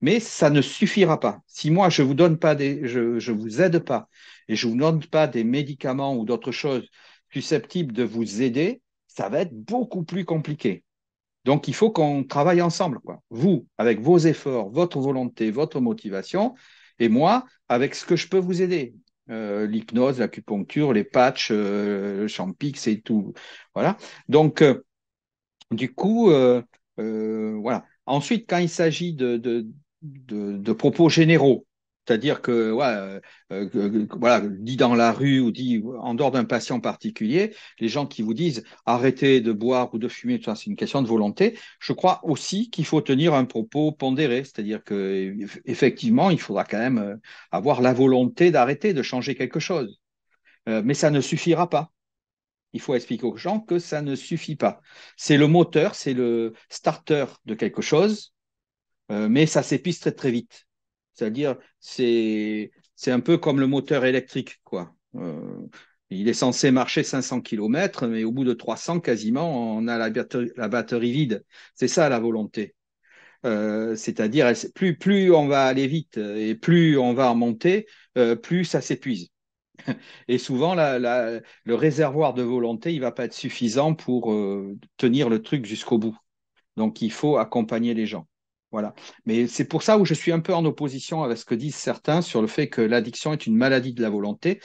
Speaker 2: mais ça ne suffira pas. Si moi, je vous donne pas des, je, vous aide pas et je vous donne pas des médicaments ou d'autres choses susceptibles de vous aider, ça va être beaucoup plus compliqué. Donc, il faut qu'on travaille ensemble, quoi. Vous, avec vos efforts, votre volonté, votre motivation, et moi, avec ce que je peux vous aider. Euh, l'hypnose, l'acupuncture, les patchs, euh, le le champix et tout. Voilà. Donc, euh, du coup, voilà. Ensuite, quand il s'agit de, de propos généraux, c'est-à-dire euh, que, voilà, dit dans la rue ou dit en dehors d'un patient particulier, les gens qui vous disent arrêtez de boire ou de fumer, c'est une question de volonté. Je crois aussi qu'il faut tenir un propos pondéré, c'est-à-dire qu'effectivement, il faudra quand même euh, avoir la volonté d'arrêter, de changer quelque chose. Euh, mais ça ne suffira pas. Il faut expliquer aux gens que ça ne suffit pas. C'est le moteur, c'est le starter de quelque chose, mais ça s'épuise très très vite. C'est-à-dire, c'est un peu comme le moteur électrique, quoi. Euh, il est censé marcher 500 km, mais au bout de 300 quasiment, on a la batterie, vide. C'est ça la volonté. Euh, c'est-à-dire, plus, plus on va aller vite et plus on va remonter, euh, plus ça s'épuise. Et souvent, le réservoir de volonté, il ne va pas être suffisant pour tenir le truc jusqu'au bout. Donc, il faut accompagner les gens. Voilà. Mais c'est pour ça où je suis un peu en opposition avec ce que disent certains sur le fait que l'addiction est une maladie de la volonté.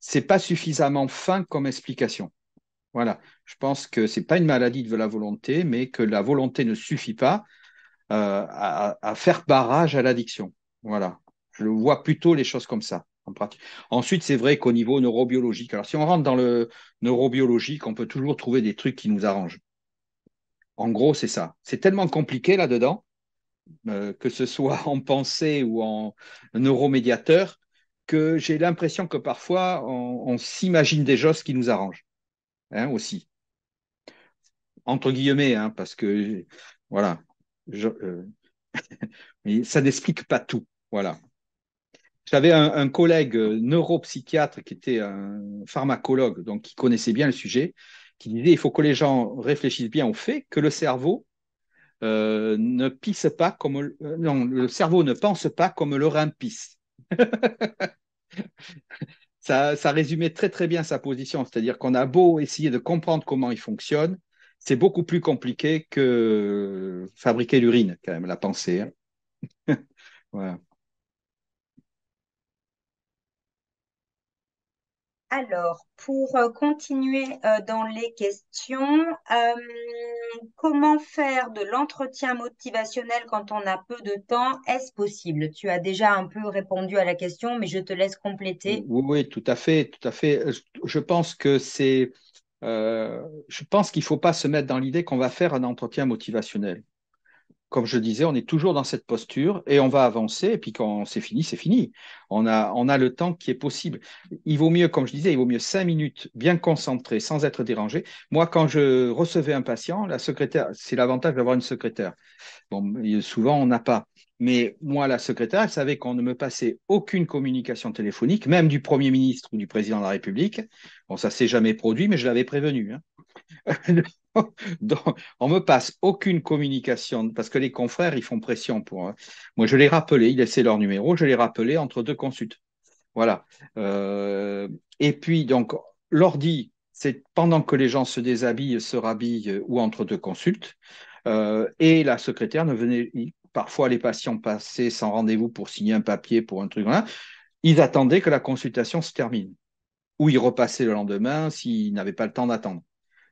Speaker 2: C'est pas suffisamment fin comme explication. Voilà. Je pense que c'est pas une maladie de la volonté, mais que la volonté ne suffit pas euh, à, à, faire barrage à l'addiction. Voilà. Je vois plutôt les choses comme ça. En pratique. Ensuite, c'est vrai qu'au niveau neurobiologique, alors si on rentre dans le neurobiologique, on peut toujours trouver des trucs qui nous arrangent. En gros, c'est ça. C'est tellement compliqué là-dedans euh, que ce soit en pensée ou en neuromédiateur, que j'ai l'impression que parfois on, s'imagine des ce qui nous arrangent hein, aussi. Entre guillemets, hein, parce que voilà, euh, ça n'explique pas tout. Voilà. J'avais un, un, collègue euh, neuropsychiatre qui était un pharmacologue, donc qui connaissait bien le sujet, qui disait il faut que les gens réfléchissent bien au fait que le cerveau euh, ne pisse pas comme euh, le cerveau ne pense pas comme le rein pisse. ça, résumait très très bien sa position, c'est-à-dire qu'on a beau essayer de comprendre comment il fonctionne, c'est beaucoup plus compliqué que fabriquer l'urine quand même la pensée. Hein. voilà.
Speaker 1: Alors, pour euh, continuer euh, dans les questions, euh, comment faire de l'entretien motivationnel quand on a peu de temps Est-ce possible Tu as déjà un peu répondu à la question, mais je te laisse compléter.
Speaker 2: Oui, oui tout à fait, tout à fait. Je pense que c'est, je pense qu'il ne faut pas se mettre dans l'idée qu'on va faire un entretien motivationnel comme je disais, on est toujours dans cette posture et on va avancer. Et puis quand c'est fini, c'est fini. On a, on a le temps qui est possible. Il vaut mieux, comme je disais, il vaut mieux cinq minutes bien concentrées, sans être dérangé. Moi, quand je recevais un patient, la secrétaire, c'est l'avantage d'avoir une secrétaire. Bon, souvent on n'a pas. Mais moi, la secrétaire, elle savait qu'on ne me passait aucune communication téléphonique, même du Premier ministre ou du Président de la République. Bon, ça s'est jamais produit, mais je l'avais prévenu. Hein. Donc, on me passe aucune communication parce que les confrères, ils font pression pour. Hein. Moi, je l'ai rappelé, ils laissaient leur numéro, je l'ai rappelé entre deux consultes. Voilà. Euh, et puis, donc, l'ordi, c'est pendant que les gens se déshabillent, se rhabillent euh, ou entre deux consultes. Euh, et la secrétaire ne venait. Parfois, les patients passaient sans rendez-vous pour signer un papier, pour un truc. Ils attendaient que la consultation se termine. Ou ils repassaient le lendemain s'ils n'avaient pas le temps d'attendre.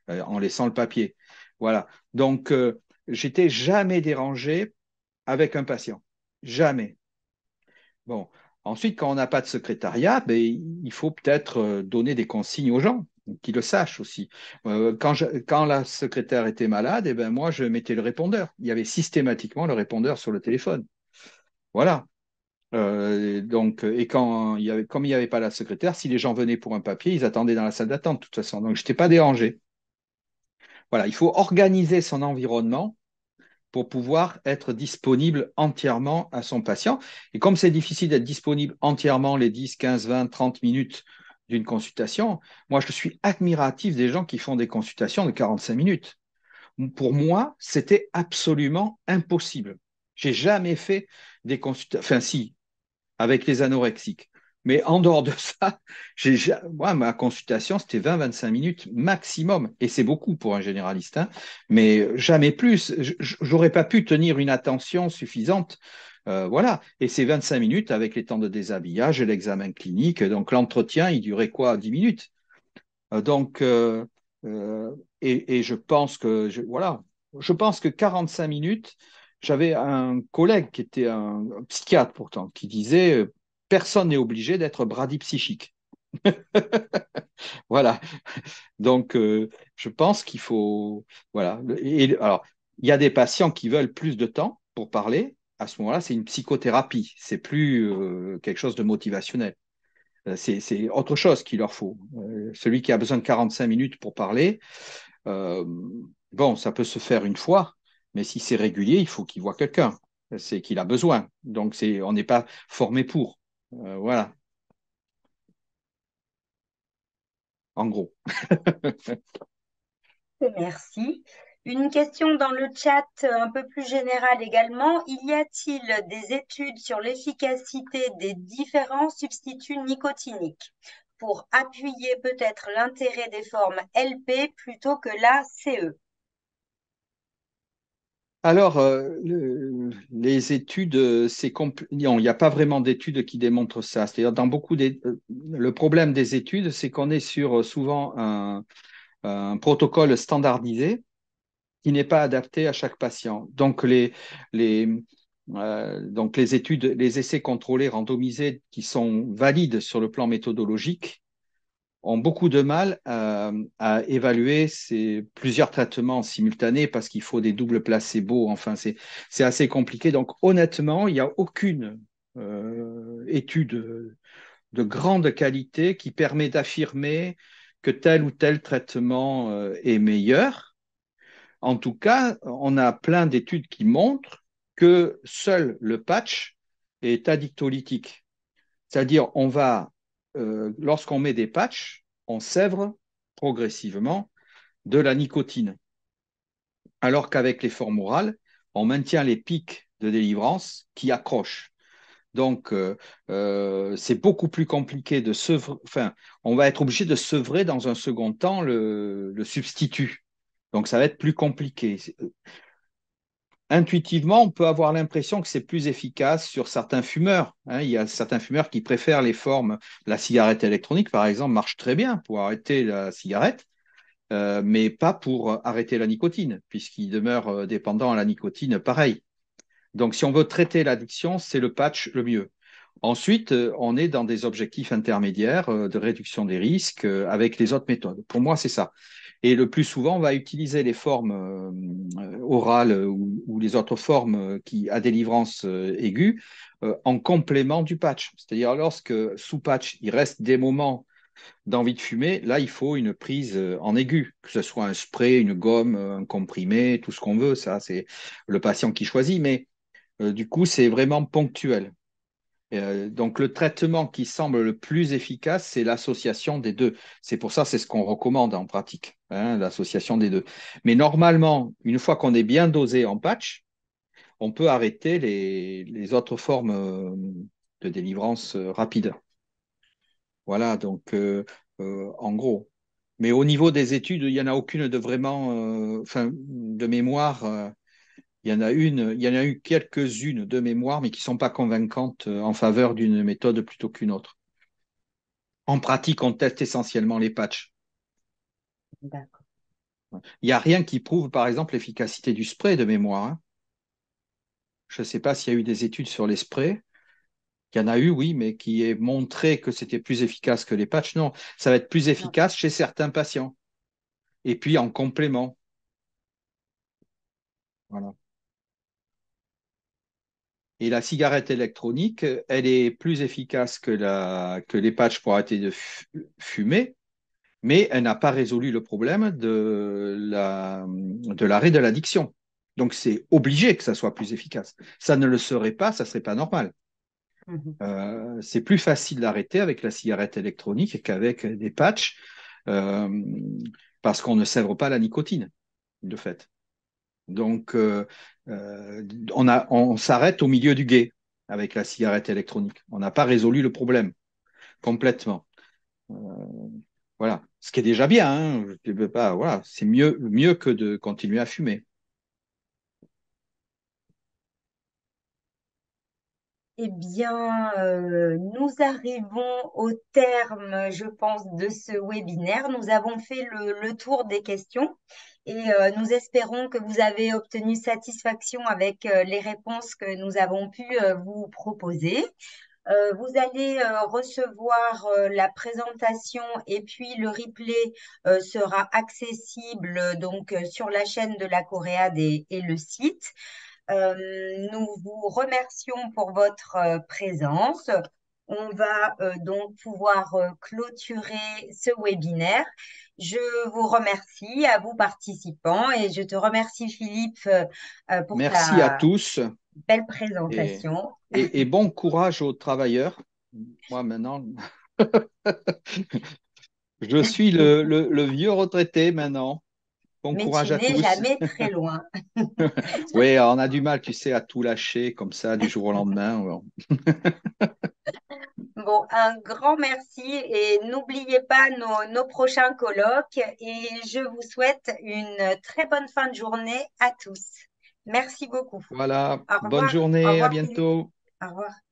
Speaker 2: Euh, en laissant le papier. Voilà. Donc, euh, j'étais jamais dérangé avec un patient. Jamais. Bon. Ensuite, quand on n'a pas de secrétariat, ben, il faut peut-être euh, donner des consignes aux gens qu'ils le sachent aussi. Quand, la secrétaire était malade, eh ben moi, je mettais le répondeur. Il y avait systématiquement le répondeur sur le téléphone. Voilà. donc, et quand il y avait, comme il n'y avait pas la secrétaire, si les gens venaient pour un papier, ils attendaient dans la salle d'attente, de toute façon. Donc, je n'étais pas dérangé. Voilà, il faut organiser son environnement pour pouvoir être disponible entièrement à son patient. Et comme c'est difficile d'être disponible entièrement les 10, 15, 20, 30 minutes d'une consultation, moi je suis admiratif des gens qui font des consultations de 45 minutes. Pour moi, c'était absolument impossible. J'ai jamais fait des consultations, enfin si, avec les anorexiques. Mais en dehors de ça, j'ai, moi, ma consultation, c'était 20-25 minutes maximum. Et c'est beaucoup pour un généraliste, hein. mais jamais plus. J'aurais pas pu tenir une attention suffisante. Euh, voilà. Et c'est 25 minutes avec les temps de déshabillage et l'examen clinique. Donc l'entretien, il durait quoi 10 minutes. Euh, donc, euh, et, je pense que, voilà, je pense que 45 minutes, j'avais un collègue qui était un, psychiatre pourtant, qui disait personne n'est obligé d'être psychique. voilà. Donc, euh, je pense qu'il faut. Voilà. alors, il y a des patients qui veulent plus de temps pour parler. À ce moment-là, c'est une psychothérapie. C'est plus euh, quelque chose de motivationnel. Euh, c'est autre chose qu'il leur faut. celui qui a besoin de 45 minutes pour parler, bon, ça peut se faire une fois, mais si c'est régulier, il faut qu'il voit quelqu'un. C'est qu'il a besoin. Donc, on n'est pas formé pour. Euh, voilà. En gros.
Speaker 1: Merci. Une question dans le chat euh, un peu plus générale également. Y a-t-il des études sur l'efficacité des différents substituts nicotiniques pour appuyer peut-être l'intérêt des formes LP plutôt que la CE
Speaker 2: alors, euh, les études, euh, c'est il n'y a pas vraiment d'études qui démontrent ça. C'est-à-dire, dans beaucoup des, euh, le problème des études, c'est qu'on est sur souvent un, protocole standardisé qui n'est pas adapté à chaque patient. Donc, donc les études, les essais contrôlés randomisés qui sont valides sur le plan méthodologique ont beaucoup de mal euh, à, évaluer ces plusieurs traitements simultanés parce qu'il faut des doubles placebos. Enfin, c'est assez compliqué. Donc, honnêtement, il n'y a aucune euh, étude de grande qualité qui permet d'affirmer que tel ou tel traitement euh, est meilleur. En tout cas, on a plein d'études qui montrent que seul le patch est addictolytique. C'est-à-dire, on va euh, lorsqu'on met des patchs, on sèvre progressivement de la nicotine. Alors qu'avec l'effort formes on maintient les pics de délivrance qui accrochent. Donc, euh, euh, c'est beaucoup plus compliqué de sevrer. Enfin, on va être obligé de sevrer dans un second temps le, le substitut. Donc, ça va être plus compliqué intuitivement, on peut avoir l'impression que c'est plus efficace sur certains fumeurs. Hein. il y a certains fumeurs qui préfèrent les formes. La cigarette électronique, par exemple, marche très bien pour arrêter la cigarette, euh, mais pas pour euh, arrêter la nicotine, puisqu'il demeure euh, dépendant à la nicotine pareil. Donc, si on veut traiter l'addiction, c'est le patch le mieux. Ensuite, on est dans des objectifs intermédiaires de réduction des risques avec les autres méthodes. Pour moi, c'est ça. Et le plus souvent, on va utiliser les formes euh, orales ou, les autres formes qui, à délivrance euh, aiguë euh, en complément du patch. C'est-à-dire lorsque sous patch, il reste des moments d'envie de fumer, là, il faut une prise en aiguë, que ce soit un spray, une gomme, un comprimé, tout ce qu'on veut. Ça, c'est le patient qui choisit. Mais du coup, c'est vraiment ponctuel. Euh, donc le traitement qui semble le plus efficace, c'est l'association des deux. C'est pour ça, c'est ce qu'on recommande en pratique, hein, l'association des deux. Mais normalement, une fois qu'on est bien dosé en patch, on peut arrêter les, autres formes euh, de délivrance euh, rapide. Voilà, donc en gros. Mais au niveau des études, il n'y en a aucune de vraiment, de mémoire il y en a une, il y en a eu quelques-unes de mémoire, mais qui ne sont pas convaincantes euh, en faveur d'une méthode plutôt qu'une autre. En pratique, on teste essentiellement les patchs. Il n'y a rien qui prouve, par exemple, l'efficacité du spray de mémoire. Hein. Je ne sais pas s'il y a eu des études sur les sprays. Il y en a eu, oui, mais qui est montré que c'était plus efficace que les patchs. Non, ça va être plus efficace chez certains patients. Et puis en complément. Voilà. Et la cigarette électronique, elle est plus efficace que, les patchs pour arrêter de fumer, mais elle n'a pas résolu le problème de l'arrêt de l'addiction. Donc c'est obligé que ça soit plus efficace. Ça ne le serait pas, ça ne serait pas normal. Mhm. Euh, c'est plus facile d'arrêter avec la cigarette électronique qu'avec des patchs euh, parce qu'on ne sèvre pas la nicotine, de fait. Donc, euh, euh, on, on s'arrête au milieu du guet avec la cigarette électronique. On n'a pas résolu le problème complètement. Euh, voilà, ce qui est déjà bien. Hein. pas voilà, c'est mieux, mieux que de continuer à fumer.
Speaker 1: Eh bien, euh, nous arrivons au terme, je pense, de ce webinaire. Nous avons fait le, tour des questions et euh, nous espérons que vous avez obtenu satisfaction avec euh, les réponses que nous avons pu vous proposer. vous allez recevoir la présentation et puis le replay sera accessible donc sur la chaîne de la Coréade et le site. Euh, nous vous remercions pour votre euh, présence. On va euh, donc pouvoir clôturer ce webinaire. Je vous remercie à vous participants et je te remercie Philippe pour Merci à tous. belle présentation. Et,
Speaker 2: bon courage aux travailleurs. Moi maintenant, je suis le vieux retraité maintenant mais courage tu à tous. jamais
Speaker 1: très loin.
Speaker 2: oui, on a du mal, tu sais, à tout lâcher comme ça du jour au lendemain.
Speaker 1: bon, un grand merci et n'oubliez pas nos, nos prochains colloques et je vous souhaite une très bonne fin de journée à tous. Merci beaucoup. Voilà, bonne journée, à bientôt. Au revoir.